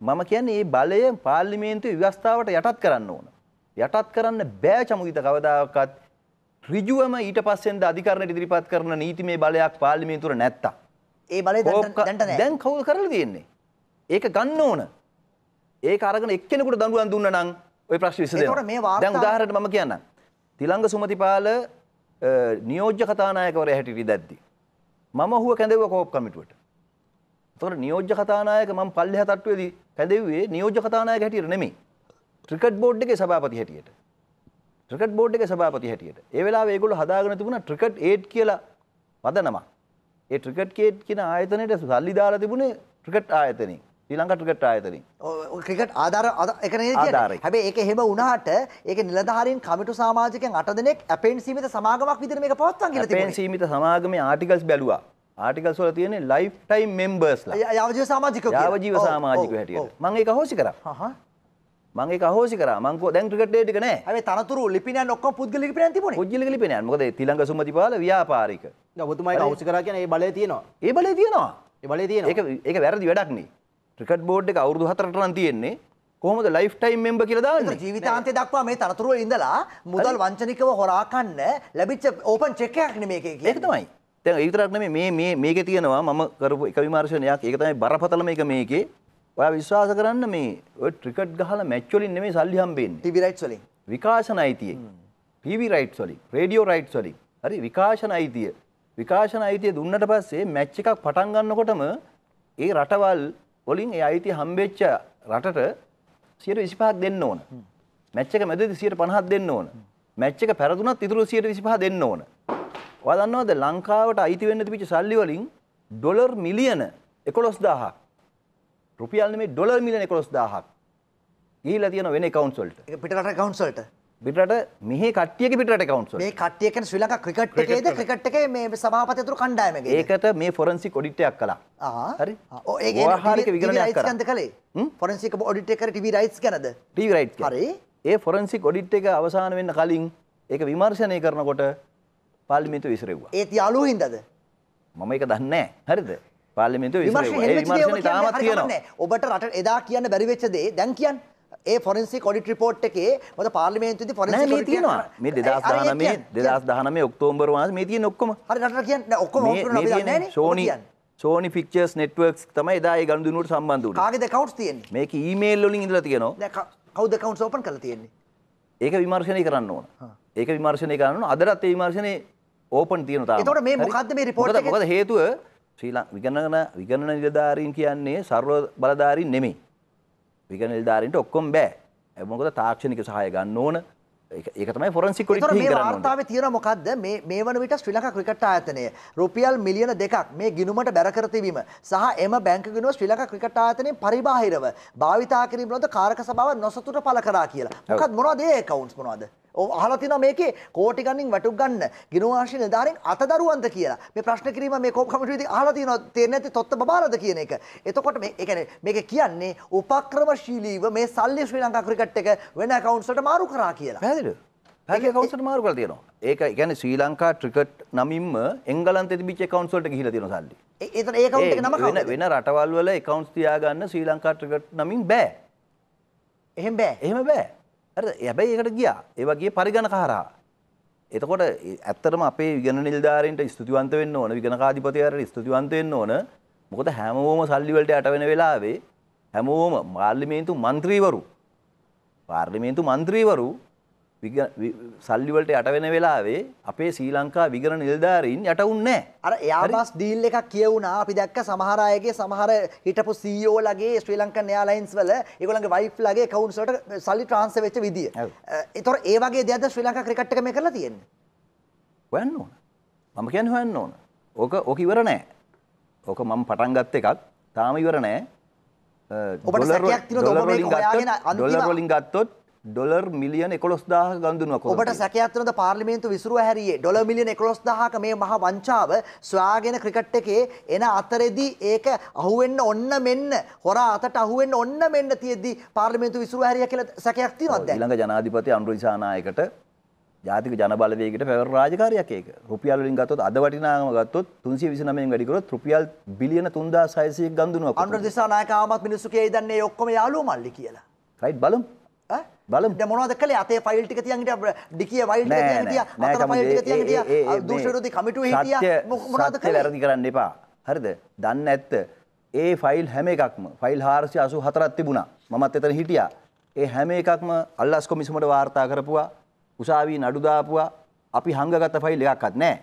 මම කියන්නේ මේ බලය පාර්ලිමේන්තුවේ ව්‍යවස්ථාවට යටත් කරන්න ඕන යටත් කරන්න බෑ චමුදිත කවදාකවත් ඍජුවම ඊට පස්සෙන්ද අධිකරණයට ඉදිරිපත් කරන නීතිමය බලයක් පාර්ලිමේන්තුවට නැත්තා ඒ බලය දැන් දැන් කවුද කරලා තියෙන්නේ ඒක ගන්න ඕන ඒක අරගෙන එක්කෙනෙකුට දඬුවම් දුන්න නම් ওই ප්‍රශ්නේ විසඳෙනවා. දැන් උදාහරණයක් මම කියන්නම්. තිලංග සුමතිපාල නියෝජ්‍ය කතානායකවරයා හැටියට ඉදද්දි මම ඔහුව කැඳෙව්වා කෝප් කමිටුවට. එතකොට නියෝජ්‍ය කතානායක මම පල්ලෙහා තට්ටුවේදී කැඳෙව්වේ නියෝජ්‍ය කතානායක හැටියට නෙමෙයි. ක්‍රිකට් බෝඩ් එකේ සභාපති හැටියට. ක්‍රිකට් බෝඩ් එකේ සභාපති හැටියට. ඒ වෙලාවේ ඒගොල්ලෝ හදාගෙන තිබුණා ක්‍රිකට් 8 කියලා වදනමක්. ඒ ක්‍රිකට් 8 කියන ආයතනයේ සල්ලි දාලා තිබුණේ ක්‍රිකට් ආයතනයේ. ඊළඟට ක්‍රිකට් ආයතනින්. ක්‍රිකට් ආධාර එක නේද කියන්නේ. හැබැයි ඒක එහෙම වුණාට ඒක නිලධාරීන් කමිටු සමාජිකයන් 8 දෙනෙක් ඇපෙන් සීමිත සමාගමක් විදිහට මේක පවත්වන කියලා තිබුණේ. ඇපෙන් සීමිත සමාගමේ ආටිකල්ස් බැලුවා. ආටිකල්ස් වල තියෙන්නේ ලයිෆ් ටයිම් මෙම්බර්ස්ලා. යාවජීව සමාජිකයෝ කියලා. යාවජීව සමාජිකයෝ හැටියට. මම ඒක හොසි කරා. හහ. මම ඒක අහෝසි කරා මං කෝ දැන් ක්‍රිකට් ඩේට් එක නෑ හැබැයි තනතුරු ලිපිනයන් ඔක්කොම පුද්ගලික ලිපිනයන් තිබුණේ පුද්ගලික ලිපිනයන් මොකද තිලංග සුමතිපාල ව්‍යාපාරික දැන් ඔබතුමා ඒක අහෝසි කරා කියන්නේ ඒ බලය තියෙනවා ඒ බලය තියෙනවා ඒ බලය තියෙනවා ඒක ඒක වැරදි වැඩක් නේ ්‍රිකට බෝඩ් එක අවුදු හතරටන තියෙන්නේ කොහොමද ලයිෆ් ටයිම් මෙම්බ කියලා ජීවිතාන්තය දක්වා මේ තරතුරුව ඉඳලා මුදල් වංචනිකව හොරාකන්න ලැබිච්ච ඕපන් චෙක්කයක් නෙමේ ඒකතමයි තැන් ඒතරක්න මේ මේක තියෙනවා මම කරපු එක විමර්ශනයක් ඒක තමයි බරපතලම එක මේකේ ඔය විශ්වාස කරන්න මේ ට්‍රිකට් ගහල මැච්චලින් නෙමේ සල්ලිහම්බෙන් ටිවිරයිට් වලින් විකාශන අයිතිය පිවි රයිට් වලින් රේඩියෝ රයිට් වලින් හරි විකාශන අයිතිය විකාශන අයිතිය දුන්නට පස්සේ මැච්ච එකක් පටන් ගන්නකොටම ඒ රටවල් වලින් ඒ අයිති හම්බෙච්ච රටට සියට විසිපහක් දෙන්න ඕන මැච්චක මැදදි සියට පණහත් දෙන්න ඕන මැච්චක පැරදුනත් ඉතුරු සියට විසිපහ දෙන්න ඕන වදන්නවද ලංකාවට අයිති වෙන්න තිබිච්ච සල්ලි වලින් ඩොලර් මිලියන එකොළොස් දාහක් රුපියල් නෙමේ ඩොලර් මිලියන එකොළොස් දාහක් ගිහිලා තියෙන වෙන කවුන්සල්ට පිටරට කවුන්සල්ට පිට මෙහි කටියක පිට කවන්ස මේ කටියක ශ්‍රී ලංකා ක්‍රිකට් එකේද ක්‍රිකට් එකේ මේ සභාපතිතුරු කණ්ඩායමගේ ඒකට මේ ෆොරන්සික් ඔඩිටයක් කළා හරි ඒ හරික විගරණයක් කරන්ද කළේ ෆොරන්සික ඔඩිට එකට ටිවි රයිට්ස් ගැනද ටිවි රයිට් හරි ඒ ෆොරන්සික් ඔඩිට් එක අවසාන වෙන්න කලින් ඒක විමර්ශනය කරනකොට පාලිමිතු විසිරෙව්වා ඒත් යාලු හින්දද මම එක දන්නේ හරිද පාලිමිතු විමර්ශන තාමත් කියනවා ඔබට රට එදා කියන්න බැරිවෙච්චදේ දැන් කියන්න ඒ ෆොරන්සික් ඔඩිට් රිපෝට් එකේ මොකද පාර්ලිමේන්තුවේදී ෆොරන්සික් ඔඩිට් තියෙනවා මේ 2019 2019 ඔක්තෝබර් මාසේ මේ තියෙන ඔක්කොම හරි රටට කියන්නේ ඔක්කොම ඔක්කොම අපි දන්නේ නෑනේ සෝනි ෆික්චර්ස් නෙට්වර්ක්ස් තමයි එදා ඒ ගනුදෙනුවට සම්බන්ධ වුණේ කාගේද account තියෙන්නේ මේක ඊමේල් වලින් ඉඳලා තියෙනවා දැන් කවුද accounts open කරලා තියෙන්නේ ඒක විමර්ශනය කරන්න ඕන ඒක විමර්ශනය කරන්න ඕන අදටත් ඒ විමර්ශනේ ඕපන් තියෙනවා තාම ඒතකොට මේ මොකද්ද මේ රිපෝට් එකේ මොකද හේතුව ශ්‍රී ලංකා විගණන විගණන නිලධාරීන් කියන්නේ සර්ව බලධාරීන් නෙමෙයි වික නිල්ධාරන්ට ඔක්කොම් බෑ ඇමකොද තාක්ෂණික සහය ගන්න ඕන ඒකතමයි ෆොරන්සික වාර්තාව තියෙන මොකක්ද මේ වන විට ශ්‍රී ලංකා ක්‍රිකට් ආයතනය රුපියල් මිලියන දෙකක් මේ ගිනුමට බැර කර තිබීම සහ එම බැංක ගිනුව ශ්‍රී ලංකා ක්‍රිකට් ආයතනයෙන් පරිබාහිරව භාවිතා කිරීම වලට කාරක සභාව නොසතුට පළ කරා කියලා. මොකක්ද මොනවද ඒ account මොනවද? අහලා තියෙනවා මේකේ කෝටි ගණන් වැටුප් ගන්න ගිනුවාංශ නිලධාරීන් අතදරුවන්ද කියලා. මේ ප්‍රශ්න කිරීම මේ කෝප් කමිටුවේදී අහලා තියෙනවා තේරෙන්නේ නැති තොත්ත බබාලද කියන එක. එතකොට මේ ඒ කියන්නේ මේක කියන්නේ උපක්‍රමශීලීව මේ සල්ලි ශ්‍රී ලංකා ක්‍රිකට් එක වෙන accounts වලට මාරු කරා කියලා. පැහැදිලිද? පැගේ කවුන්සට මාරු කරලා තියෙනවා. ඒක කියන්නේ ශ්‍රී ලංකා ක්‍රිකට් නමින්ම එංගලන්තයේ තිබිච්ච account වලට ගිහිලා තියෙනවා සල්ලි. ඒතර ඒ account එක නම කවුද? වෙන රටවල් වල accounts තියාගන්න ශ්‍රී ලංකා ක්‍රිකට් නමින් බෑ. එහෙම බෑ. එහෙම බෑ. යැබැයි ඒකට ගියා ඒවගේ පරිගණ කහරා. එතකොට ඇත්තටම අපේ විගණ නිල්ධාරන්ට ස්තුතිවන්ත වෙන්න ඕන විගණකාධිපතිවරට ස්තුතිවන්තවෙන්න ඕන මොකද හැමෝම සල්ලිවලට අටවෙන වෙලාවේ හැමෝම මාර්ලිමේන්තු මන්ත්‍රීවරු පාර්ලිමේන්තු මන්ත්‍රීවරු සල්ලිවලට යටවෙන වෙලාවේ අපේ ශ්‍රී ලංකා විගර නිල්ධාරීන් යටවුන්නේ අර යාබස් ඩීල් එකක් කියවුණා අපි දැක්ක සමහරයගේ සමහර හිටපු සීෝ ලගේ e ශ්‍රී ලංකන් යාලයින්ස් වල ඒගොල්ලන්ගේ වයිෆ් ලගේ කවුන්සලට සල්ලි ට්‍රාන්ස්ෆර් වෙච්ච විදිය. ඒතොර ඒ වගේ දෙයක්ද ශ්‍රී ලංකා ක්‍රිකට් එක මේ කරලා තියෙන්නේ? හොයන්න ඕන. මම කියන්නේ හොයන්න ඕන. ඕක ඕක ඉවර නෑ. ඕක මම පටන් ගත්ත එකක් තාම ඉවර නෑ. ඔබට සැකයක් තියෙනවද ඔබ මේක හොයාගෙන අන්තිම ඩොලර් වලින් ගත්තොත් ඩොර් මිලියන එකොස්දාහ ගඳුනක ඔබට සැකයක්ත්නද පාර්ලිමේන්තු විසරු හැරියේ ඩොල මිලියන එකොස්දාහක මේ මහ වංචාව ස්වාගෙන ක්‍රිකට් එකේ එන අතරෙදි ඒක අහුවෙන්න ඔන්න මෙන්න හොර අතට අහුවෙන් ඔන්න මෙන්න තියෙද්දි පාර්ලිමේන්තු විසරු හැරිය කියල සැකයක් තියනවද ඊළඟ ජනාධිපති අනුරිසානායකට ජාතික ජනබලවේගට පැවර රාජකාරයක් ඒක රුපියල් වලින් ගත්තොත් අද වටිනාකම ගත්තොත් 329න් වැඩි කරොත් රුපියල් බිලියන 3600ක් ගන්දුනවා අනුර දිසානායක ආමත් මිනිස්සු කියයි දන්නේ ඔක්කොම යාළුවෝ මල්ලි කියලා රයිට් බලමු බලමු. දැන් මොනවද කළේ? අතේ ෆයිල් ටික තියන් හිටියා, ඩිකිය ෆයිල් ටික තියන් හිටියා, අතර ෆයිල් ටික තියන් හිටියා, දූෂ්‍ය විරෝධී කමිටුවේ හිටියා. මොනවද කළේ? වැරදි කරන්න එපා. හරිද? දන්න ඇත්ත. ඒ ෆයිල් හැම එකක්ම ෆයිල් 484ක් තිබුණා. මමත් එතන හිටියා. ඒ හැම එකක්ම අල්ලාස් කොමිසමට වාර්තා කරපුවා. උසාවියේ නඩු දාපුවා. අපි හංගගත්ත ෆයිල් එකක්වත් නැහැ.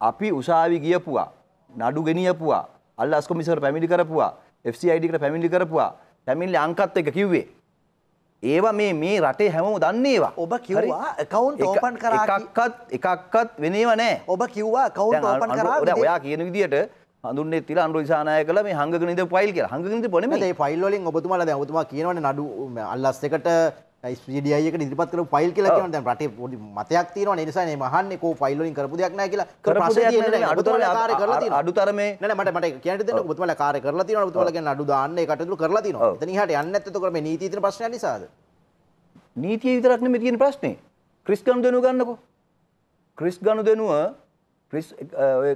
අපි උසාවි ගියපුවා. නඩු ගෙනියපුවා. අල්ලාස් කොමිසමට පැමිණි කරපුවා. FCID කට පැමිණි කරපුවා. පැමිණිලි අංකත් එක කිව්වේ ඒවා මේ මේ රටේ හැමෝම දන්නේවා. ඔබ කිව්වා account open කරා එකක්වත් එකක්වත් වෙනේව නැහැ. ඔබ කිව්වා account open කරා. ඔයා කියන විදිහට හඳුන්නේ තිල අනුර දිසානාය කළ මේ හංගගෙන ඉඳපු ෆයිල් කියලා. හංගගෙන ඉඳපු නෙමෙයි. මේ ෆයිල් වලින් ඔබතුමාලා දැන් ඔබතුමා කියනවනේ නඩු අල්ලස් එකට ස්ඩිය එක නිරිපත් කර ෆයිල් කියලා කියනට රටේ පොඩි මතයක් තියෙනවා නිසා මේ මහන්නේ කෝ ෆයිල් වලින් කරපු දෙයක් නැහැ කියලා කරපු දෙයක් නෙවෙයි අඩුතරමේ කාර්ය කරලා තියෙනවා අඩුතරමේ නෑ මට මට කියන්න දෙන්න ඔබතුමාලා කාර්ය කරලා තියෙනවා ඔබතුමාලා කියන්නේ අඩු දාන්න ඒ කටයුතු කරලා තියෙනවා එතන ඉහට යන්නේ නැත්නම් එතකොට මේ නීතිය තියෙන ප්‍රශ්නය නිසාද නීතිය විතරක් නෙමෙයි තියෙන ප්‍රශ්නේ ක්‍රිස් ගනුදෙනුව ගන්නකෝ ක්‍රිස් ගනුදෙනුව ක්‍රිස් ඔය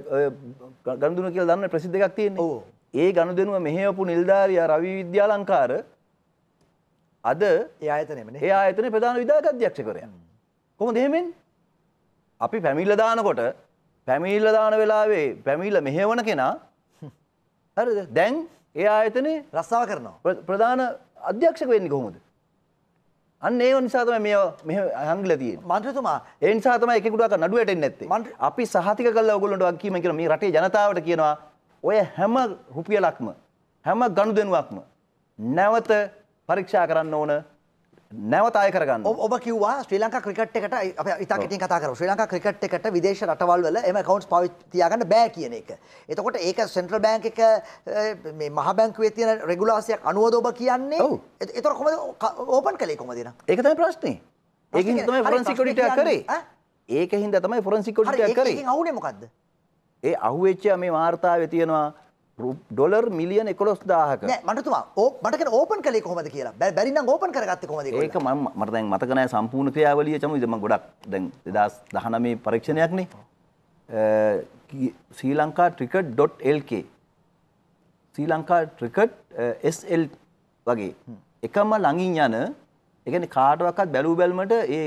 ගනුදෙනුව කියලා දන්න ප්‍රසිද්ධ එකක් තියෙනවා ඒ ගනුදෙනුව මෙහෙවපු නිලධාරියා රවි විද්‍යාලංකාර අද ආයතනම ඒ ආයතන ප්‍රධාන විධාගත්්‍යක්ෂකරය. කොම දෙහෙමෙන් අපි පැමිල්ල දානකොට පැමිල්ල දාන වෙලාවේ පැමිල්ල මෙහෙවන කෙනා හරද දැන් ඒ ආයතනය රස්සාව කරනවා ප්‍රධාන අධ්‍යක්ෂක වෙන්න කොහොමද. අන්න ඒ නිසාතම මේ හංගල තිය මන්ත්‍රතුමා ඒ නිසාතම එකකුටක් නඩුවට නැත්තේ මන්ට අපි සහතික කල්ල ඔගොලට අක්කීම කර මේ රටේ ජනතාවට කියනවා ඔය හැම රුපියලක්ම හැම ගණු දෙනුවක්ම නැවත පරීක්ෂා කරන්න ඕන නැවතය කරගන්න ඔබ කිවවා ශ්‍රී ලංකා ක්‍රිකට් එකට ඉතාකටින් කතා කර ශ්‍රී ලංකා ක්‍රිකට් එකට විදේශ රටවල්වල එම කවන්ස් පවිතියාගන්න බෑ කියන එක. එතකොට ඒක සෙන්ට්‍රල් බෑංක එක මහ බැංකුවේ තියෙන රෙගුලාසියක් අනුවද ඔබ කියන්නේ එතොර කොම ඕපන් කලේ කොමදින ඒකතයි ප්‍රශ්නය ඒකින් තමයි ෆොරන්සිකොඩිට කරේ ඒක හින්ද තමයි ෆොරන්සිකොඩිට කරේ අවුනේ මොකක්ද ඒ අහුවෙච්ච මේ වාර්තාව තියෙනවා ඩොලර් මිලියන එකොස් දාහක මටතුමා ඕ මටක ඕපන් කලේ කොමද කියලා බැරින්න ඕපන් කරගත්ත කොමද ඒක ම මටදැන් මතකනය සම්පූර්ණ ක්‍රියාවලිය චම දෙම ගොඩක් දැන් දෙදස් දහනමේ පරීක්ෂණයක්නේ Sri Lanka cricket dot LK Sri Lanka cricket එස්ල් වගේ එකම ලඟින් යන එකන කාටවකත් බැලූ බැල්මට ඒ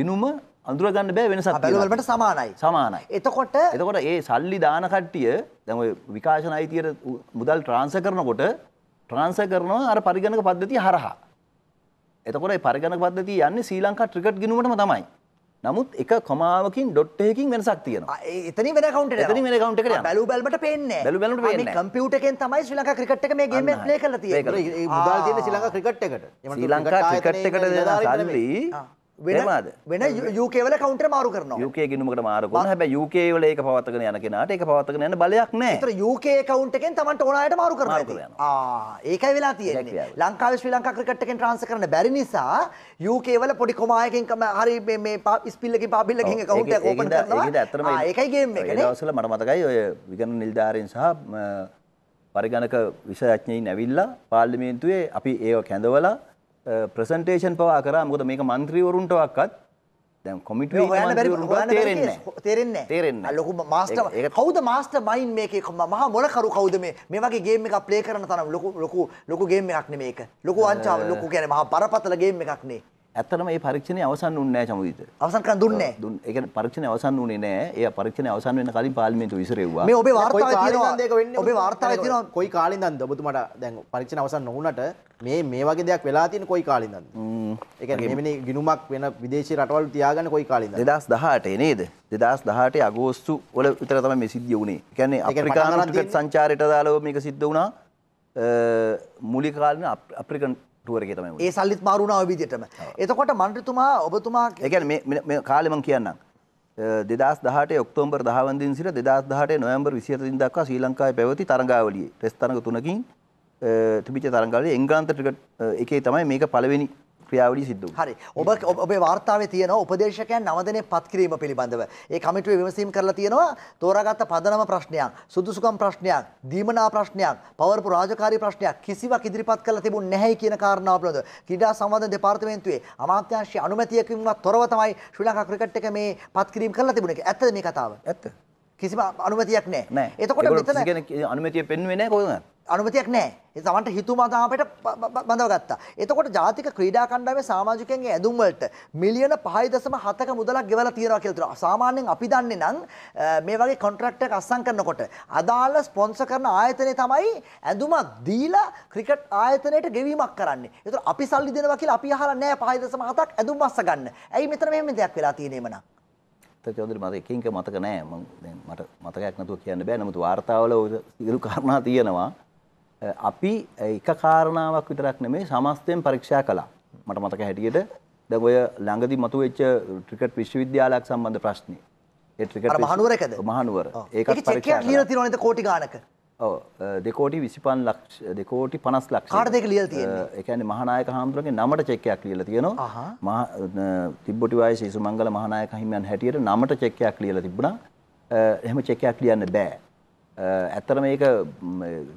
ගිනුම අඳුරගන්න බෑ වෙනසක් බැලුවලට සමානයි සමානයි එතකොට එතකොට ඒ සල්ලි දාන කට්ටිය දැන් ඔය විකාශන අයිතියට මුදල් ට්‍රාන්ස්ෆර් කරනකොට ට්‍රාන්ස්ෆර් කරනවා අර පරිගණක පද්ධතිය හරහා. එතකොට ඒ පරිගණක පද්ධතිය යන්නේ ශ්‍රී ලංකා ක්‍රිකට් ගිණුමටම තමයි. නමුත් එක කොමාවකින් ඩොට් එකකින් වෙනසක් තියෙනවා. එතන වෙන account එකට. එතන වෙන account එකට යනවා. බැලු බැලමට පේන්නේ. බැලු බැලමට පේන්නේ. මේ කම්පියුටර් එකෙන් තමයි ශ්‍රී ලංකා ක්‍රිකට් එක මේ ගේම් එක ප්ලේ කරලා තියෙන්නේ. ඒ මුදල් තියෙන්නේ ශ්‍රී ලංකා ක්‍රිකට් එකට. ශ්‍රී ලංකා ක්‍රිකට් එකට දෙන සල්ලි වෙනවාද වෙන යුකේවල කවන්ට මාරු කරන යුකේ ගිනුමකට මාරක හැබ යුකේවල ඒක පවත්තක යන කෙනට ඒක පවත්තක යන බලයක් නෑ යුකේ කවන්ටකෙන් තමට ඕනයට මාරු කරන ඒකයි වෙලා තිය ලංකාව ශ්‍රී ලංකා ක්‍රිකට්ටකෙන් ට්‍රන්ස කරන බැරි නිසා යුකේවල පොඩි කොමායකින්කම හරි මේ ස්පිල්ලකින් පාබිල්ලකින් කවුට ඕපන ඇතරම ඒකයිගේ දවසල මට මතකයි ඔය විගණ නිල්ධාරෙන් සහ පරිගණක විෂයඥයින් ඇවිල්ලා පාර්ලිමේන්තුවේ අපි ඒ කැඳවලා ප්‍රසන්ටේෂන් පවා කරා මොකද මේක මන්ත්‍රීවරුන්ටවක්කත් දැම් කොමිට තේරෙන්න තේරෙන්න ලොකු මාස්ටම කවද මාස්ට මයින් මේකම මහ මොලකරු කවද මේ මේ වගේ ගේම එකක් ප්ලේ කරන තරම් ලොකු ලොකු ලොකුගේම එකක්න මේක ලොකු අංචාව ලොකු ගැන මහ පරපතලගේම එකක්නේ ඇත්තටම මේ පරීක්ෂණය අවසන් වුණේ නැහැ චමුදිත. අවසන් කරන් දුන්නේ නැහැ. දුන් ඒ කියන්නේ පරීක්ෂණය අවසන් වුණේ නැහැ. ඒ පරීක්ෂණය අවසන් වෙන්න කලින් පාර්ලිමේන්තුව විසිරෙව්වා. මේ ඔබේ වාර්තාවේ තියෙනවා. ඔබේ වාර්තාවේ තියෙනවා. කොයි කාලෙන්දන්ද ඔබතුමාට දැන් පරීක්ෂණ අවසන් නොවුනට මේ මේ වගේ දෙයක් වෙලා තියෙන්නේ කොයි කාලෙන්දන්ද? ම්ම්. ඒ කියන්නේ මෙවැනි ගිණුමක් වෙන විදේශී රටවල් තියාගන්න කොයි කාලෙන්ද? 2018 නේද? 2018 අගෝස්තු වල විතර තමයි මේ සිද්ධිය වුණේ. ඒ කියන්නේ අප්‍රිකානු ක්‍රිකට් සංචාරයට දාලා මේක සිද්ධ වුණා. මුලික කාලෙන අප්‍රිකන් ටුවරගේ තමයි ඒ සල්ලිත් මාරුණාව විදිහටම. එතකොට මන්ත්‍රීතුමා ඔබතුමා ඒ කියන්නේ මේ මේ කාලේ මම කියන්නම්. දෙදස් දහට ඔක්තෝම්බර් දහවන්දින් සිට දෙදස් දහට නොවම්බර් විසිතදින් දක්වා ශ්‍රී ලංකායි පැවති තරඟාවලිය ටෙස් තරඟ තුනකින් තිබිච තරඟාවලිය එංග්‍රාන්ත ක්‍රිකට් එකේ තමයි මේක පළවෙනි ක්‍රියාවලි සිද්ධ වුණා. හරි. ඔබ ඔබේ වාර්තාවේ තියෙනවා උපදේශකයන් නවදෙනේ පත් කිරීම පිළිබඳව. ඒ කමිටුවේ විමසීම් කරලා තියෙනවා තෝරාගත්ත පදනම ප්‍රශ්නයක්, සුදුසුකම් ප්‍රශ්නයක්, දීමනා ප්‍රශ්නයක්, පවරපු රාජකාරී ප්‍රශ්නයක් කිසිවක් ඉදිරිපත් කරලා තිබුණ නැහැ කියන කාරණාව පිළිබඳව. ක්‍රීඩා සංවර්ධන දෙපාර්තමේන්තුවේ අමාත්‍යාංශයේ අනුමැතියකින්වත් තොරව තමයි ශ්‍රී ලංකා ක්‍රිකට් එක මේ පත් කිරීම කරලා තිබුණේ. ඇත්තද මේ කතාව? ඇත්ත. කිසිම අනුමැතියක් නැහැ. එතකොට මෙතන අනුමැතිය පෙන්වෙන්නේ නැහැ කොහොමද? අනුමතියක් නැහැ. ඒ තමන්ට හිතුම අදාපයට බඳව ගත්තා. එතකොට ජාතික ක්‍රීඩා කණ්ඩායමේ සමාජිකයන්ගේ ඇඳුම් වලට මිලියන 5.7ක මුදලක් ගෙවලා තියෙනවා කියලා තියෙනවා. සාමාන්‍යයෙන් අපි දන්නේ නම් මේ වගේ කොන්ට්‍රැක්ට් එක අත්සන් කරනකොට අදාළ ස්පොන්සර් කරන ආයතනය තමයි ඇඳුමක් දීලා ක්‍රිකට් ආයතනයට ගෙවීමක් කරන්නේ. ඒතර අපි සල්ලි දෙනවා කියලා අපි අහලා නැහැ 5.7ක් ඇඳුම් අස්ස ගන්න. ඇයි මෙතන මෙහෙම දෙයක් වෙලා තියෙන්නේ එමනම්? චෞදරි මට එකින්ක මතක නෑ මට මතකයක් නැතුව කියන්න බෑ නමුත් වාර්තාවල සියලු කාරණා තියෙනවා අපි එක කාරණාවක් විතරක් නෙමේ සමස්තයෙන් පරීක්ෂා කළා. මට මතක හැටියට දැන් ඔය ළඟදී මතුවෙච්ච ක්‍රිකට් විශ්වවිද්‍යාලයක් සම්බන්ධ ප්‍රශ්නේ. ඒ ක්‍රිකට් මහනුවර එකද? මහනුවර. ඒකත් පරීක්ෂා කළා. ඒක තියෙනවද කෝටි ගාණක? ඔව් දෙකෝටි 25 ලක්ෂ දෙකෝටි 50 ලක්ෂ. කාටද ඒක ලියලා තියෙන්නේ? ඒ කියන්නේ මහානායක හාමුදුරන්ගේ නමට චෙක් එකක් ලියලා තියෙනවා. මහා තිබ්බොටි වායේ සීසුමංගල මහානායක හිමියන් හැටියට නමට චෙක් එකක් ලියලා තිබුණා. එහෙම චෙක් එකක් ලියන්න බෑ. ඇත්තට මේක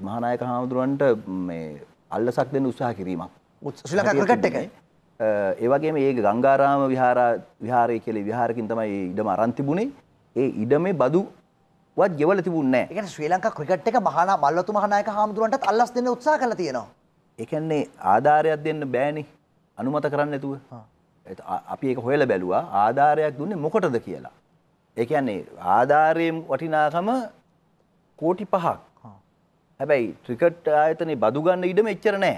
මහනායක හාමුදුරුවන්ට අල්ලසක් දෙන්න උත්සාහ කිරීමක් ශ්‍රී ලංකා ක්‍රිකට් එකයි ඒවගේ ඒ ගංගාරාම විහාර විහාරය කෙලේ විහාරකින් තමයි ඉඩම අරන්තිබුණේ ඒ ඉඩමේ බදු වත් ගෙවල තිබුණේ නැහැ. ඒ කියන්නේ ශ්‍රී ලංකා ක්‍රිකට් එක මහානා මල්වතු මහානායක හාමුදුරන්ටත් අල්ලස් දෙන්න උත්සාහ කළා තියෙනවා. ඒ කියන්නේ ආධාරයක් දෙන්න බෑනේ අනුමත කරන්න නැතුව. අපි ඒක හොයලා බැලුවා ආධාරයක් දුන්නේ මොකටද කියලා. ඒ කියන්නේ ආධාරයෙන් වටිනාකම කෝටි පහක් හැබැයි ත්‍රිකට් ආයතනේ බදු ගන්න ඉඩම එච්චර නෑ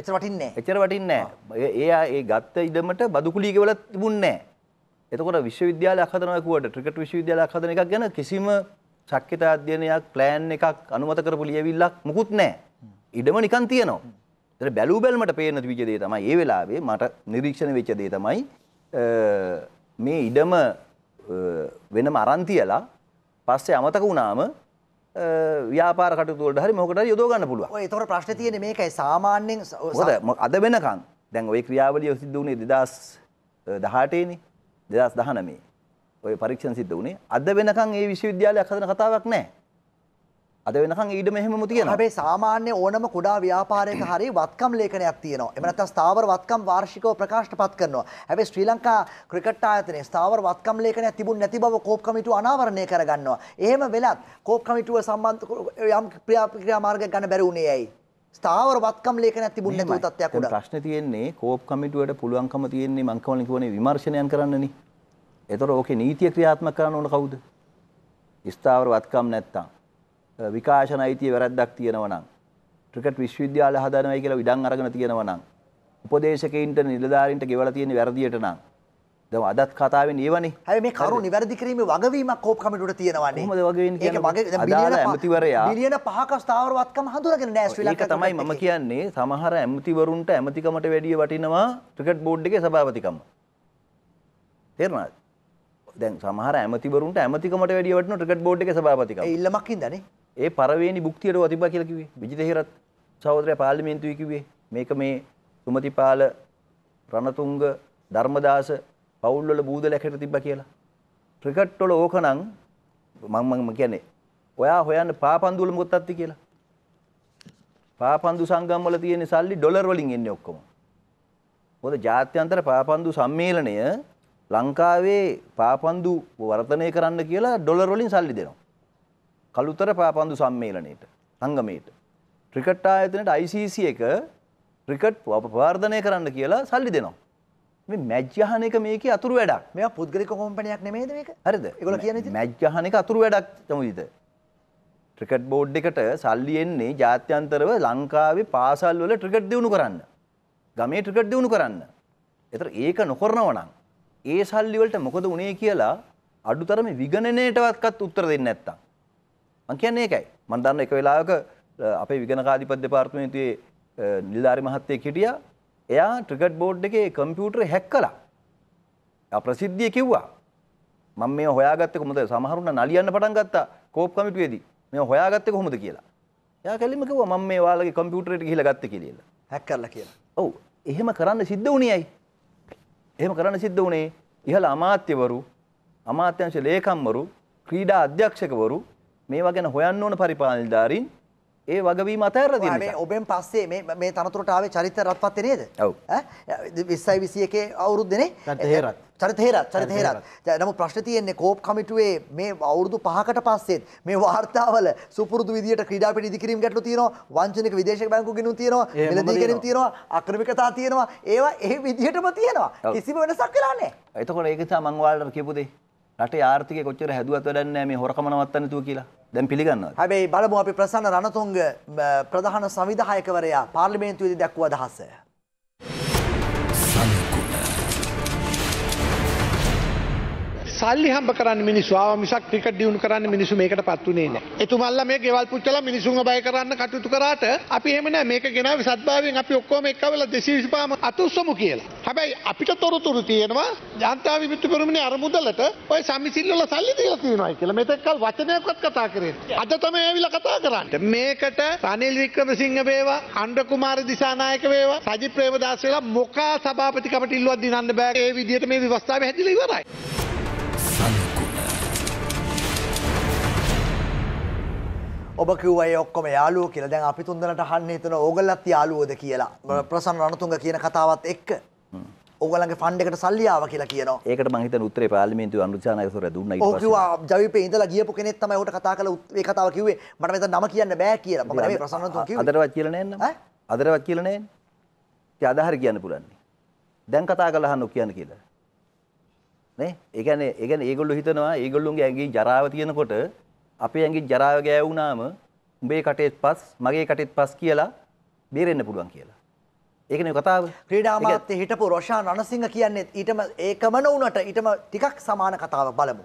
එච්චර වටින්නේ එච්චර වටින්නේ නෑ එයා ඒ ගත්ත ඉඩමට බදුකුලිය ගෙවලා තිබුණේ නෑ එතකොට විශ්වවිද්‍යාලයක් හදනවා කිව්වට ත්‍රිකට් විශ්වවිද්‍යාලයක් හදන එකක් ගැන කිසිම ශක්්‍යතා අධ්‍යයනයක් ප්ලෑන් එකක් අනුමත කරපු ලියවිල්ලක් මුකුත් නෑ ඉඩම නිකන් තියෙනවා බැලූ බැල්මට පේන විජදේ තමයි ඒ වෙලාවේ මට නිරීක්ෂණ වෙච්ච දේ තමයි මේ ඉඩම වෙනම අරන්තියලා පස්සේ අමතක වුණාම ව්‍යාපාර කටතුවලට හරි මොකට යොදෝගන්න පුළුව තොර ප්‍රශ්න තියන මේකයි සාමාන්‍යෙන් හොද අද වෙනකං දැන් ඔය ක්‍රියාවලිය සිද්ධ වුණේ දෙදස් දහටේනි දෙදස් දහනමේ ඔය පරීක්ෂණ සිද්ධ වුණේ අද වෙනකං ඒ විශ්වවිද්‍යාලයක් හදන කතාවක් නෑ අද වෙනකන් ඊඩම එහෙමම තියෙනවා. හැබැයි සාමාන්‍ය ඕනම කුඩා ව්‍යාපාරයක හරි වත්කම් ලේඛනයක් තියෙනවා. එහෙම නැත්නම් ස්ථාවර වත්කම් වාර්ෂිකව ප්‍රකාශනපත් කරනවා. හැබැයි ශ්‍රී ලංකා ක්‍රිකට් ආයතනයේ ස්ථාවර වත්කම් ලේඛනයක් තිබුණ නැති බව කෝප් කමිටුව අනාවරණය කරගන්නවා. එහෙම වෙලත් කෝප් කමිටුව සම්බන්ධ යම් ක්‍රියා මාර්ගයක් ගන්න බැරි වුණේ ඇයි? ස්ථාවර වත්කම් ලේඛනයක් තිබුණ නැතුව තත්ත්වයක් උඩ. ප්‍රශ්නේ තියෙන්නේ කෝප් කමිටුවට පුළුවන්කම තියෙන්නේ මං කවලින් කියවනේ විමර්ශනයන් කරන්නනේ. ඒතර ඕකේ නීතිය ක්‍රියාත්මක කරන්න ඕන කවුද? ස්ථාවර වත්කම් නැත්තම් විකාශන අයිතිය වැරද්දක් තියෙනවා නම් ක්‍රිකට් විශ්වවිද්‍යාල හදනවයි කියලා ඉඩම් අරගෙන තියෙනවා නම් උපදේශකයින්ට නිලධාරීන්ට ගෙවලා තියෙන වැරදියට නම් දැන් අදත් කතාවෙන් ඒවනේ හැබැයි මේ කරුණ නිවැරදි කිරීමේ වගවීමක් කෝප් කමිටුවට තියෙනවානේ කොහොමද වගවීම කියන්නේ ඒක වගේ බිලියන ඇමතිවරයා බිලියන 5ක ස්ථාවරවත්කම හඳුනගෙන නෑ ශ්‍රී ලංකාවට ඒක තමයි මම කියන්නේ සමහර ඇමතිවරුන්ට ඇමතිකමට වැඩිය වටිනවා ක්‍රිකට් බෝඩ් එකේ සභාපතිකම තේරුණාද දැන් සමහර ඇමතිවරුන්ට ඇමතිකමට වැඩිය වටිනවා ක්‍රිකට් බෝඩ් එකේ සභාපතිකම ඉල්ලමක් ඉඳනේ ඒ පරවේනි බුක්තියට තිබා කියලා කිව්වේ විජිතහිරත් සහෝදරයා පාර්ලිමේන්තුවේ කිව්වේ මේක මේ සුමතිපාල රණතුංග ධර්මදාස පවුල්වල බූදලැකට තිබ්බා කියලා ක්‍රිකට් වල ඕකනම් මම මම කියන්නේ ඔයා හොයන්න පාපන්දු වල මොකක්ද තත්ති කියලා පාපන්දු සංගම් වල තියෙන සල්ලි ඩොලර් වලින් එන්නේ ඔක්කොම. මොකද ජාත්‍යන්තර පාපන්දු සම්මේලනය ලංකාවේ පාපන්දු වර්ධනය කරන්න කියලා ඩොලර් වලින් සල්ලි දෙනවා. කළුතර පාපන්දු සම්මේලනයට සංගමයට. ක්‍රිකට් ආයතනයට ICC එක ක්‍රිකට් ප්‍රවර්ධනය කරන්න කියලා සල්ලි දෙනවා. මේ මැච් යහන එක මේකේ අතුරු වැඩක්. මේවා පුද්ගලික කොම්පැනියක් නෙමෙයිද මේක? හරිද? ඒගොල්ලෝ කියන්නේ ඉතින් මැච් යහන එක අතුරු වැඩක් තමුයිද? ක්‍රිකට් බෝඩ් එකට සල්ලි එන්නේ ජාත්‍යන්තරව ලංකාවේ පාසල් වල ක්‍රිකට් දිනු කරන්න. ගමේ ක්‍රිකට් දිනු කරන්න. ඒතර ඒක නොකරනවා නම් ඒ සල්ලි වලට මොකද උනේ කියලා අඩුතරමේ විගණනයටවත් උත්තර දෙන්නේ නැත්තම් මං කියන්නේ ඒකයි. මම දන්න එක වෙලාවක අපේ විගණකාධිපති දෙපාර්තමේන්තුවේ නිලධාරි මහත්තයෙක් හිටියා. එයා ක්‍රිකට් බෝඩ් එකේ කම්පියුටර් හැක් කළා. එයා ප්‍රසිද්ධිය කිව්වා. මම මේ හොයාගත්තේ කොහොමද? සමහරුන නලියන්න පටන් ගත්තා කෝප් කමිටුවේදී. මේ හොයාගත්තේ කොහොමද කියලා. එයා කලින්ම කිව්වා මම මේ ඔයාලගේ කම්පියුටරේට ගිහිල්ලා ගත්තේ කියලා. හැක් කරලා කියලා. ඔව්. එහෙම කරන්න සිද්ධ වුණේ ඇයි? එහෙම කරන්න සිද්ධ වුණේ ඉහළ අමාත්‍යවරු අමාත්‍යංශ ලේකම්වරු ක්‍රීඩා අධ්‍යක්ෂකවරු මේවා ගැන හොයන්න ඕන පරිපාලනධාරීන් ඒ වගවීම අතහැරලා තියෙන නිසා. මේ ඔබෙන් පස්සේ මේ මේ තනතුරට ආවේ චරිත රත්පත් නේද? ඔව්. ඈ 20යි 21 අවුරුද්දනේ. චරිත හේරත්. චරිත හේරත් චරිත හේරත්. නමුත් ප්‍රශ්නේ තියෙන්නේ කෝප් කමිටුවේ මේ අවුරුදු 5කට පස්සෙත් මේ වාර්තාවල සුපුරුදු විදියට ක්‍රීඩා පිටි ඉදිකිරීම් ගැටලු තියෙනවා, වංචනික විදේශක බැංකු ගිණුම් තියෙනවා, මිලදී ගැනීම් තියෙනවා, අක්‍රමිකතා තියෙනවා. ඒවා ඒ විදියටම තියෙනවා. කිසිම වෙනසක් වෙලා නැහැ. එතකොට ඒක නිසා මම ඔයාලට කියපු දෙයි රටේ ආර්ථිකය කොච්චර හැදුවත් වැඩක් නැහැ මේ හොරකම නවත්තන්න නැතුව කියලා. දැන් පිළිගන්නවා. හැබැයි බලමු අපි ප්‍රසන්න රණතුංග ප්‍රධාන සංවිධායකවරයා පාර්ලිමේන්තුවේදී දැක්වූ අදහස. සල්ලි හම්බ කරන්න මිනිස්සු ආව මිසක් ක්‍රිකට් දියුණු කරන්න මිනිස්සු මේකට පත් උනේ නැහැ. එතුමල්ලා මේ ගෙවල් පුච්චලා මිනිසුන්ව බය කරන්න කටයුතු කරාට අපි එහෙම නැහැ. මේක ගෙනාවේ සත්භාවයෙන් අපි ඔක්කොම එක්කවලා 225ම අතුස්සමු කියලා. හැබැයි අපිට තොරතුරු තියෙනවා ජනතා විමුක්ති පෙරමුණේ අර මුදලට ওই සම්මිසිල් වල සල්ලි දීලා තියෙනවා කියලා. මෙතෙක්කල් වචනයක්වත් කතා කරේ නැහැ. අද තමයි ඇවිල්ලා කතා කරන්නේ. මේකට රනිල් වික්‍රමසිංහ වේවා, අණ්ඩ කුමාර දිසානායක වේවා, සජිත් ප්‍රේමදාස වේලා මොකා සභාපති කමිටුවත් දිනන්න බෑ. ඒ විදිහට මේ විවස්ථාව හැදිලා ඉවරයි. ඔබ කිව්වයි ඔක්කොම යාලුව කියලා දැන් අපි තුන්දෙනාට අහන්න හිතන ඕගොල්ලත් යාළුවෝද කියලා ප්‍රසන්න රණතුංග කියන කතාවත් එක්ක ඕගලගේ ෆන්ඩ් එකට සල්ලි ආවා කියලා කියනවා. ඒකට මම හිතන උත්තරේ පාර්ලිමේන්තුවේ අනුරාධපුර දුන්නා ඊට පස්සේ. ඔව් කිව්වා ජවිපේ ඉඳලා ගියපු කෙනෙක් තමයි උකට කතා කළා ඒ කතාව කිව්වේ. මට මෙතන නම කියන්න බෑ කියලා. මම නෙමෙයි ප්‍රසන්න රණතුංග කිව්වේ. අදරවත් කියලා නෑ නම. අදරවත් කියලා නෑනේ. ඒ අදාහර කියන්න පුළන්නේ. දැන් කතා කළා අහන්න කියන්න කියලා. නේ? ඒ කියන්නේ ඒ කියන්නේ ඒගොල්ලෝ හිතනවා ඒගොල්ලෝගේ ඇඟේ ජරාව තියෙනකොට අපේ ඇඟේ ජරාව ගෑවුනාම උඹේ කටේත් පස් මගේ කටේත් පස් කියලා බේරෙන්න පුළුවන් කියලා. ඒකනේ කතාව. ක්‍රීඩා අමාත්‍ය හිටපු රොෂාන් රණසිංහ කියන්නේ ඊටම ඒකම නොවුනට ඊටම ටිකක් සමාන කතාවක් බලමු.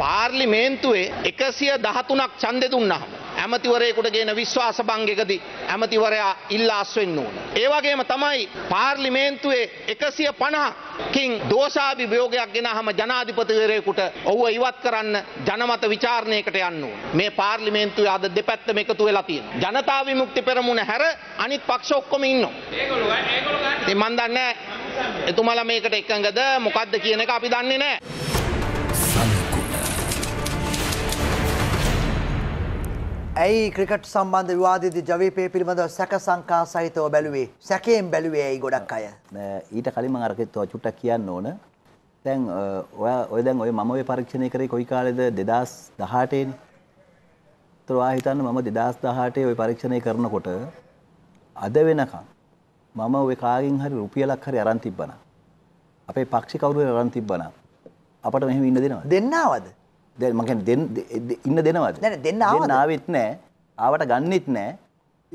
පාර්ලිමේන්තුවේ 113ක් ඡන්දෙ දුන්නාම ඇමතිවරයෙකුට ගේන විශ්වාස භංගකදී ඇමතිවරයා ඉල්ලාස් වෙන්න ඕන. ඒ වගේම තමයි පාර්ලිමේන්තුවේ එකසිය පණහකින් දෝෂාභිභයෝගයක් ගෙනහම ජනාධිපතිවරයෙකුට ඔහුව ඉවත් කරන්න ජනමත විචාරණයකට යන්න ඕන. මේ පාර්ලිමේන්තුවේ අද දෙපැත්තම එකතු වෙලා තියෙනවා. ජනතා විමුක්ති පෙරමුණ හැර අනිත් පක්ෂ ඔක්කොම ඉන්නවා. ඒගොල්ලෝ ඒගොල්ලෝ ඉතින් මන් දන්නේ නැහැ. එතුමලා මේකට එකඟද මොකද්ද කියන එක අපි දන්නේ නැහැ. ඇයි ක්‍රිකට් සම්බන්ධ විවාදයේදී ජවිපේ පිළිබඳව සැක සංකා සහිතව බැලුවේ? සැකයෙන් බැලුවේ ඇයි ගොඩක් අය? ඊට කලින් මම අරකේ තව චුට්ටක් කියන්න ඕන. දැන් ඔයා ඔය දැන් ඔය මම ඔය පරීක්ෂණය කරේ කොයි කාලේද 2018 නේ. ඒතර ඔයා හිතන්න මම 2018 ඔය පරීක්ෂණය කරනකොට අද වෙනකන් මම ඔය කාගෙන් හරි රුපියලක් හරි අරන් තිබ්බනම් අපේ පක්ෂි කවුරු හරි අරන් තිබ්බනම් අපට මෙහෙම ඉන්න දෙනවද? දෙන්නවද? දැ මක ඉන්න දෙනවද දෙන්න ආවෙත් නෑ ආවට ගන්නෙත් නෑ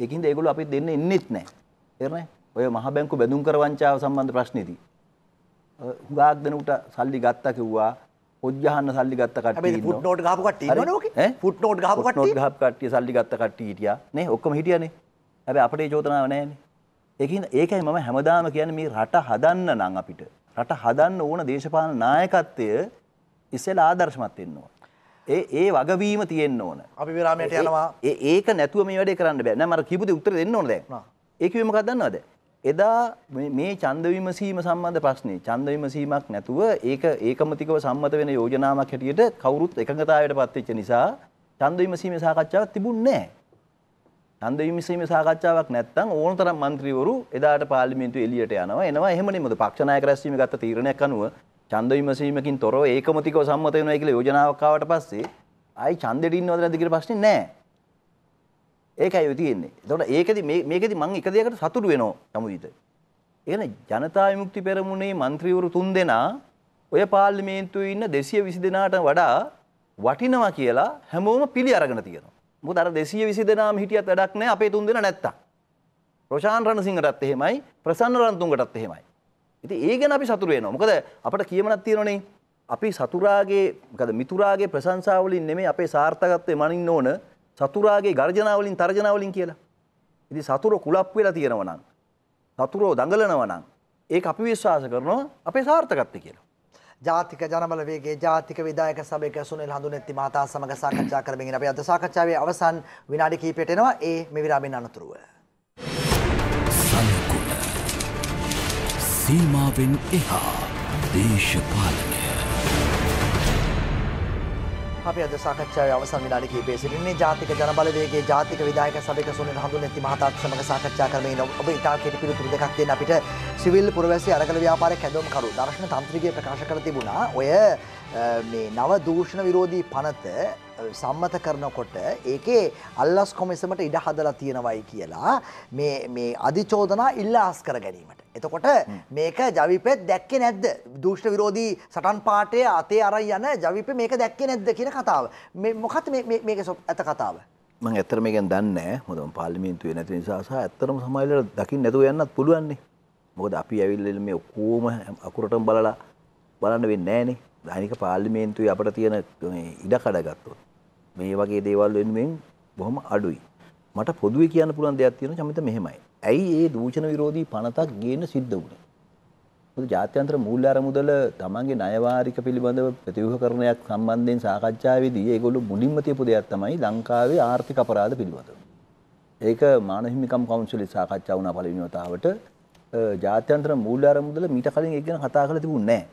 එකින්ද ඒගොලු අපි දෙන්න එන්නෙත් නෑ එරන ඔය මහ බැංකු බැඳුම් කරවංචාව සම්බන්ධ ප්‍රශ්නයති හුගක් දෙනට සල්ලි ගත්තා කිව්වා පොද්ජහන්න සල්ලි ගත්තකට ොට් ගාපට පුට් නෝට් ගාපට නොට් ගපටිය සල්ලි ගත්ත කට්ට හිටිය නේ ඔක්කම හිටියනේ හැබ අපේ චෝතනාව නෑන එකින් ඒකයි මම හැමදාම කියන මේ රට හදන්න නං අපිට රට හදන්න ඕන දේශපාලන නායකත්වය ඉස්සෙල් ආදර්ශමත් වෙන්න ඕන. ඒ ඒ වගවීම තියෙන්න ඕන. අපි විරාමයට යනවා. ඒ ඒක නැතුව මේ වැඩේ කරන්න බෑ. නෑ මම කිව්ව දේ උත්තර දෙන්න ඕන දැන්. ඒ කිව්වේ මොකක්ද දන්නවද? එදා මේ ඡන්ද විමසීම සම්බන්ධ ප්‍රශ්නේ ඡන්ද විමසීමක් නැතුව ඒක ඒකමතිකව සම්මත වෙන යෝජනාවක් හැටියට කවුරුත් එකඟතාවයටපත් වෙච්ච නිසා ඡන්ද විමසීමේ සාකච්ඡාවක් තිබුණේ නෑ. ඡන්ද විමසීමේ සාකච්ඡාවක් නැත්නම් ඕනතරම් മന്ത്രിවරු එදාට පාර්ලිමේන්තුවේ එළියට යනවා එනවා එහෙම නෙමෙයිද පක්ෂ නායක රැස්වීම ගත්ත තීරණයක් අනුව ඡන්ද විමසීමකින් තොරව ඒකමතිකව සම්මත වෙනවා කියලා යෝජනාවක් ආවට පස්සේ ආයි ඡන්දෙට ඉන්නවද නැද්ද කියලා ප්‍රශ්නේ නැහැ. ඒකයි ඔය තියෙන්නේ. එතකොට ඒකෙදි මේ මේකෙදි මම එක දෙයකට සතුටු වෙනවා සමුදිත. ඒ කියන්නේ ජනතා විමුක්ති පෙරමුණේ മന്ത്രിවරු තුන්දෙනා ඔය පාර්ලිමේන්තුවේ ඉන්න 220 දෙනාට වඩා වටිනවා කියලා හැමෝම පිළි අරගෙන තියෙනවා. මොකද අර 220 දෙනාම හිටියත් වැඩක් නැහැ අපේ තුන් දෙනා නැත්තම්. රොෂාන් රණසිංහටත් එහෙමයි ප්‍රසන්න රන්තුංගටත් එහෙමයි. ඉතින් ඒ ගැන අපි සතුරු වෙනවා. මොකද අපිට කියමනක් තියෙනනේ අපි සතුරාගේ මොකද මිතුරාගේ ප්‍රශංසා වලින් නෙමෙයි අපේ සාර්ථකත්වය මනින්න ඕන සතුරාගේ ගර්ජනා වලින් තර්ජනා වලින් කියලා. ඉතින් සතුරු කුලප් වෙලා තියෙනවා නම් සතුරෝ දඟලනවා නම් ඒක අපි විශ්වාස කරනවා අපේ සාර්ථකත්වය කියලා. ජාතික ජනබල වේගයේ ජාතික විධායක සභයක සුනිල් හඳුනෙත්ති මහතා සමග සාකච්ඡා කරමින් අපි අද සාකච්ඡාවේ අවසන් විනාඩි කිහිපයට එනවා ඒ මෙවිරාමෙන් අනතුරුව. සීමාවෙන් එහා දේශපාලනය. අපේ අද සාකච්ඡාවේ අවසන් විනාඩි කිහිපයේ සිටින්නේ ජාතික ජනබලවේගයේ ජාතික විධායක සභික සුනිල් හඳුන්වති මහතාත් සමග සාකච්ඡා කරමින් ඔබ ඉතා කෙටි පිළිතුරු දෙකක් දෙන්න අපිට සිවිල් පුරවැසිය අරගල ව්‍යාපාරයේ කැඳවුම් කරු දර්ශන තන්ත්‍රිකය ප්‍රකාශ කර තිබුණා ඔය මේ නව දූෂණ විරෝධී පනත සම්මත කරනකොට ඒකේ අල්ලස් කොමිසමට ඉඩ හදලා තියෙනවයි කියලා මේ මේ අධිචෝදනා ඉල්ලාස් කර ගැනීමට එතකොට මේක ජවිපෙත් දැක්කේ නැද්ද දෂ්ට විරෝධී සටන් පාටය අතේ අරයි යන ජවිප මේක දැක්කේ නැද්ද කියන කතාව මොකත් මේක සොප් ඇත කතාව මං ඇත්තර මේකෙන් දන්න හොදම පාලිමින්තුවේ නැති නිසාහ ඇත්තරම සමයිලට දකිින් නැතුව යන්නත් පුළුවන්නේ මොකද අපි ඇවිල්ල මේ ඔක්කෝම අකුරටම බලලා බලන්න වෙන්න ෑනේ ධනික පාලිමේන්තුවේ අපට තියෙන ඉඩකඩ ගත්තොත් මේ වගේ දේවල් වෙනුවෙන් බොහොම අඩුයි මට පොදුවේ කියන්න පුළුවන් දෙයක් තියෙන චමිත මෙහෙමයි ඇයි ඒ දූෂණ විරෝධී පනතක් ගේන්න සිද්ධ වුණේ. මොකද ජාත්‍යන්තර මූල්‍ය අරමුදල තමන්ගේ ණයවාරික පිළිබඳව ප්‍රතිව්‍යුහකරණයක් සම්බන්ධයෙන් සාකච්ඡාවේදී ඒගොල්ලෝ මුලින්ම තියපු දෙයක් තමයි ලංකාවේ ආර්ථික අපරාධ පිළිබඳව. ඒක මානව හිමිකම් කවුන්සිලේ සාකච්ඡා වුණා පළවෙනි වතාවට ජාත්‍යන්තර මූල්‍ය අරමුදල මීට කලින් ඒක ගැන කතා කරලා තිබුණේ නැහැ.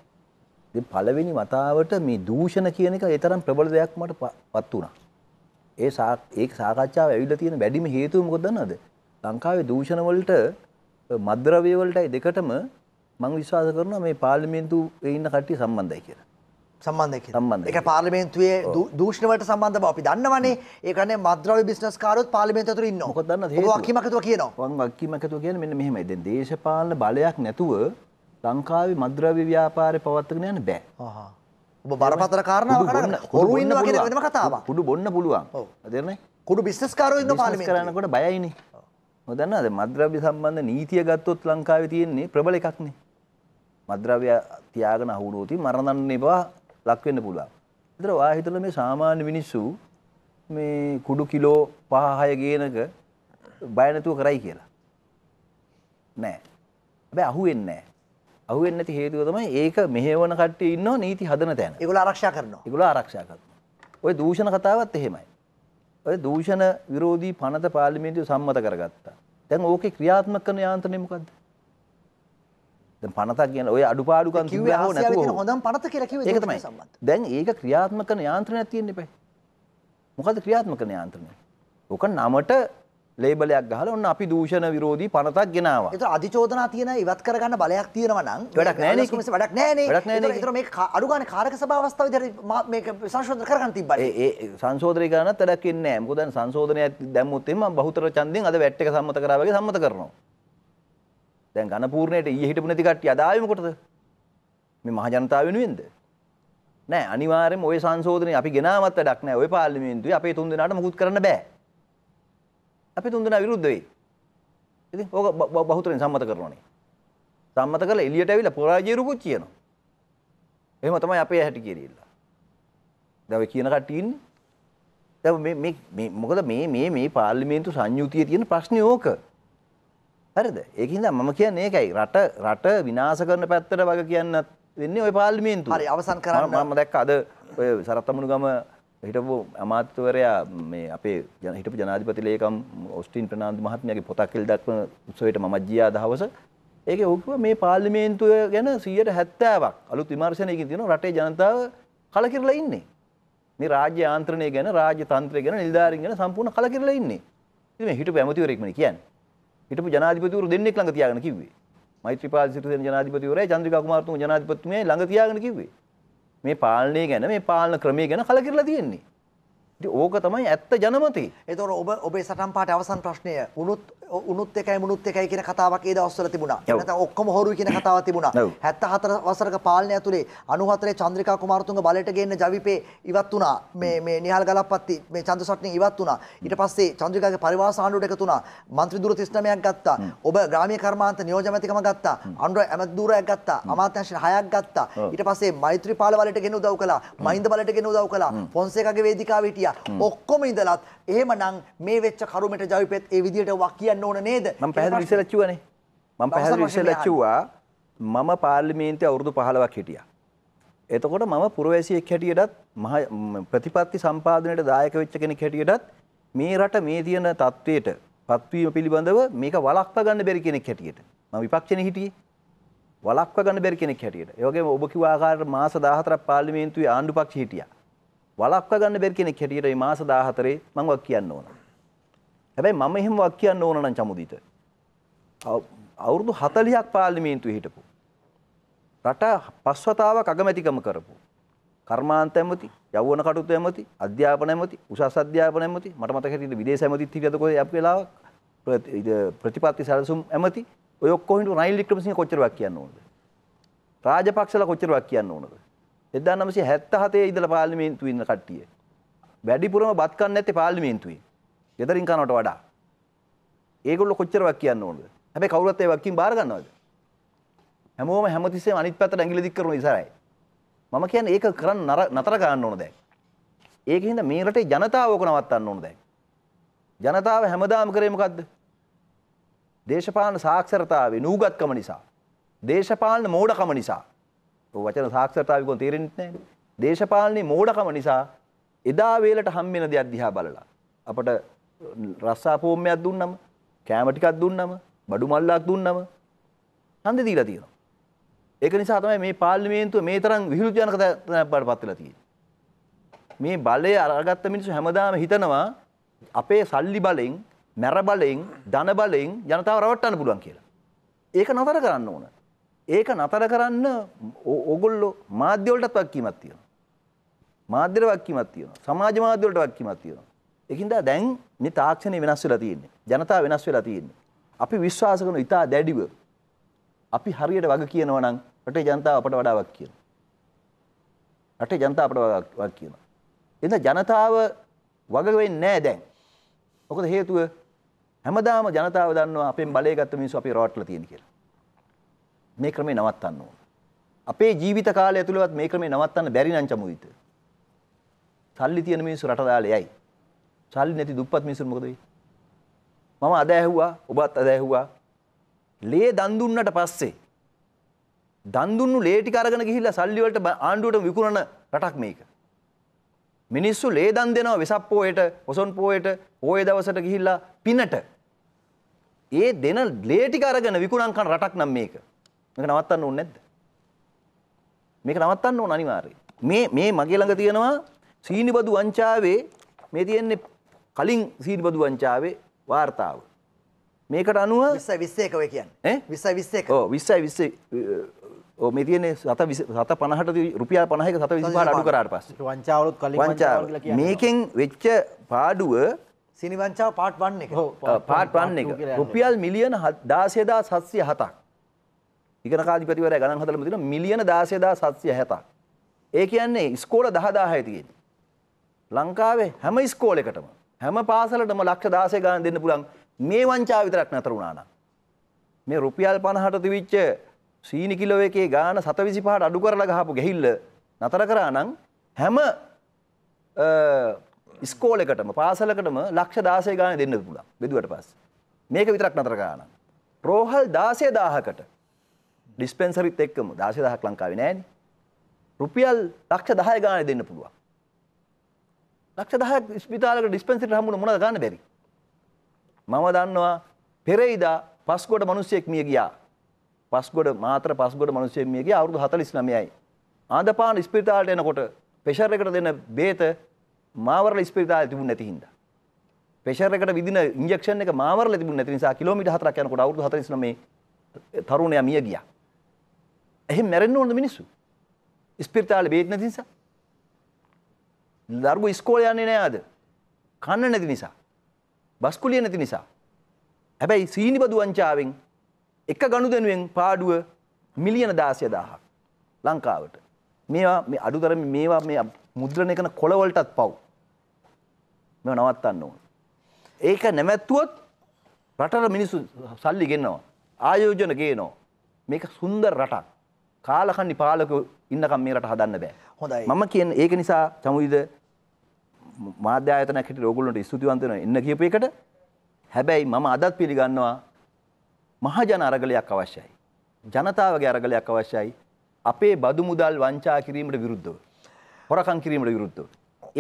ඉතින් පළවෙනි වතාවට මේ දූෂණ කියන එක ඒ තරම් ප්‍රබල දෙයක් මට පත් වුණා. ඒ ඒක සාකච්ඡාව ඇවිල්ලා තියෙන වැඩිම හේතුව මොකද දන්නවද? ලංකාවේ දූෂණ වලට මද්ද්‍රව්‍ය වලටයි දෙකටම මම විශ්වාස කරනවා මේ පාර්ලිමේන්තුවේ ඉන්න කට්ටිය සම්බන්ධයි කියලා. සම්බන්ධයි කියලා. සම්බන්ධයි. ඒක පාර්ලිමේන්තුවේ දූෂණ වලට සම්බන්ධ බව අපි දන්නවනේ. ඒ කියන්නේ මද්ද්‍රව්‍ය බිස්නස් කාරයොත් පාර්ලිමේන්තුව ඇතුළේ ඉන්නවා. මොකද දන්නවද හේතුව? වක්කීමක් ඇතුව කියනවා. මම වක්කීමක් ඇතුව කියන්නේ මෙන්න මෙහෙමයි. දැන් දේශපාලන බලයක් නැතුව ලංකාවේ මද්ද්‍රව්‍ය ව්‍යාපාරේ පවත්වාගෙන යන්න බෑ. ආහ්. ඔබ බරපතල කාරණාවක් කරගෙන හොරු ඉන්නවා කියන වෙනම කතාවක්. කුඩු බොන්න පුළුවන්. ඔව්. තේරෙනවද? කුඩු බිස්නස් කාරයෝ ඉන්න පාර්ලිමේන්තුවේ. කරනකොට බයයිනේ. නොදන්නද මද්‍රව්‍ය සම්බන්ධ නීතිය ගත්තොත් ලංකාවේ තියෙන්නේ ප්‍රබල එකක්නේ. මද්‍රව්‍ය තියාගෙන අහුනෝති මරණන්න එපා ලක් වෙන්න පුළුවන්. ඒතර ඔයා හිතලා මේ සාමාන්‍ය මිනිස්සු මේ කුඩු කිලෝ 5-6 ගේනක බය නැතුව කරයි කියලා. නෑ. හැබැයි අහුවෙන්නේ නෑ. අහුවෙන්නේ නැති හේතුව තමයි ඒක මෙහෙවන කට්ටිය ඉන්නෝ නීති හදන තැන. ඒගොල්ලෝ ආරක්ෂා කරනවා. ඒගොල්ලෝ ආරක්ෂා කරනවා. ওই දූෂණ කතාවත් එහෙමයි. ඔය දූෂණ විරෝධී පනත පාර්ලිමේන්තුව සම්මත කරගත්තා. දැන් ඕකේ ක්‍රියාත්මක කරන යාන්ත්‍රණය මොකද්ද? දැන් පනතක් කියන ඔය අඩුපාඩුකම් කිව්වා හෝ නැතුව හොඳම පනත කියලා කිව්වේ ඒක තමයි සම්බන්ධ. දැන් ඒක ක්‍රියාත්මක කරන යාන්ත්‍රණයක් තියෙන්න එපා. මොකද්ද ක්‍රියාත්මක කරන යාන්ත්‍රණය? ඔක නමට ලේබලයක් ගහලා ඔන්න අපි දූෂණ විරෝධී පනතක් ගෙනාවා. ඒතර අධිචෝදනා තියෙන ඉවත් කරගන්න බලයක් තියෙනවා නම් වැඩක් නැහැ නේ. වැඩක් නැහැ නේ. වැඩක් නැහැ නේ. ඒතර මේක අඩු ගන්න කාරක සභාව අවස්ථාව විදිහට මේක සංශෝධන කරගන්න තිබ්බනේ. ඒ ඒ සංශෝධනය කරනත් වැඩක් වෙන්නේ නැහැ. මොකද දැන් සංශෝධනය දැම්මොත් එහෙම මම බහුතර ඡන්දයෙන් අද වැට් එක සම්මත කරා වගේ සම්මත කරනවා. දැන් ඝනපූර්ණයට ඊයේ හිටපු නැති කට්ටිය අද ආවේ මොකටද? මේ මහ ජනතාව වෙනුවෙන්ද? නෑ අනිවාර්යයෙන්ම ওই සංශෝධනය අපි ගෙනාවත් වැඩක් නෑ. ওই පාර්ලිමේන්තුවේ අපේ තුන් දෙනාට මුකුත් කරන්න බෑ. අපි තුන් දෙනා විරුද්ධ වෙයි. ඉතින් ඕක බහුතරෙන් සම්මත කරනෝනේ. සම්මත කරලා එළියට ඇවිල්ලා පරාජය රූපුත් කියනවා. එහෙම තමයි අපේ හැටි කියෙරිල්ල. දැන් ඔය කියන කට්ටිය ඉන්නේ. දැන් මේ මේ මේ මොකද මේ මේ මේ පාර්ලිමේන්තු සංයුතියේ තියෙන ප්‍රශ්නේ ඕක. හරිද? ඒකින්ද මම කියන්නේ ඒකයි. රට රට විනාශ කරන පැත්තට වග කියන්නත් වෙන්නේ ওই පාර්ලිමේන්තුව. හරි අවසන් කරන්න. මම දැක්ක අද ඔය සරත්මුණු ගම හිටපු අමාත්‍යවරයා මේ අපේ හිටපු ජනාධිපති ලේකම් ඔස්ටින් ප්‍රනාන්දු මහත්මයාගේ පොතක් එළි දක්වන උත්සවයට මම ගියා දවස ඒක ඔවුකුව මේ පාර්ලිමේන්තුව ගැන 170ක් අලුත් විමර්ශනයකින් තියෙනවා රටේ ජනතාව කලකිරලා ඉන්නේ. මේ රාජ්‍ය යාන්ත්‍රණය ගැන රාජ්‍ය තන්ත්‍රය ගැන නිලධාරීන් ගැන සම්පූර්ණ කලකිරලා ඉන්නේ. ඉතින් මේ හිටපු ඇමතිවරයෙක්මනේ කියන්නේ. හිටපු ජනාධිපතිවරු දෙන්නෙක් ළඟ තියාගෙන කිව්වේ. මෛත්‍රීපාල සිරිසේන ජනාධිපතිවරයා චන්ද්‍රිකා කුමාරතුංග ජනාධිපතිතුමියයි ළඟ තියාගෙන කිව්වේ. මේ පාලනය ගැන මේ පාලන ක්‍රමය ගැන කලකිරලා තියෙන්නේ. ඕක තමයි ඇත්ත ජනමතේ. එතකොට ඔබ ඔබේ සටන් පාඨ අවසන් ප්‍රශ්නය වුණොත් උනුත් එකයි මුනුත් එකයි කියන කතාවක් ඒ දවස්වල තිබුණා. නැත්නම් ඔක්කොම හොරුයි කියන කතාවක් තිබුණා. 74 වසරක පාලනය ඇතුලේ 94 චන්ද්‍රිකා කුමාරතුංග බලයට ගේන්න ජවිපේ ඉවත් වුණා. මේ මේ නිහාල් ගලප්පත්ති මේ චන්දසට්නේ ඉවත් වුණා. ඊට පස්සේ චන්ද්‍රිකාගේ පරිවාස ආණ්ඩුවට එකතු වුණා. മന്ത്രി දුර 39ක් ගත්තා. ඔබ ග්‍රාමීය කර්මාන්ත නියෝජ්‍යමැතිකම ගත්තා. අනුර ඇමතිදූරයක් ගත්තා. අමාත්‍යංශ 6ක් ගත්තා. ඊට පස්සේ මෛත්‍රීපාල වලට ගෙන උදව් කළා. මහින්ද බලට ගෙන උදව් කළා. ෆොන්සේකාගේ වේදිකාවේ හිටියා. ඔක්කොම ඉඳලත් එහෙමනම් මේ වෙච්ච කරුමෙට ජවිපෙත් ඒ විදියට වක් කියන්නේ කියන්න ඕන නේද ම පැහදිලි විසලච්චුවනේ මම පැහදිලි විසලච්චුවා මම පාර්ලිමේන්තය අවුරුදු පහලවක් හිටිය. එතකොට මම පුරවැසියෙක් හැටියටත් ප්‍රතිපත්ති සම්පාදනයට දායක වෙච්ච කෙනෙක් හැටියටත් මේ රට මේ තියෙන තත්ත්වයට පත්වීම පිළිබඳව මේක වලක්ව ගන්න බැරි කෙනෙක් හැටියට මම විපක්ෂණ හිටියේ වලක්ව ගන්න බැරි කෙනෙක් හැටියට. ඒ වගේම ඔබ කිව්ව ආකාරයට මාස 14ක් පාර්ලිමේන්තුවේ ආණ්ඩු පක්ෂ හිටියා. වලක්ව ගන්න බැරි කෙනෙක් හැටියට මේ මාස 14 මම වක් කියන්න ඕන. හැබැයි මම එහෙම වක් කියන්න ඕන නම් චමුදිට අවුරුදු 40ක් පාර්ලිමේන්තුවේ හිටපු රට පස්වතාවක් අගමැතිකම කරපු කර්මාන්ත ඇමති යෞවන කටයුතු ඇමති අධ්‍යාපන ඇමති උසස් අධ්‍යාපන ඇමති මට මතක හිටින්න විදේශ ඇමතිත් හිටියද කොහේ අපේ වෙලාවක් ප්‍රතිපත්ති සැලසුම් ඇමති ඔය ඔක්කොම හිටු රනිල් වික්‍රමසිංහ කොච්චර වක් කියන්න ඕනද රාජපක්ෂලා කොච්චර වක් කියන්න ඕනද 1977 ඉඳලා පාර්ලිමේන්තුවේ ඉන්න කට්ටිය වැඩිපුරම බත් කන්න නැත්තේ පාර්ලිමේන්තුවේ ගෙදරින් කනවට වඩා ඒගොල්ලෝ කොච්චරවක් කියන්න ඕනද හැබැයි කවුරුත් ඒ වක්කින් බාර ගන්නවද හැමෝම හැමතිස්සෙම අනිත් පැත්තට ඇඟිලි දික් කරන ඉසරයි මම කියන්නේ ඒක කරන්න නතර ගන්න ඕන දැන් ඒකින්ද මේ රටේ ජනතාව ඕක නවත්තන්න ඕන දැන් ජනතාව හැමදාම කරේ මොකද්ද දේශපාලන සාක්ෂරතාවේ නූගත්කම නිසා දේශපාලන මෝඩකම නිසා වචන සාක්ෂරතාවකෝ තේරෙන්නේ නැහැ. දේශපාලනේ මෝඩකම නිසා එදා වේලට හම්බෙන දේ අධ්‍යා බලලා අපට රස්සාපෝමයක් දුන්නම කෑම ටිකක් දුන්නම බඩු මල්ලක් දුන්නම ඡන්දෙ දීලා තියෙනවා. ඒක නිසා තමයි මේ පාර්ලිමේන්තුව මේ තරම් විහිළු ජනක තැනකට පත් වෙලා තියෙන්නේ. මේ බලය අරගත්ත මිනිස්සු හැමදාම හිතනවා අපේ සල්ලි බලෙන්, මැර බලෙන්, ධන බලෙන් ජනතාව රවට්ටන්න පුළුවන් කියලා. ඒක නතර කරන්න ඕන. ඒක නතර කරන්න ඕගොල්ලෝ මාධ්‍ය වලටත් වක්කීමක් තියෙනවා. මාධ්‍යර වක්කීමක් තියෙනවා. සමාජ මාධ්‍ය වලට වක්කීමක් තියෙනවා. එකින්දා දැන් මේ තාක්ෂණය වෙනස් වෙලා තියෙන්නේ. ජනතාව වෙනස් වෙලා තියෙන්නේ. අපි විශ්වාස කරන ඉතා දැඩිව අපි හරියට වග කියනවා නම් රටේ ජනතාව අපට වඩා වග කියනවා. රටේ ජනතාව අපට වග කියනවා. එහෙනම් ජනතාව වග වෙන්නේ නැහැ දැන්. මොකද හේතුව හැමදාම ජනතාව දන්නවා අපෙන් බලය ගත්ත මිනිස්සු අපේ රවට්ටලා තියෙන කියලා. මේ ක්‍රමේ නවත්තන්න ඕන. අපේ ජීවිත කාලය ඇතුළතවත් මේ ක්‍රමේ නවත්තන්න බැරි නම් චමුවිත. සල්ලි තියෙන මිනිස්සු රට දාලා යයි. සල්ලි නැති දුප්පත් මිනිස්සුන් මොකද වෙන්නේ? මම අද ඇහුවා ඔබත් අද ඇහුවා ලේ දන් දුන්නට පස්සේ දන් දුන්නු ලේ ටික අරගෙන ගිහිල්ලා සල්ලි වලට ආණ්ඩුවට විකුණන රටක් මේක. මිනිස්සු ලේ දන් දෙනවා වෙසක් පොයට, ඔසොන් පොයට, පොයේ දවසට ගිහිල්ලා පිනට. ඒ දෙන ලේ ටික අරගෙන විකුණන් කන රටක් නම් මේක. මේක නවත්තන්න ඕනේ නැද්ද? මේක නවත්තන්න ඕන අනිවාර්යයෙන්. මේ මේ මගේ ළඟ තියෙනවා සීනිබදු වංචාවේ මේ තියෙන්නේ කලින් සීරිබදු වංචාවේ වාර්තාව. මේකට අනුව විස්සයි විස්සේකව කියන්න විස්සයි විස්සේක විස්සයි විස්සේ මේ තියන සත සත පනහට රුපියල් පනහක සත විසිහ අඩු කරට පස් වංචාවලුත් කලින් වංචාව මේකෙන් වෙච්ච පාඩුව සිනිවංචාව පාට් වන්න එක පාට් වන්න එක රුපියල් මිලියන දාසයදා සත්සය හතක් ඉගන කාධිපතිවර ගණන් හතලම තින මිලියන දාසයදා සත්සය හැතක් ඒ කියන්නේ ස්කෝල දහදාහ ඇතිගෙන් ලංකාවේ හැම ස්කෝල එකටම හැම පාසලටම ලක්ෂ දාසය ගාන දෙන්න පුළන් මේ වංචා විතරක් නැතර වුණාන. මේ රුපියල් පණහට තිවිච්ච සීනිකිලෝ එකේ ගාන සතවිසි පහට අඩු කරලා ගහපු ගෙහිල්ල නතර කරා නම් හැම ස්කෝලකටම පාසලකටම ලක්ෂ දාසය ගාන දෙන්න පුළන් බෙදුවට පස් මේක විතරක් නතර ගාන. රෝහල් දාසය දාහකට ඩිස්පෙන්න්සරිත් එක්කම දාසය දහක් ලංකාවේ නෑන රුපියල් ලක්ෂ දහය ගාන දෙන්න පුළුවන් ලක්ෂ දහයක් ස්පිතාලක ඩිස්පෙන්සිට හම්බුන මොනද ගන්න බැරි. මම දන්නවා පෙරෙයිදා පස්ගොඩ මිනිස්සෙක් මිය ගියා. පස්ගොඩ මාතර පස්ගොඩ මිනිස්සෙක් මිය ගියා අවුරුදු 49යි. ආදපාන ස්පිතාලයට එනකොට ප්‍රෙෂර් එකට දෙන බේත මාවරල ස්පිතාලේ තිබුණ නැති හින්දා. ප්‍රෙෂර් එකට විදින ඉන්ජෙක්ෂන් එක මාවරල තිබුණ නැති නිසා කිලෝමීටර් 4ක් යනකොට අවුරුදු 49 තරුණයා මිය ගියා. එහෙම මැරෙන්න ඕනද මිනිස්සු? ස්පිරිතාලේ බේත් නැති නිසා. දර්ගු ස්කෝල යන්නේ නෑද කන්න නැති නිසා. බස්කුලිය නැති නිසා. හැබැයි සීනිබදු වංචාවෙන් එක ගණු දෙනුවෙන් පාඩුව මිලියන දාසය දාහක් ලංකාවට. මේවා මේ අඩුතරම මේවා මේ මුද්‍රණය කන කොළවලටත් පව්. මෙ නවත්තන්න ඕන. ඒක නැමැත්තුවොත් රටට මිනිස්සු සල්ලි ගෙන්නවා. ආයෝජන ගේනෝ. මේක සුන්දර රටක්. කාලකන්නි පාලක ඉන්නකම් මේ රට හදන්න බෑ. හොඳයි. මම කියන්නේ ඒක නිසා චමුවිද මාධ්‍ය ආයතනයක් හිටියේ ඕගොල්ලන්ට ස්තුතිවන්ත වෙනවා එන්න කියපු එකට. හැබැයි මම අදත් පිළිගන්නවා මහජන අරගලයක් අවශ්‍යයි. ජනතාවගේ අරගලයක් අවශ්‍යයි. අපේ බදු මුදල් වංචා කිරීමට විරුද්ධව. හොරකම් කිරීමට විරුද්ධව.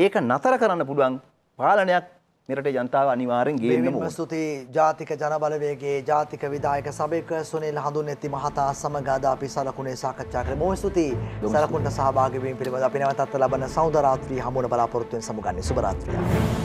ඒක නතර කරන්න පුළුවන් පාලනයක් මෙරට ජනතාව අනිවාරෙන් ගේම ස්තුතියි ජාතික ජනබලවේගේ ජාතික විදායක සභයක සුනිල් හඳුන් ඇති මහතා සමගාද අපි සලකුණේ සාකච්ඡා කර බොහොම ස්තුතියි සලකුන්ට සහභාගී වීම පිළිබඳ අපි නැවතත් ලබන සෞන්දරාත්‍රී හමුවන බලාපොරොත්තුෙන් සමුගන්නේ සුබ රාත්‍රියක්